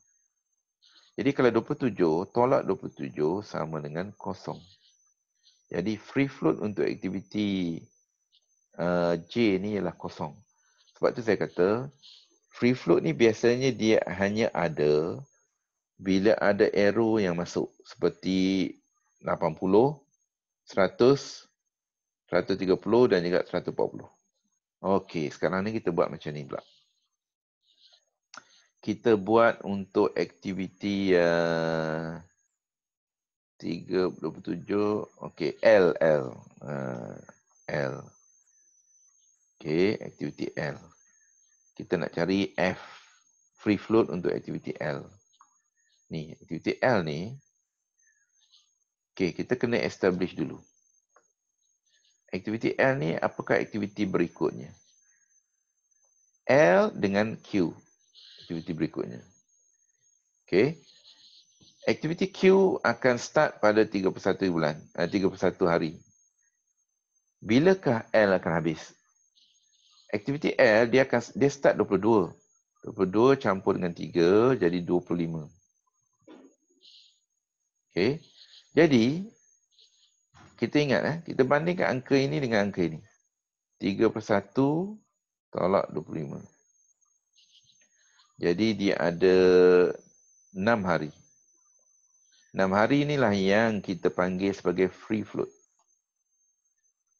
Jadi kalau 27, tolak 27 sama dengan kosong. Jadi free float untuk aktiviti uh, J ni ialah kosong. Sebab tu saya kata free float ni biasanya dia hanya ada bila ada error yang masuk seperti 80, 100, 130 dan juga 140. Okey, sekarang ni kita buat macam ni pula kita buat untuk aktiviti eh, uh, 327 okey L L uh, L okey aktiviti L kita nak cari F free float untuk aktiviti L ni aktiviti L ni okey kita kena establish dulu aktiviti L ni apakah aktiviti berikutnya L dengan Q aktiviti berikutnya. Okey. Aktiviti Q akan start pada 31 bulan, eh, 31 hari. Bilakah L akan habis? Aktiviti L dia akan dia start 22. 22 campur dengan 3 jadi 25. Okey. Jadi kita ingat eh, kita bandingkan angka ini dengan angka ini. 3 per 1 tolak 25. Jadi dia ada enam hari. Enam hari inilah yang kita panggil sebagai free float.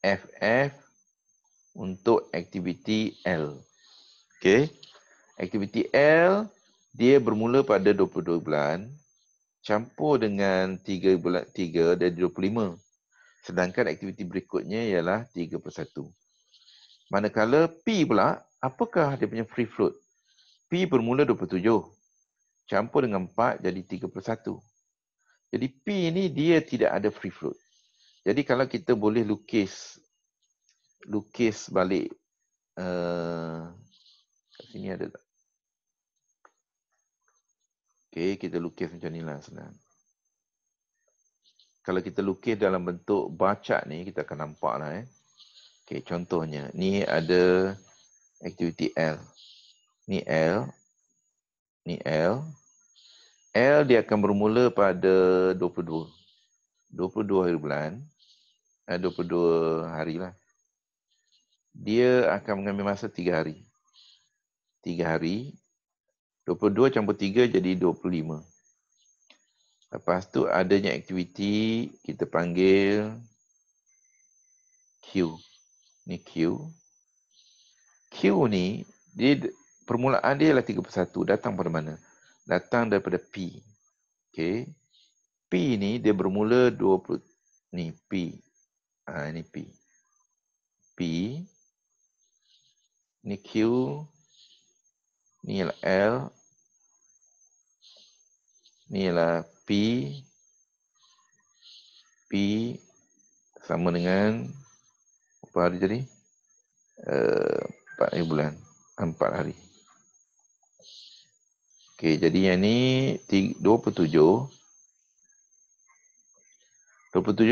FF untuk aktiviti L. Okay. Aktiviti L dia bermula pada 22 bulan campur dengan 3 bulan 3 dan 25. Sedangkan aktiviti berikutnya ialah 3 per 1. Manakala P pula, apakah dia punya free float? P bermula 27. Campur dengan 4 jadi 31. Jadi P ini dia tidak ada free float. Jadi kalau kita boleh lukis lukis balik uh, kat sini ada tak? Okay, kita lukis macam ni lah senang. Kalau kita lukis dalam bentuk bacak ni, kita akan nampak lah eh. Okay, contohnya. Ni ada aktiviti L ni L ni L L dia akan bermula pada 22 22 hari bulan eh, 22 hari lah dia akan mengambil masa 3 hari 3 hari 22 campur 3 jadi 25 lepas tu adanya aktiviti kita panggil Q ni Q Q ni dia permulaan dia ialah 31 datang pada mana datang daripada p okey p ni dia bermula 20 ni p ha ini p p ni q ni ialah l ni la p p sama dengan berapa hari jadi? Uh, 4 hari bulan. 4 hari. Okey, jadi yang ni 27. 27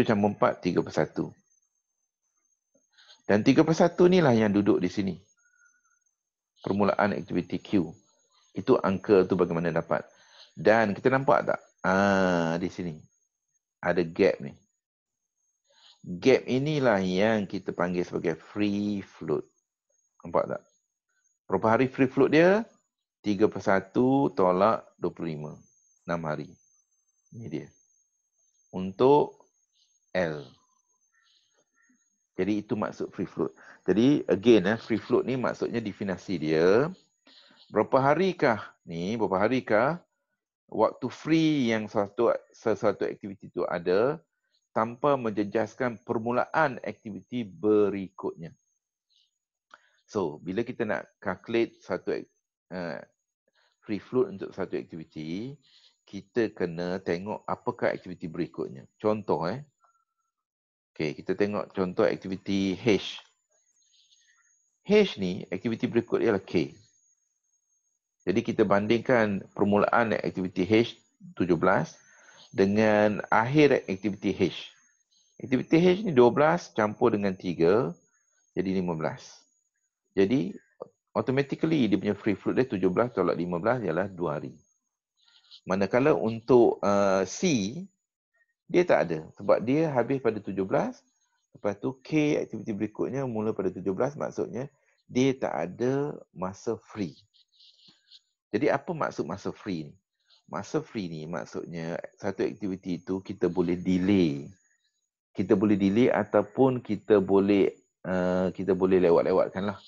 campur 4, 31. Dan 31 ni lah yang duduk di sini. Permulaan aktiviti Q. Itu angka tu bagaimana dapat. Dan kita nampak tak? Ah, di sini. Ada gap ni. Gap inilah yang kita panggil sebagai free float. Nampak tak? Berapa hari free float dia? 3 per 1 tolak 25. 6 hari. Ini dia. Untuk L. Jadi itu maksud free float. Jadi again eh, free float ni maksudnya definasi dia. Berapa harikah ni, berapa harikah waktu free yang satu sesuatu aktiviti itu ada tanpa menjejaskan permulaan aktiviti berikutnya. So, bila kita nak calculate satu uh, free float untuk satu aktiviti, kita kena tengok apakah aktiviti berikutnya. Contoh eh. Okay, kita tengok contoh aktiviti H. H ni, aktiviti berikut ialah K. Jadi kita bandingkan permulaan aktiviti H 17 dengan akhir aktiviti H. Aktiviti H ni 12 campur dengan 3 jadi 15. Jadi automatically dia punya free float dia 17 tolak 15 ialah 2 hari. Manakala untuk uh, C, dia tak ada. Sebab dia habis pada 17, lepas tu K aktiviti berikutnya mula pada 17 maksudnya dia tak ada masa free. Jadi apa maksud masa free ni? Masa free ni maksudnya satu aktiviti itu kita boleh delay. Kita boleh delay ataupun kita boleh uh, kita boleh lewat-lewatkan lah.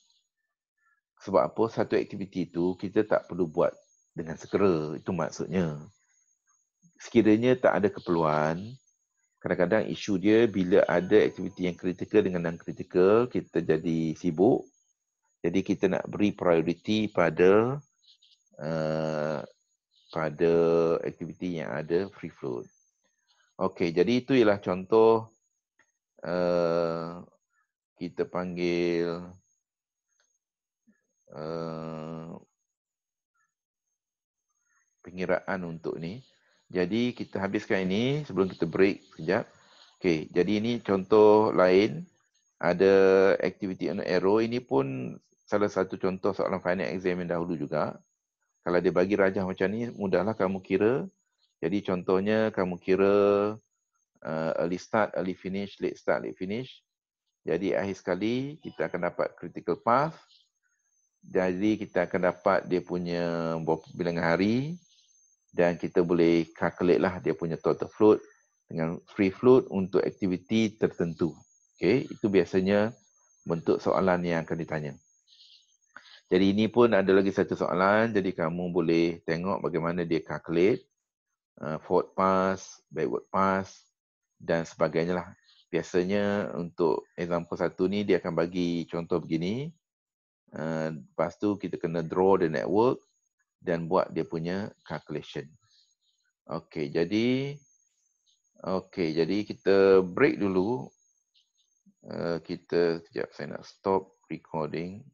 Sebab apa? Satu aktiviti itu kita tak perlu buat dengan segera. Itu maksudnya. Sekiranya tak ada keperluan, kadang-kadang isu dia bila ada aktiviti yang kritikal dengan yang kritikal kita jadi sibuk. Jadi kita nak beri prioriti pada uh, pada aktiviti yang ada free flow. Okey, jadi itu ialah contoh uh, kita panggil Eh, pengiraan untuk ni. Jadi kita habiskan ini sebelum kita break sekejap. Okey, jadi ini contoh lain ada activity on arrow ini pun salah satu contoh soalan final exam yang dahulu juga. Kalau dia bagi rajah macam ni mudahlah kamu kira. Jadi contohnya kamu kira uh, early start, early finish, late start, late finish. Jadi akhir sekali kita akan dapat critical path jadi kita akan dapat dia punya berapa bilangan hari dan kita boleh calculate lah dia punya total float dengan free float untuk aktiviti tertentu. Okay, itu biasanya bentuk soalan yang akan ditanya. Jadi ini pun ada lagi satu soalan. Jadi kamu boleh tengok bagaimana dia calculate uh, forward pass, backward pass dan sebagainya lah. Biasanya untuk example satu ni dia akan bagi contoh begini. Eh, lepas tu kita kena draw the network dan buat dia punya calculation. Okey, jadi okey, jadi kita break dulu. Uh, kita sekejap saya nak stop recording.